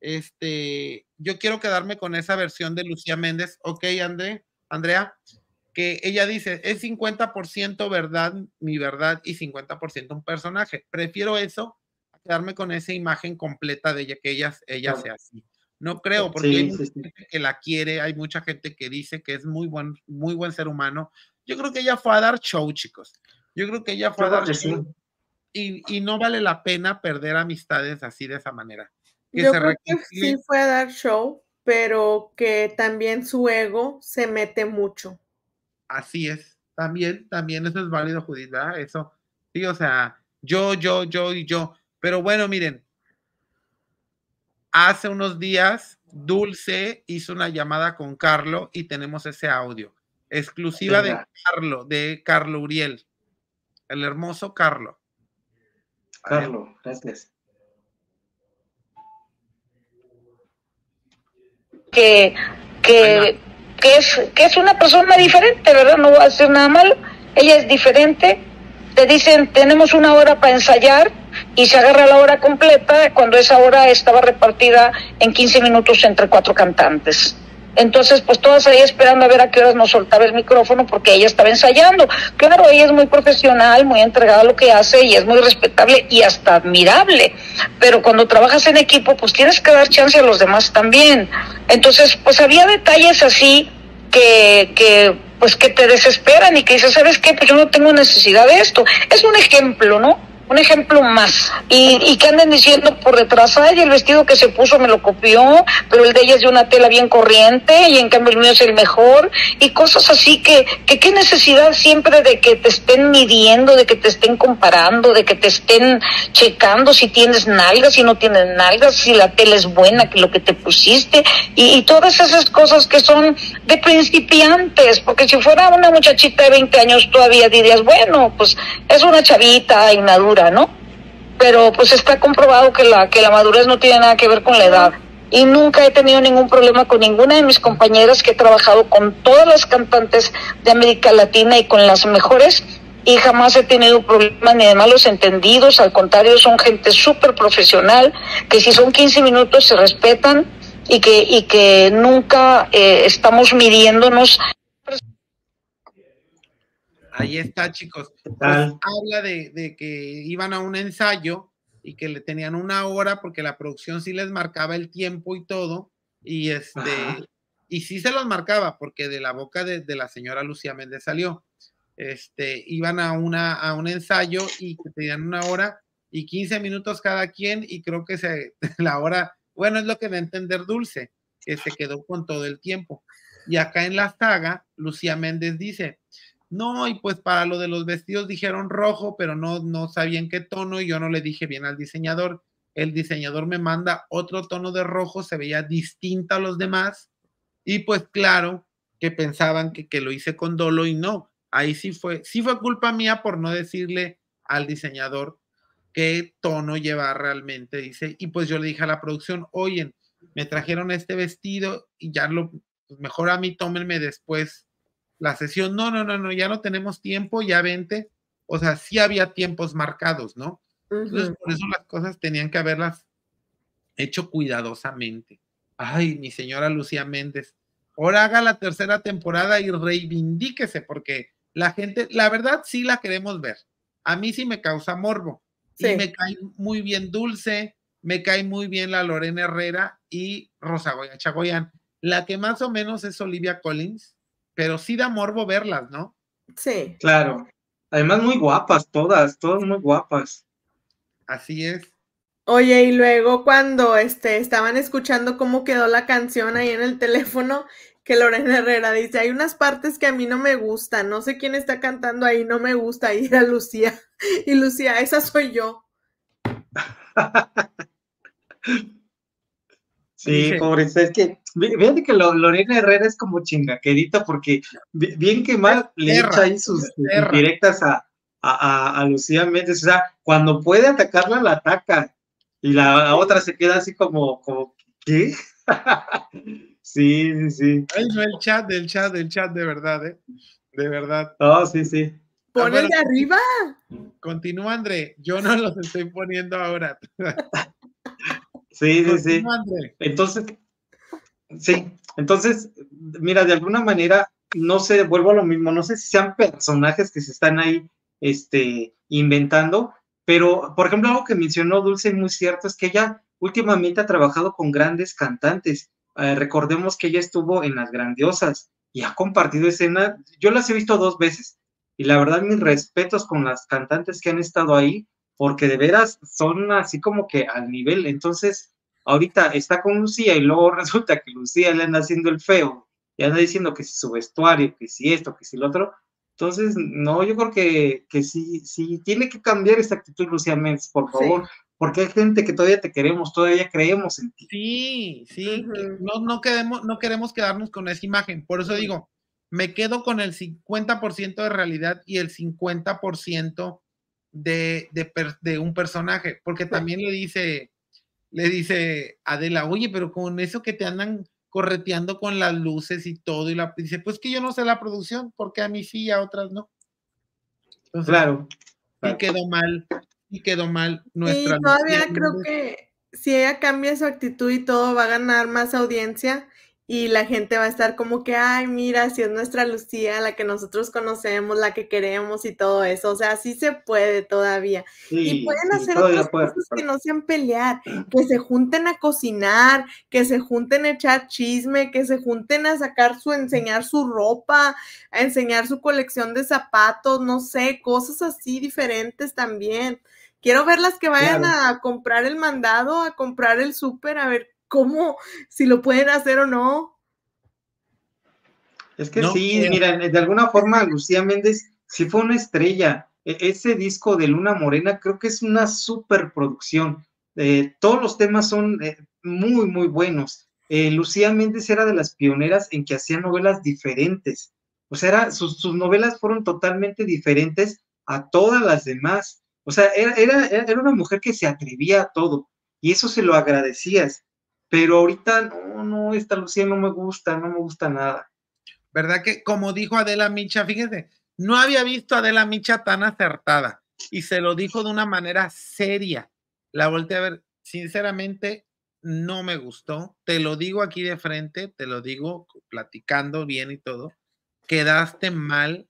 este, yo quiero quedarme con esa versión de Lucía Méndez, ok, André, Andrea, que ella dice, es 50% verdad, mi verdad, y 50% un personaje. Prefiero eso a quedarme con esa imagen completa de ella, que ella, ella sea así. No creo, porque hay mucha gente que la quiere, hay mucha gente que dice que es muy buen, muy buen ser humano. Yo creo que ella fue a dar show, chicos. Yo creo que ella fue a dar show. Y, y, no vale la pena perder amistades así de esa manera. Yo creo que sí fue a dar show, pero que también su ego se mete mucho así es. También, también eso es válido, Judith, ¿verdad? Eso, sí, o sea, yo, yo, yo y yo. Pero bueno, miren, hace unos días Dulce hizo una llamada con Carlo y tenemos ese audio, exclusiva de Carlo, de Carlo Uriel, el hermoso Carlo. Carlo, gracias. Que, que, que es, que es una persona diferente, ¿verdad? No voy a hacer nada malo, ella es diferente, te dicen tenemos una hora para ensayar y se agarra la hora completa cuando esa hora estaba repartida en 15 minutos entre cuatro cantantes. Entonces, pues todas ahí esperando a ver a qué horas nos soltaba el micrófono porque ella estaba ensayando. Claro, ella es muy profesional, muy entregada a lo que hace y es muy respetable y hasta admirable. Pero cuando trabajas en equipo, pues tienes que dar chance a los demás también. Entonces, pues había detalles así que, que pues que te desesperan y que dices, ¿sabes qué? Pues yo no tengo necesidad de esto. Es un ejemplo, ¿no? un ejemplo más. Y, que anden diciendo por detrás, ay, el vestido que se puso me lo copió, pero el de ella es de una tela bien corriente y en cambio el mío es el mejor. Y cosas así que, que qué necesidad siempre de que te estén midiendo, de que te estén comparando, de que te estén checando si tienes nalgas, si no tienes nalgas, si la tela es buena, que lo que te pusiste. Y, y todas esas cosas que son de principiantes, porque si fuera una muchachita de 20 años todavía dirías, bueno, pues es una chavita inmadura ¿no? Pero pues está comprobado que la, que la madurez no tiene nada que ver con la edad. Y nunca he tenido ningún problema con ninguna de mis compañeras que he trabajado con todas las cantantes de América Latina y con las mejores y jamás he tenido problemas ni de malos entendidos, al contrario, son gente súper profesional, que si son 15 minutos se respetan y que, y que nunca eh, estamos midiéndonos. Ahí está, chicos. habla de, que iban a un ensayo y que le tenían una hora porque la producción sí les marcaba el tiempo y todo. Y este, y sí se los marcaba porque de la boca de, la señora Lucía Méndez salió. Este, iban a, una, a un ensayo y que tenían una hora y 15 minutos cada quien y creo que se, la hora, bueno, es lo que da entender Dulce, que se quedó con todo el tiempo. Y acá en la saga, Lucía Méndez dice, no, y pues para lo de los vestidos dijeron rojo, pero no, no sabían qué tono y yo no le dije bien al diseñador. El diseñador me manda otro tono de rojo, se veía distinta a los demás. Y pues claro que pensaban que, lo hice con dolo y no. Ahí sí fue, sí fue culpa mía por no decirle al diseñador qué tono lleva realmente, dice. Y pues yo le dije a la producción, oye, me trajeron este vestido y ya lo, pues mejor a mí tómenme después la sesión, no, no, no, no, ya no tenemos tiempo, ya vente. O sea, sí había tiempos marcados, ¿no? Entonces, por eso las cosas tenían que haberlas hecho cuidadosamente. Ay, mi señora Lucía Méndez, ahora haga la tercera temporada y reivindíquese, porque la gente, la verdad, sí la queremos ver. A mí sí me causa morbo. Sí. me cae muy bien Dulce, me cae muy bien la Lorena Herrera y Rosa Goya Chagoyán. La que más o menos es Olivia Collins, pero sí da morbo verlas, ¿no? Sí. Claro. Además, muy guapas todas, todas muy guapas. Así es. Oye, y luego cuando este, estaban escuchando cómo quedó la canción ahí en el teléfono, que Lorena Herrera dice, hay unas partes que a mí no me gustan, no sé quién está cantando ahí, no me gusta, ir a Lucía. Y Lucía, esa soy yo. Sí, pobreza, es que, fíjate que Lorena Herrera es como chingaquerita, porque bien que mal le echa ahí sus directas a, a, a, Lucía Méndez, o sea, cuando puede atacarla, la ataca, y la otra se queda así como, ¿qué? sí, sí, sí. El, el chat, el chat, el chat, de verdad, ¿eh? De verdad. Oh, sí, sí. Ponele de arriba. Continúa, André. Yo no los estoy poniendo ahora. Sí, sí, sí. Entonces, sí, entonces, mira, de alguna manera, no sé, vuelvo a lo mismo, no sé si sean personajes que se están ahí este, inventando, pero, por ejemplo, algo que mencionó Dulce muy cierto es que ella últimamente ha trabajado con grandes cantantes. Eh, recordemos que ella estuvo en Las Grandiosas y ha compartido escena, Yo las he visto dos veces y la verdad mis respetos con las cantantes que han estado ahí porque de veras son así como que al nivel. Entonces, ahorita está con Lucía y luego resulta que Lucía le anda haciendo el feo y anda diciendo que si su vestuario, que si esto, que si lo otro. Entonces, no, yo creo que, que sí, sí, tiene que cambiar esa actitud, Lucía Méndez, por favor, porque hay gente que todavía te queremos, todavía creemos en ti. Sí, sí, eh, no, queremos, no queremos quedarnos con esa imagen, por eso digo, me quedo con el 50% de realidad y el 50% de, de, un personaje, porque también le dice, le dice Adela, oye, pero con eso que te andan correteando con las luces y todo, y la dice, pues que yo no sé la producción, porque a mí sí y a otras no. claro, Y quedó mal, y quedó mal nuestra. Y todavía creo que si ella cambia su actitud y todo, va a ganar más audiencia y la gente va a estar como que, ay, mira, si es nuestra Lucía, la que nosotros conocemos, la que queremos y todo eso. O sea, sí se puede todavía. y pueden hacer otras cosas que no sean pelear, que se junten a cocinar, que se junten a echar chisme, que se junten a sacar su, enseñar su ropa, a enseñar su colección de zapatos, no sé, cosas así diferentes también. Quiero ver las que vayan a comprar el mandado, a comprar el súper, a ver cómo, si lo pueden hacer o no. Es que sí, mira, de alguna forma Lucía Méndez sí fue una estrella. E, ese disco de Luna Morena creo que es una superproducción. Eh, todos los temas son eh, muy, muy buenos. Eh, Lucía Méndez era de las pioneras en que hacía novelas diferentes. O sea, sus, novelas fueron totalmente diferentes a todas las demás. O sea, era, era, era una mujer que se atrevía a todo y eso se lo agradecías pero ahorita no, no, esta Lucía no me gusta, no me gusta nada. ¿Verdad que, como dijo Adela Micha, fíjese, no había visto a Adela Micha tan acertada y se lo dijo de una manera seria. La volteé a ver, sinceramente, no me gustó. Te lo digo aquí de frente, te lo digo platicando bien y todo. Quedaste mal,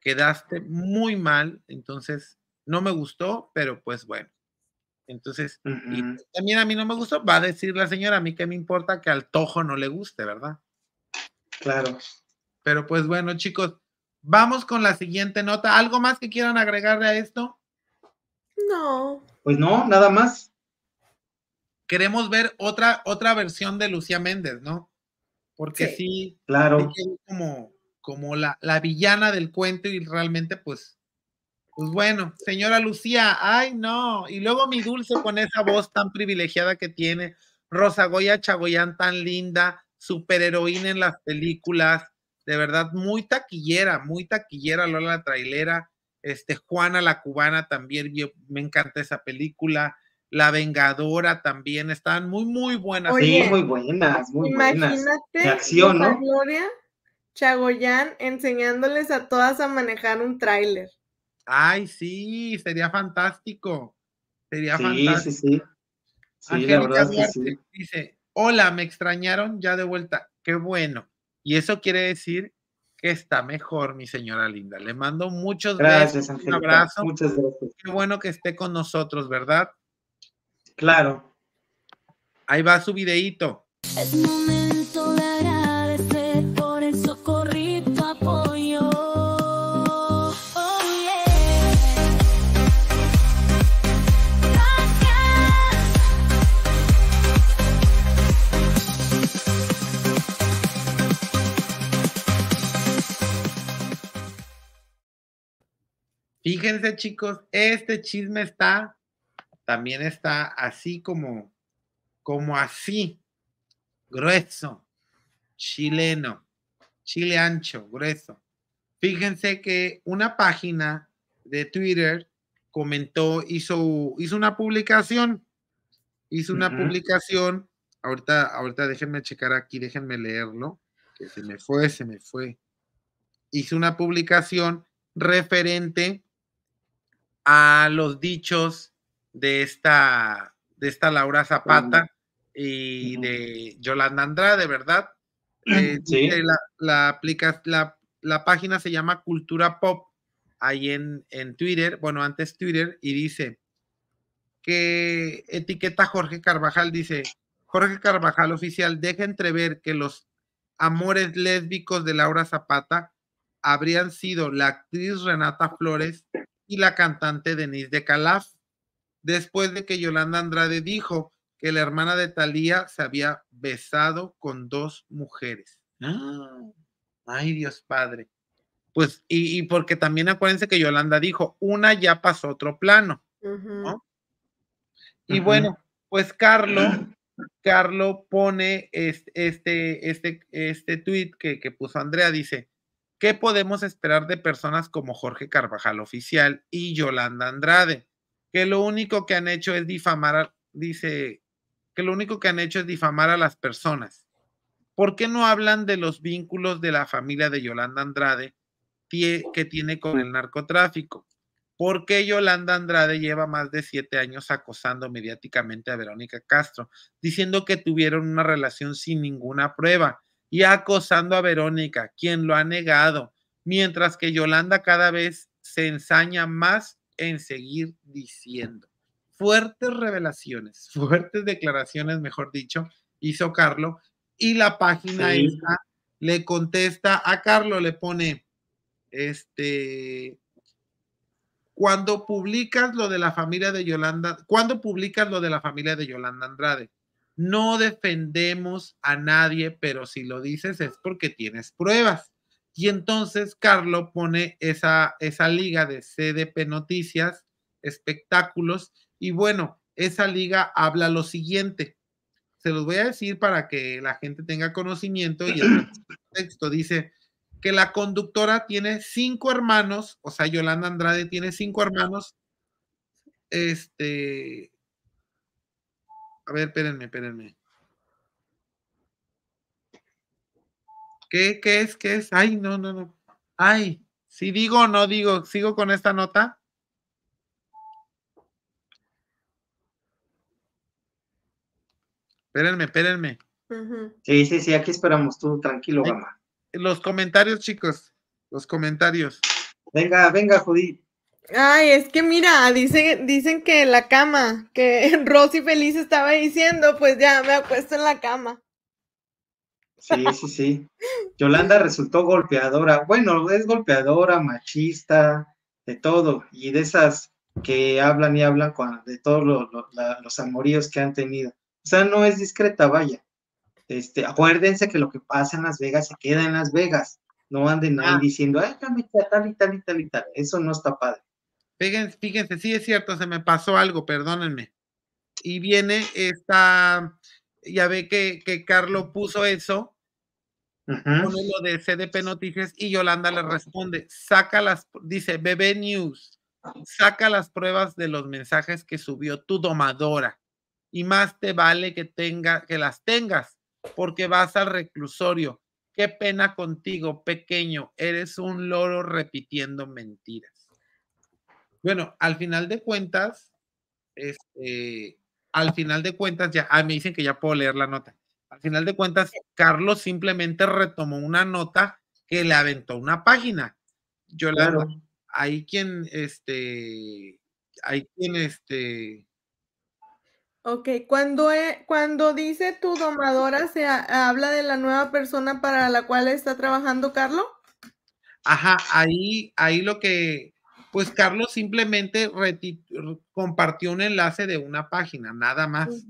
quedaste muy mal, entonces no me gustó, pero pues bueno. Entonces, y también a mí no me gustó, va a decir la señora, a mí que me importa que al tojo no le guste, ¿verdad? Claro. Pero pues bueno, chicos, vamos con la siguiente nota. ¿Algo más que quieran agregarle a esto? No. Pues no, nada más. Queremos ver otra, otra versión de Lucía Méndez, ¿no? Porque sí, claro. como, como la, la villana del cuento y realmente pues pues bueno, señora Lucía, ay no, y luego mi dulce con esa voz tan privilegiada que tiene, Rosa Goya Chagoyán tan linda, superheroína en las películas, de verdad muy taquillera, muy taquillera Lola la trailera, este Juana la cubana también, yo, me encanta esa película. La Vengadora también, están muy, muy buenas. sí, muy buenas, muy buenas. Imagínate, Gloria Chagoyán enseñándoles a todas a manejar un tráiler. Ay, sí, sería fantástico. Sería fantástico. Sí, sí, sí. dice, hola, me extrañaron ya de vuelta. Qué bueno. Y eso quiere decir que está mejor, mi señora linda. Le mando muchos gracias, besos, un abrazo. Muchas gracias. Qué bueno que esté con nosotros, ¿verdad? Claro. Ahí va su videíto. fíjense, chicos, este chisme está, también está así como, como así, grueso, chileno, chile ancho, grueso. Fíjense que una página de Twitter comentó, hizo, hizo una publicación, hizo una publicación, ahorita, ahorita déjenme checar aquí, déjenme leerlo, que se me fue, se me fue. Hizo una publicación referente a los dichos de esta, de esta Laura Zapata y de Yolanda Andrade, ¿verdad? Eh, la, la, la, página se llama Cultura Pop, ahí en, en Twitter, bueno, antes Twitter, y dice que etiqueta Jorge Carvajal, dice, Jorge Carvajal oficial deja entrever que los amores lésbicos de Laura Zapata habrían sido la actriz Renata Flores y la cantante Denise de Calaf, después de que Yolanda Andrade dijo que la hermana de Thalía se había besado con dos mujeres. Ah. ay, Dios Padre. Pues, y, porque también acuérdense que Yolanda dijo, una ya pasó otro plano. Y bueno, pues Carlo, Carlo pone este, este, este, este tweet que puso Andrea, dice, ¿Qué podemos esperar de personas como Jorge Carvajal Oficial y Yolanda Andrade? Que lo único que han hecho es difamar, a, dice, que lo único que han hecho es difamar a las personas. ¿Por qué no hablan de los vínculos de la familia de Yolanda Andrade que tiene con el narcotráfico? ¿Por qué Yolanda Andrade lleva más de siete años acosando mediáticamente a Verónica Castro, diciendo que tuvieron una relación sin ninguna prueba? y acosando a Verónica, quien lo ha negado, mientras que Yolanda cada vez se ensaña más en seguir diciendo. Fuertes revelaciones, fuertes declaraciones, mejor dicho, hizo Carlo, y la página esta le contesta a Carlo, le pone, este, cuando publicas lo de la familia de Yolanda, cuando publicas lo de la familia de Yolanda Andrade, no defendemos a nadie, pero si lo dices es porque tienes pruebas. Y entonces Carlo pone esa, esa liga de CDP Noticias, espectáculos, y bueno, esa liga habla lo siguiente. Se los voy a decir para que la gente tenga conocimiento y el texto dice que la conductora tiene cinco hermanos, o sea, Yolanda Andrade tiene cinco hermanos, este, a ver, espérenme, espérenme. ¿Qué, qué es? ¿Qué es? Ay, no, no, no. Ay, si digo o no digo, sigo con esta nota. Espérenme, espérenme. Sí, sí, sí, aquí esperamos tú, tranquilo, gama. Los comentarios, chicos, los comentarios. Venga, venga, Judith. Ay, es que mira, dicen, dicen que la cama, que Rosy Feliz estaba diciendo, pues ya me puesto en la cama. Sí, sí, sí. Yolanda resultó golpeadora. Bueno, es golpeadora, machista, de todo. Y de esas que hablan y hablan con, de todos los amoríos que han tenido. O sea, no es discreta, vaya. Este, acuérdense que lo que pasa en Las Vegas se queda en Las Vegas. No anden ahí ah. diciendo, ay, ya me tal y tal y tal y tal. Eso no está padre. Fíjense, sí es cierto, se me pasó algo, perdónenme. Y viene esta, ya ve que, Carlos puso eso, lo de CDP Noticias y Yolanda le responde, saca las, dice BB News, saca las pruebas de los mensajes que subió tu domadora y más te vale que tenga, que las tengas, porque vas al reclusorio. Qué pena contigo, pequeño, eres un loro repitiendo mentiras. Bueno, al final de cuentas, este, al final de cuentas, ya ah, me dicen que ya puedo leer la nota. Al final de cuentas, Carlos simplemente retomó una nota que le aventó una página. Yo claro. la hay quien, este, hay quien, este. Ok, cuando, eh, cuando dice tu domadora, ¿se habla de la nueva persona para la cual está trabajando Carlos? Ajá, ahí, ahí lo que, pues Carlos simplemente compartió un enlace de una página, nada más.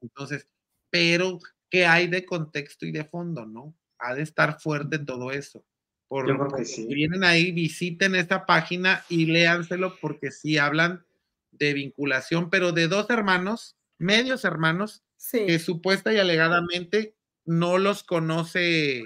Entonces, pero ¿qué hay de contexto y de fondo, no? Ha de estar fuerte todo eso. Por Yo que sí. si vienen ahí, visiten esta página y léanselo porque sí hablan de vinculación, pero de dos hermanos, medios hermanos, que supuesta y alegadamente no los conoce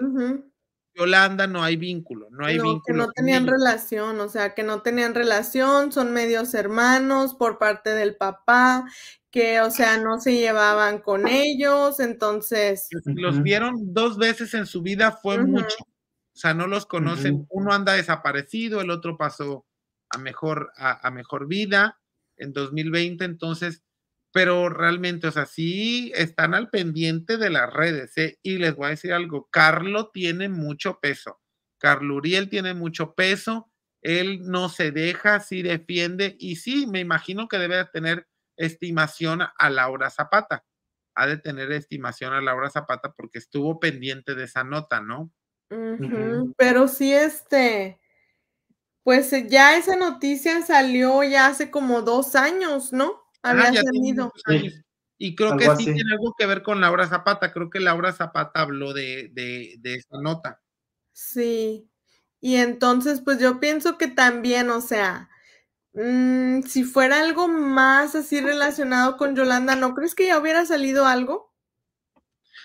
Yolanda no hay vínculo, no hay vínculo. Que no tenían relación, o sea, que no tenían relación, son medios hermanos por parte del papá, que, o sea, no se llevaban con ellos, entonces. Los vieron dos veces en su vida, fue mucho. O sea, no los conocen. Uno anda desaparecido, el otro pasó a mejor, a, a mejor vida en 2020, entonces pero realmente, o sea, sí están al pendiente de las redes. ¿eh? Y les voy a decir algo, Carlo tiene mucho peso. Carlo Uriel tiene mucho peso. Él no se deja, sí defiende. Y sí, me imagino que debe tener estimación a Laura Zapata. Ha de tener estimación a Laura Zapata porque estuvo pendiente de esa nota, ¿no? Pero sí, este, pues ya esa noticia salió ya hace como dos años, ¿no? Y creo que sí tiene algo que ver con Laura Zapata. Creo que Laura Zapata habló de, esa nota. Sí. Y entonces, pues yo pienso que también, o sea, mm, si fuera algo más así relacionado con Yolanda, ¿no crees que ya hubiera salido algo?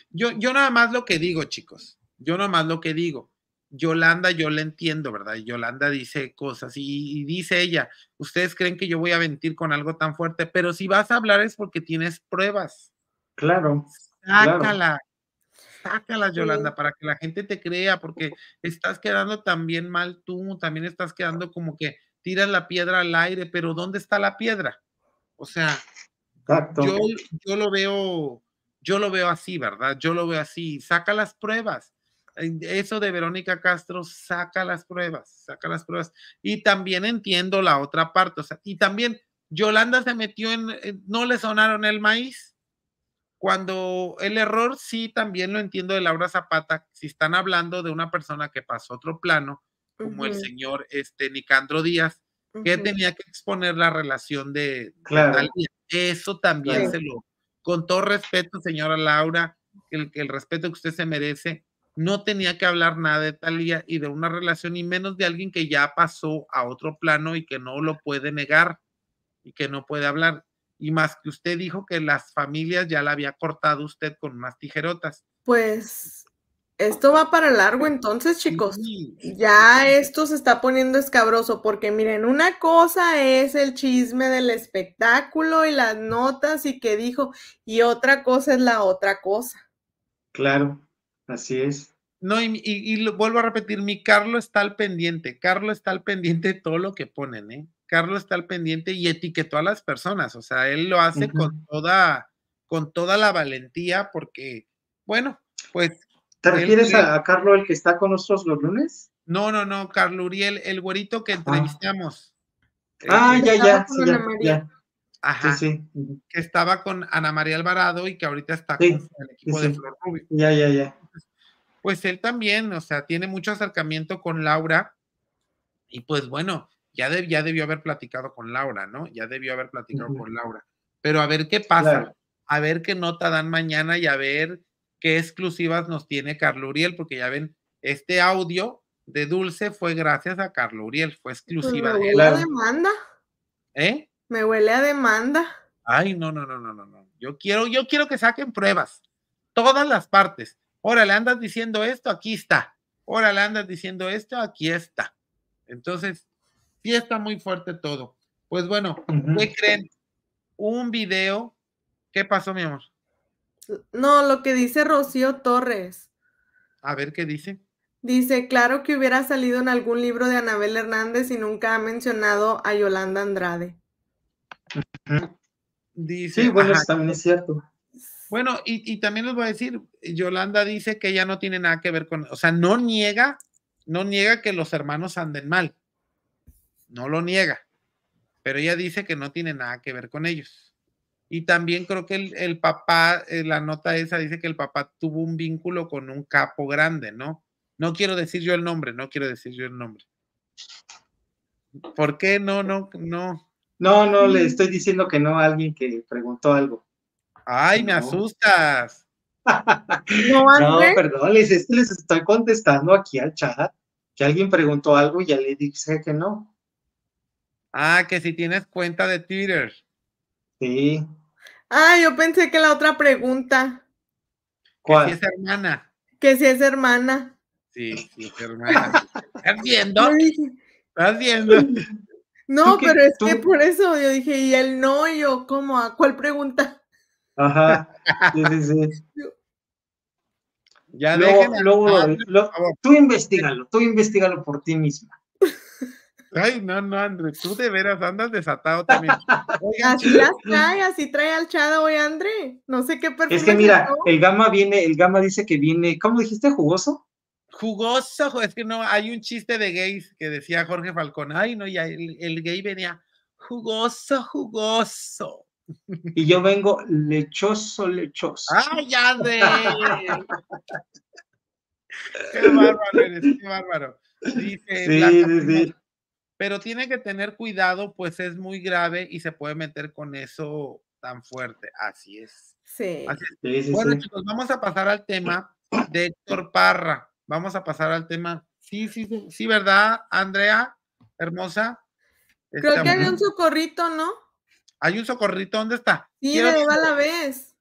Yo, yo nada más lo que digo, chicos. Yo nada más lo que digo. Yolanda, yo la entiendo, ¿verdad? Yolanda dice cosas y, dice ella, ustedes creen que yo voy a mentir con algo tan fuerte, pero si vas a hablar es porque tienes pruebas. Claro. Sácala. Sácala, Yolanda, para que la gente te crea, porque estás quedando también mal tú, también estás quedando como que tiras la piedra al aire, pero ¿dónde está la piedra? O sea, yo, yo lo veo, yo lo veo así, ¿verdad? Yo lo veo así, saca las pruebas eso de Verónica Castro saca las pruebas, saca las pruebas. Y también entiendo la otra parte, o sea, y también Yolanda se metió en, no le sonaron el maíz. Cuando el error, sí, también lo entiendo de Laura Zapata, si están hablando de una persona que pasó otro plano, como el señor este, Nicandro Díaz, que tenía que exponer la relación de, claro. Eso también se lo, con todo respeto, señora Laura, el, el respeto que usted se merece, no tenía que hablar nada de Talía y de una relación y menos de alguien que ya pasó a otro plano y que no lo puede negar y que no puede hablar. Y más que usted dijo que las familias ya la había cortado usted con más tijerotas. Pues esto va para largo entonces, chicos. Ya esto se está poniendo escabroso porque miren, una cosa es el chisme del espectáculo y las notas y que dijo, y otra cosa es la otra cosa. Claro. Así es. No, y, y, vuelvo a repetir, mi Carlos está al pendiente, Carlos está al pendiente de todo lo que ponen, ¿eh? Carlos está al pendiente y etiquetó a las personas, o sea, él lo hace con toda, con toda la valentía porque, bueno, pues... ¿Te refieres a, Carlos el que está con nosotros los lunes? No, no, no, Carlos Uriel, el güerito que ah. entrevistamos. Ah, ya, ya, sí, Ajá, sí, sí. que estaba con Ana María Alvarado y que ahorita está con el equipo de Flor Rubio. Ya, ya, ya pues él también, o sea, tiene mucho acercamiento con Laura y pues bueno, ya, ya debió haber platicado con Laura, ¿no? Ya debió haber platicado con Laura. Pero a ver qué pasa, a ver qué nota dan mañana y a ver qué exclusivas nos tiene Carlo Uriel, porque ya ven, este audio de Dulce fue gracias a Carlo Uriel, fue exclusiva ¿Me huele a demanda? ¿Eh? Me huele a demanda. Ay, no, no, no, no, no, no. Yo quiero, yo quiero que saquen pruebas, todas las partes. Órale, andas diciendo esto, aquí está. Órale, andas diciendo esto, aquí está. Entonces, sí está muy fuerte todo. Pues bueno, ¿qué creen? Un video. ¿Qué pasó, mi amor? No, lo que dice Rocío Torres. A ver qué dice. Dice, claro que hubiera salido en algún libro de Anabel Hernández y nunca ha mencionado a Yolanda Andrade. Dice, sí, bueno, también es cierto. Bueno, y, también les voy a decir, Yolanda dice que ella no tiene nada que ver con, o sea, no niega, no niega que los hermanos anden mal, no lo niega, pero ella dice que no tiene nada que ver con ellos. Y también creo que el, el papá, eh, la nota esa dice que el papá tuvo un vínculo con un capo grande, ¿no? No quiero decir yo el nombre, no quiero decir yo el nombre. ¿Por qué? No, no, no. No, no, le estoy diciendo que no a alguien que preguntó algo. Ay, me asustas. no, no, perdón, les, estoy contestando aquí al chat que alguien preguntó algo y ya le dije que no. Ah, que si tienes cuenta de Twitter. Sí. Ah, yo pensé que la otra pregunta. ¿Cuál? Que si es hermana. Que si es hermana. Sí, sí, es hermana. ¿Estás viendo? ¿Estás viendo? No, pero es que por eso yo dije, y el no, yo, ¿cómo? ¿A cuál pregunta? Ajá. Ya luego, luego tú investigalo, tú investigalo por ti misma. Ay, no, no, André, tú de veras andas desatado también. así las trae, así trae al chado hoy, André. No sé qué Es que mira, el gama viene, el gama dice que viene, ¿cómo dijiste? ¿Jugoso? Jugoso, es que no, hay un chiste de gays que decía Jorge Falcón, ay, no, ya el gay venía jugoso, jugoso. Y yo vengo lechoso, lechoso. ¡Ay, ya de! ¡Qué bárbaro qué bárbaro! Dice sí, sí. Pero tiene que tener cuidado, pues es muy grave y se puede meter con eso tan fuerte. Así es. Sí. bueno, chicos, vamos a pasar al tema de Héctor Parra. Vamos a pasar al tema. Sí, sí, sí, ¿verdad, Andrea? Hermosa. Creo que este, había un socorrito, ¿no? Hay un socorrito, ¿dónde está? Sí, de Eva la vez.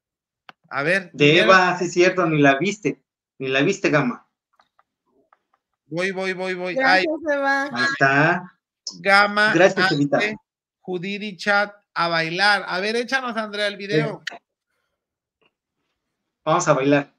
A ver. De Eva, sí es cierto, ni la viste, ni la viste, Gama. Voy, voy, voy, voy. Ahí está. Gama. Gracias, Evita. y Chat a bailar. A ver, échanos, Andrea, el video. Vamos a bailar.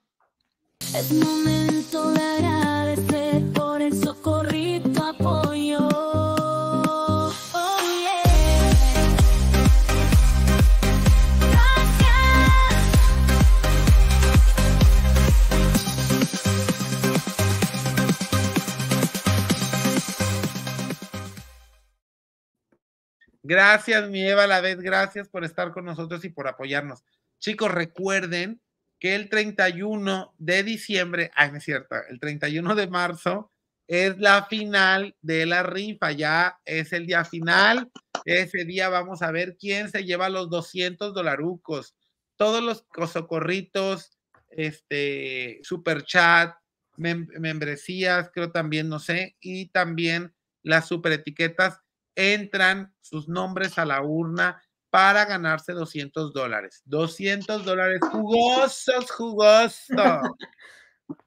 Gracias, mi Eva, a la vez, gracias por estar con nosotros y por apoyarnos. Chicos, recuerden que el 31 de diciembre, ay, no es cierto, el 31 de marzo es la final de la rifa, ya es el día final. Ese día vamos a ver quién se lleva los 200 dolarucos. Todos los socorritos, este, super chat, membresías, creo también, no sé, y también las super etiquetas entran sus nombres a la urna para ganarse 200 dólares. 200 dólares jugosos, jugosos,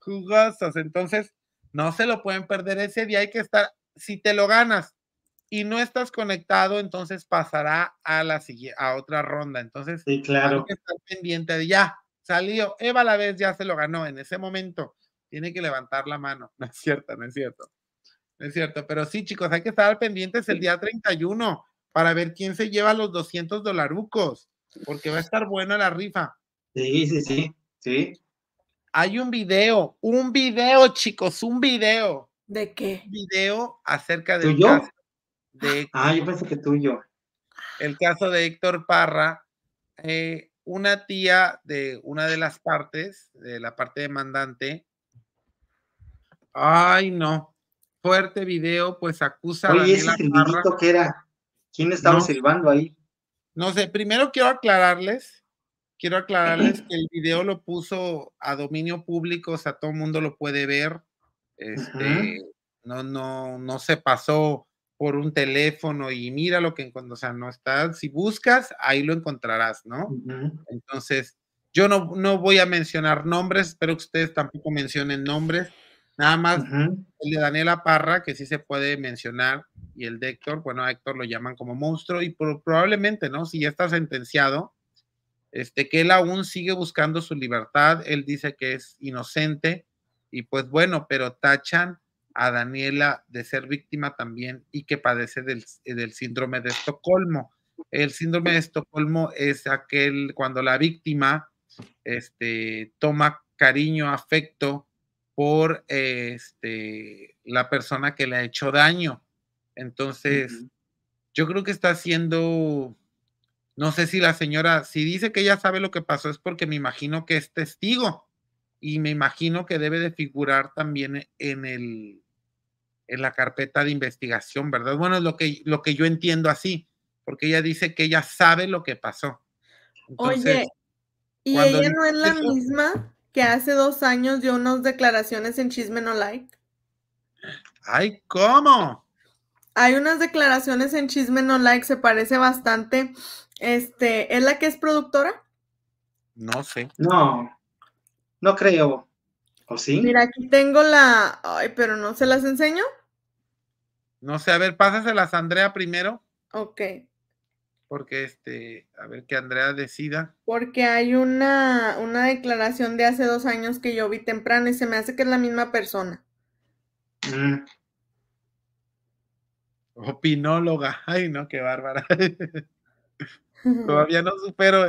jugosos. Entonces, no se lo pueden perder ese día. Hay que estar, si te lo ganas y no estás conectado, entonces pasará a la a otra ronda. Entonces, claro. hay que estar pendiente de ya. Salió, Eva la vez ya se lo ganó en ese momento. Tiene que levantar la mano. No es cierto, no es cierto es cierto, pero sí, chicos, hay que estar pendientes el día 31 para ver quién se lleva los 200 dolarucos, porque va a estar buena la rifa. Sí, sí, sí, sí. Hay un video, un video, chicos, un video. ¿De qué? Un video acerca del ¿Tuyo? caso de Ah, yo pensé que tuyo. El caso de Héctor Parra, eh, una tía de una de las partes, de la parte demandante. Ay, no, fuerte video, pues acusa ese que era, ¿quién estaba silbando ahí? No sé, primero quiero aclararles, quiero aclararles que el video lo puso a dominio público, o sea, todo el mundo lo puede ver. Este, no, no, no se pasó por un teléfono y mira lo que encuentras, o sea, no está, si buscas, ahí lo encontrarás, ¿no? Entonces, yo no, no voy a mencionar nombres, espero que ustedes tampoco mencionen nombres, Nada más el de Daniela Parra, que sí se puede mencionar, y el de Héctor, bueno, a Héctor lo llaman como monstruo, y probablemente, ¿no? Si ya está sentenciado, este, que él aún sigue buscando su libertad, él dice que es inocente, y pues bueno, pero tachan a Daniela de ser víctima también y que padece del, del síndrome de Estocolmo. El síndrome de Estocolmo es aquel cuando la víctima este, toma cariño, afecto por este, la persona que le ha hecho daño. Entonces, yo creo que está haciendo, no sé si la señora, si dice que ella sabe lo que pasó es porque me imagino que es testigo y me imagino que debe de figurar también en el en la carpeta de investigación, ¿verdad? Bueno, es lo que, lo que yo entiendo así, porque ella dice que ella sabe lo que pasó. Oye, ¿y ella no es la misma? que hace dos años dio unas declaraciones en Chisme No Like. Ay, ¿cómo? Hay unas declaraciones en Chisme No Like, se parece bastante. Este, ¿es la que es productora? No sé. No, no creo. ¿O sí? Mira, aquí tengo la. Ay, pero no se las enseño. No sé, a ver, pásaselas, Andrea, primero. Ok porque este, a ver que Andrea decida. Porque hay una, una declaración de hace dos años que yo vi temprano y se me hace que es la misma persona. Mm. Opinóloga, ay no, qué bárbara. Todavía no supero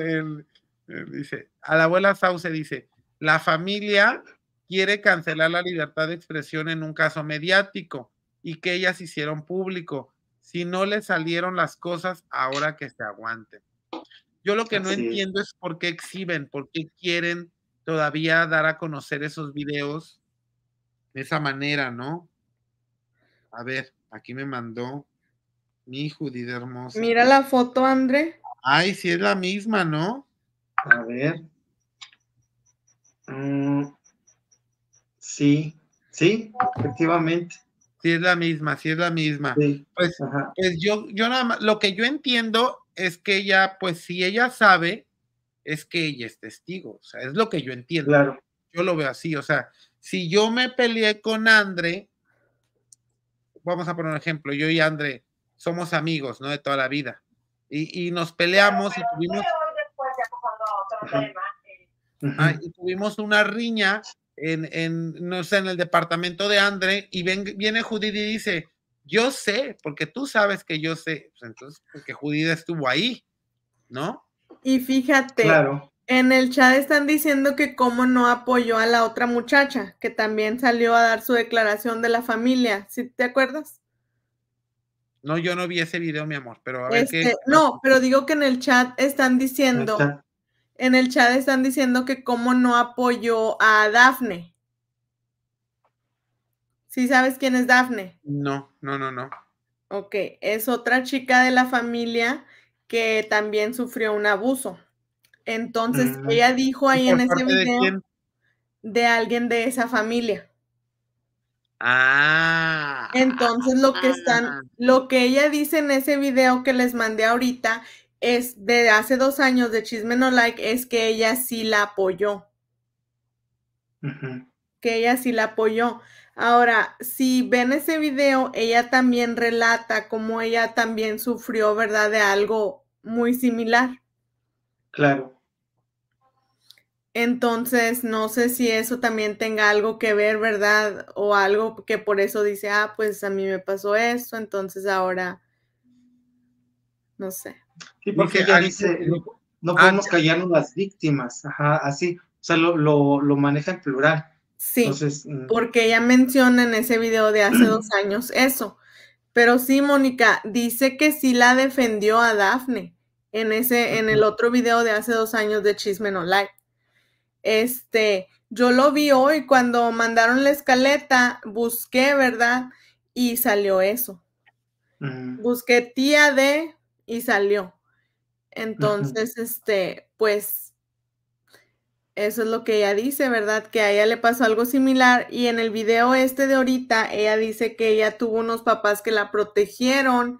dice, a la abuela Sauce dice, la familia quiere cancelar la libertad de expresión en un caso mediático y que ellas hicieron público si no le salieron las cosas, ahora que se aguanten. Yo lo que no entiendo es. por qué exhiben, por qué quieren todavía dar a conocer esos videos de esa manera, ¿no? A ver, aquí me mandó mi Judith hermosa. Mira la foto, André. Ay, sí es la misma, ¿no? A ver. Mm, sí, sí, efectivamente. Sí, es la misma, si es la misma. Pues, pues, yo, yo nada más, lo que yo entiendo es que ella, pues si ella sabe, es que ella es testigo, o sea, es lo que yo entiendo. Yo lo veo así, o sea, si yo me peleé con Andre, vamos a poner un ejemplo, yo y Andre somos amigos, ¿no? De toda la vida. Y, nos peleamos y tuvimos... Eh. y tuvimos una riña en, no sé, en el departamento de André, y viene Judith y dice, yo sé, porque tú sabes que yo sé, pues, entonces, porque pues, Judith estuvo ahí, ¿no? Y fíjate, en el chat están diciendo que cómo no apoyó a la otra muchacha, que también salió a dar su declaración de la familia, si te acuerdas? No, yo no vi ese video, mi amor, pero a ver qué... Este, no, pero digo que en el chat están diciendo en el chat están diciendo que cómo no apoyó a Dafne. ¿Sí sabes quién es Dafne? No, no, no, no. Ok, es otra chica de la familia que también sufrió un abuso. Entonces, mm. ella dijo ahí en ese video de alguien de esa familia. Ah. Entonces lo que están, ah. lo que ella dice en ese video que les mandé ahorita es de hace dos años de Chisme No Like es que ella sí la apoyó. Que ella sí la apoyó. Ahora, si ven ese video, ella también relata cómo ella también sufrió, ¿verdad? De algo muy similar. Claro. Entonces, no sé si eso también tenga algo que ver, ¿verdad? O algo que por eso dice, ah, pues a mí me pasó esto, entonces ahora, no sé. Sí, porque ella dice, no, ah, podemos callarnos las víctimas, ajá, así, o sea, lo, maneja en plural. Sí, mm. porque ella menciona en ese video de hace dos años eso. Pero sí, Mónica, dice que sí la defendió a Dafne en ese, en el otro video de hace dos años de Chisme No Like. Este, yo lo vi hoy cuando mandaron la escaleta, busqué, ¿verdad? Y salió eso. Mm. Busqué tía de y salió. Entonces, este, pues, eso es lo que ella dice, ¿verdad? Que a ella le pasó algo similar y en el video este de ahorita, ella dice que ella tuvo unos papás que la protegieron,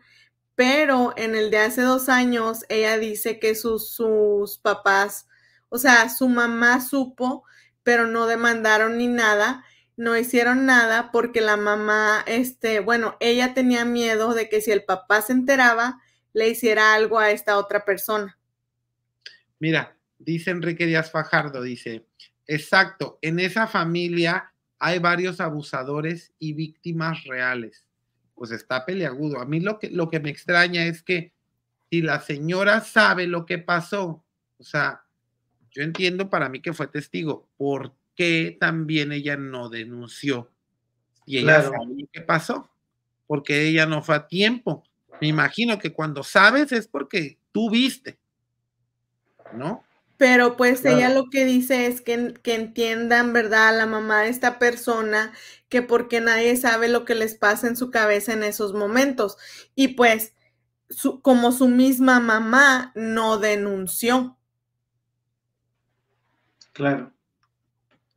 pero en el de hace dos años, ella dice que sus, sus papás, o sea, su mamá supo, pero no demandaron ni nada no hicieron nada porque la mamá, este, bueno, ella tenía miedo de que si el papá se enteraba, le hiciera algo a esta otra persona. Mira, dice Enrique Díaz Fajardo, dice, exacto, en esa familia hay varios abusadores y víctimas reales. Pues está peleagudo. A mí lo que, lo que me extraña es que si la señora sabe lo que pasó, o sea, yo entiendo para mí que fue testigo, ¿por qué también ella no denunció? Y ella sabe lo que pasó, porque ella no fue a tiempo. Me imagino que cuando sabes es porque tú viste, ¿no? Pero pues ella lo que dice es que, entiendan, ¿verdad?, a la mamá de esta persona, que porque nadie sabe lo que les pasa en su cabeza en esos momentos. Y pues, como su misma mamá no denunció. Claro.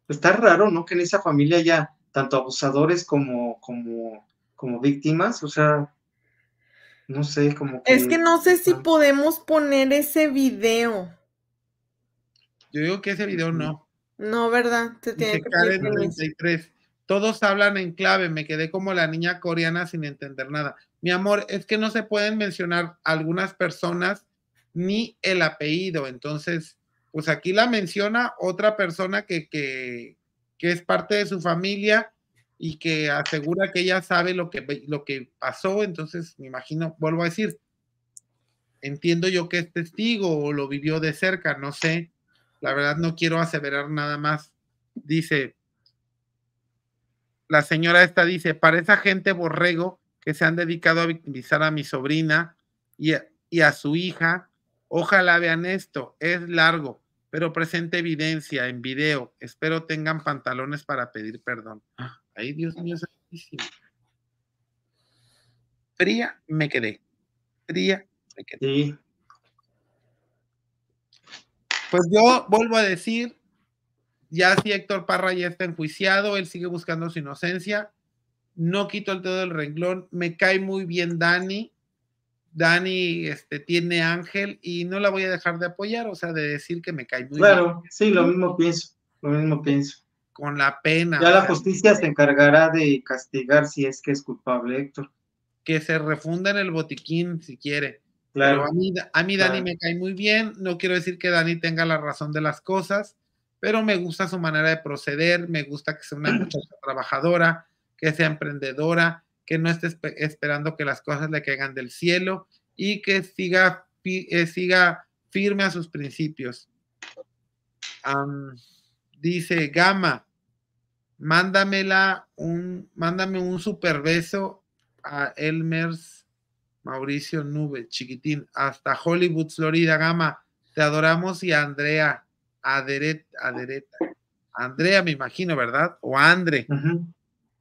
Está raro, ¿no? Que en esa familia haya tanto abusadores como, como, como víctimas, o sea, no sé, cómo Es que no sé si podemos poner ese video. Yo digo que ese video no. No, ¿verdad? Se Todos hablan en clave, me quedé como la niña coreana sin entender nada. Mi amor, es que no se pueden mencionar algunas personas ni el apellido, entonces, pues aquí la menciona otra persona que, que, que es parte de su familia y que asegura que ella sabe lo que, lo que pasó, entonces me imagino, vuelvo a decir, entiendo yo que es testigo o lo vivió de cerca, no sé, la verdad no quiero aseverar nada más, dice, la señora esta dice, para esa gente borrego que se han dedicado a victimizar a mi sobrina y a, su hija, ojalá vean esto, es largo, pero presente evidencia en video, espero tengan pantalones para pedir perdón. Ay, Dios mío, santísimo. Fría me quedé. Fría me quedé. Pues yo vuelvo a decir, ya si Héctor Parra ya está enjuiciado, él sigue buscando su inocencia. No quito el todo el renglón. Me cae muy bien Dani. Dani este, tiene ángel y no la voy a dejar de apoyar, o sea, de decir que me cae muy bien. Claro, sí, lo mismo pienso, lo mismo pienso con la pena. Ya la justicia se encargará de castigar si es que es culpable, Héctor. Que se refunda en el botiquín si quiere. Claro. a mí, Dani me cae muy bien. No quiero decir que Dani tenga la razón de las cosas, pero me gusta su manera de proceder. Me gusta que sea una muchacha trabajadora, que sea emprendedora, que no esté esperando que las cosas le caigan del cielo y que siga, eh, siga firme a sus principios dice Gama, mándamela un, mándame un super beso a Elmers Mauricio Nube, chiquitín, hasta Hollywood, Florida, Gama, te adoramos y a Andrea, Adereta, Andrea me imagino, ¿verdad? O Andre.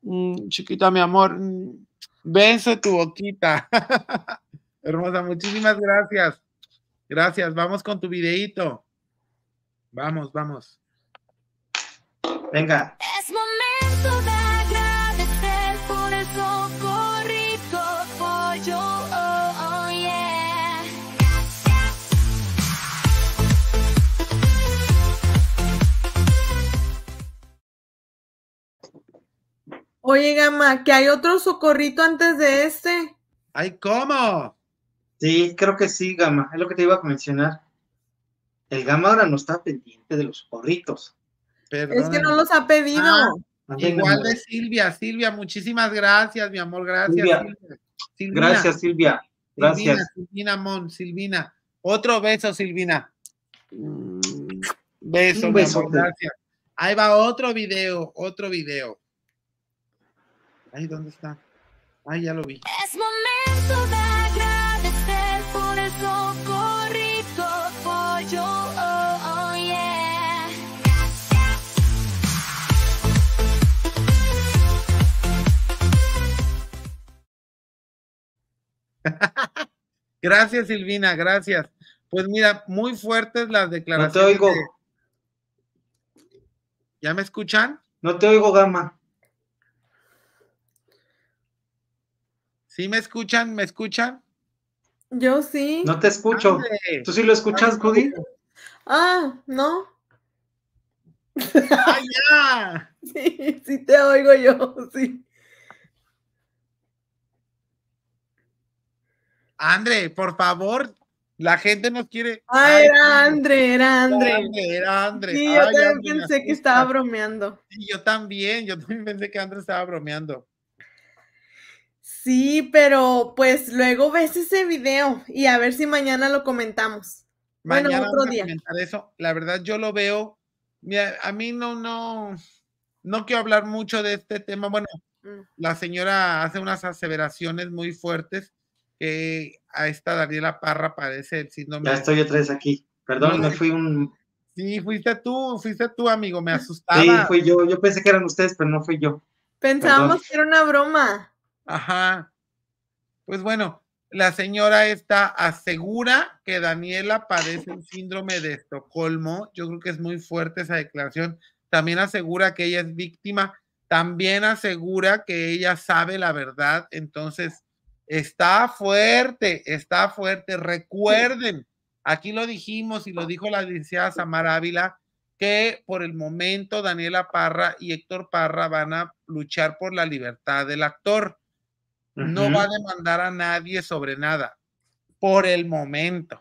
Mm, chiquita, mi amor, mm, vence tu boquita. Hermosa, muchísimas gracias. Gracias, vamos con tu videíto. Vamos, vamos. Venga. Es momento de por el socorrito oh, oh, Oye, Gama, que hay otro socorrito antes de este. ¡Ay, cómo! Sí, creo que sí, Gama. Es lo que te iba a mencionar. El Gama ahora no está pendiente de los socorritos. Es que no los ha pedido. Ah, igual de Silvia, Silvia, muchísimas gracias, mi amor, gracias. Silvia. Gracias, Silvia. Gracias. Silvina, Silvina Mon, Silvina. Otro beso, Silvina. Mm. Beso, beso, gracias. Ahí va otro video, otro video. ahí ¿dónde está? ahí ya lo vi. Es momento gracias, Silvina, gracias. Pues mira, muy fuertes las declaraciones. No te oigo. ¿Ya me escuchan? No te oigo, Gama. ¿Sí me escuchan? ¿Me escuchan? Yo sí. No te escucho. ¿Tú sí lo escuchas, Judy? Ah, no. ¡Ah, ya! Sí, sí te oigo yo, sí. Andre, por favor, la gente nos quiere. Ah, era André, era André. Era André. Sí, yo también pensé que estaba bromeando. Sí, yo también, yo también pensé que André estaba bromeando. Sí, pero pues luego ves ese video y a ver si mañana lo comentamos. Mañana bueno, otro día. eso. La verdad, yo lo veo. a mí no, no, no quiero hablar mucho de este tema. Bueno, mm. la señora hace unas aseveraciones muy fuertes eh, a esta Daniela Parra parece el síndrome. Ya estoy otra vez aquí. Perdón, no, me fui un. Sí, fuiste tú, fuiste tú, amigo, me asustaba. Sí, fui yo, yo pensé que eran ustedes, pero no fui yo. Pensábamos que era una broma. Ajá. Pues bueno, la señora esta asegura que Daniela padece el síndrome de Estocolmo. Yo creo que es muy fuerte esa declaración. También asegura que ella es víctima. También asegura que ella sabe la verdad. Entonces, Está fuerte, está fuerte. Recuerden, aquí lo dijimos y lo dijo la licenciada Samara Ávila, que por el momento Daniela Parra y Héctor Parra van a luchar por la libertad del actor. No va a demandar a nadie sobre nada. Por el momento.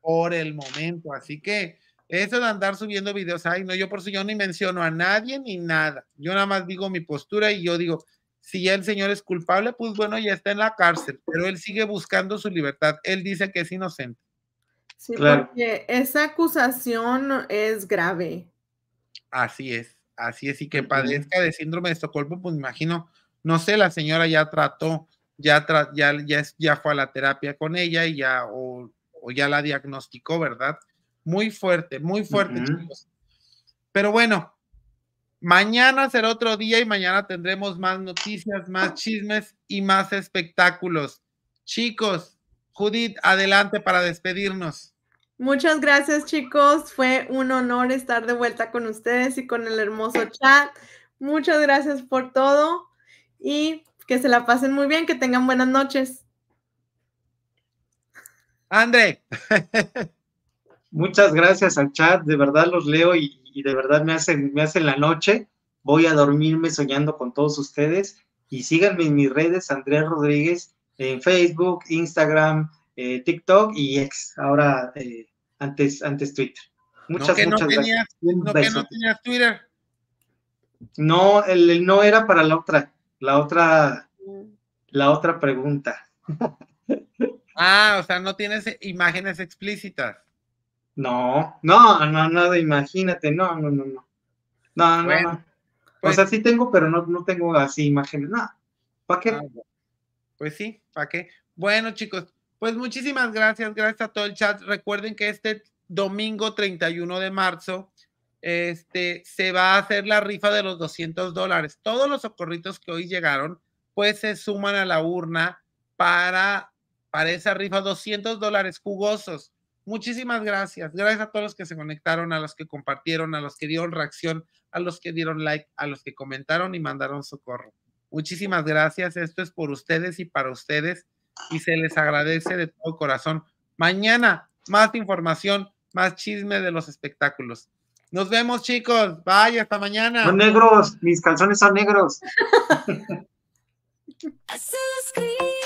Por el momento. Así que eso de andar subiendo videos, ay, no, yo por eso yo ni menciono a nadie ni nada. Yo nada más digo mi postura y yo digo, si ya el señor es culpable, pues bueno, ya está en la cárcel, pero él sigue buscando su libertad. Él dice que es inocente. Sí, porque esa acusación es grave. Así es, así es. Y que padezca de síndrome de Estocolmo, pues imagino, no sé, la señora ya trató, ya, ya, fue a la terapia con ella y ya, o, ya la diagnosticó, ¿verdad? Muy fuerte, muy fuerte, chicos. Pero bueno, Mañana será otro día y mañana tendremos más noticias, más chismes y más espectáculos. Chicos, Judith, adelante para despedirnos. Muchas gracias, chicos. Fue un honor estar de vuelta con ustedes y con el hermoso chat. Muchas gracias por todo y que se la pasen muy bien, que tengan buenas noches. André. Muchas gracias al chat, de verdad los leo y, y de verdad me hacen, me la noche. Voy a dormirme soñando con todos ustedes y síganme en mis redes, Andrés Rodríguez, en Facebook, Instagram, eh, TikTok y ex, ahora eh, antes, antes Twitter. Muchas, no muchas no gracias. no Twitter. No, no era para la otra, la otra, la otra pregunta. Ah, o sea, no tienes imágenes explícitas. No, no, no, nada. imagínate, no, no, no, no. No, Pues, así tengo, pero no, no tengo así imágenes. nada. ¿para qué? Ah, pues sí, ¿para qué? Bueno, chicos, pues muchísimas gracias, gracias a todo el chat. Recuerden que este domingo 31 de marzo este, se va a hacer la rifa de los 200 dólares. Todos los socorritos que hoy llegaron, pues se suman a la urna para, para esa rifa, 200 dólares jugosos. Muchísimas gracias. Gracias a todos los que se conectaron, a los que compartieron, a los que dieron reacción, a los que dieron like, a los que comentaron y mandaron socorro. Muchísimas gracias. Esto es por ustedes y para ustedes y se les agradece de todo corazón. Mañana más información, más chisme de los espectáculos. Nos vemos chicos. Bye, hasta mañana. Son negros, mis calzones son negros.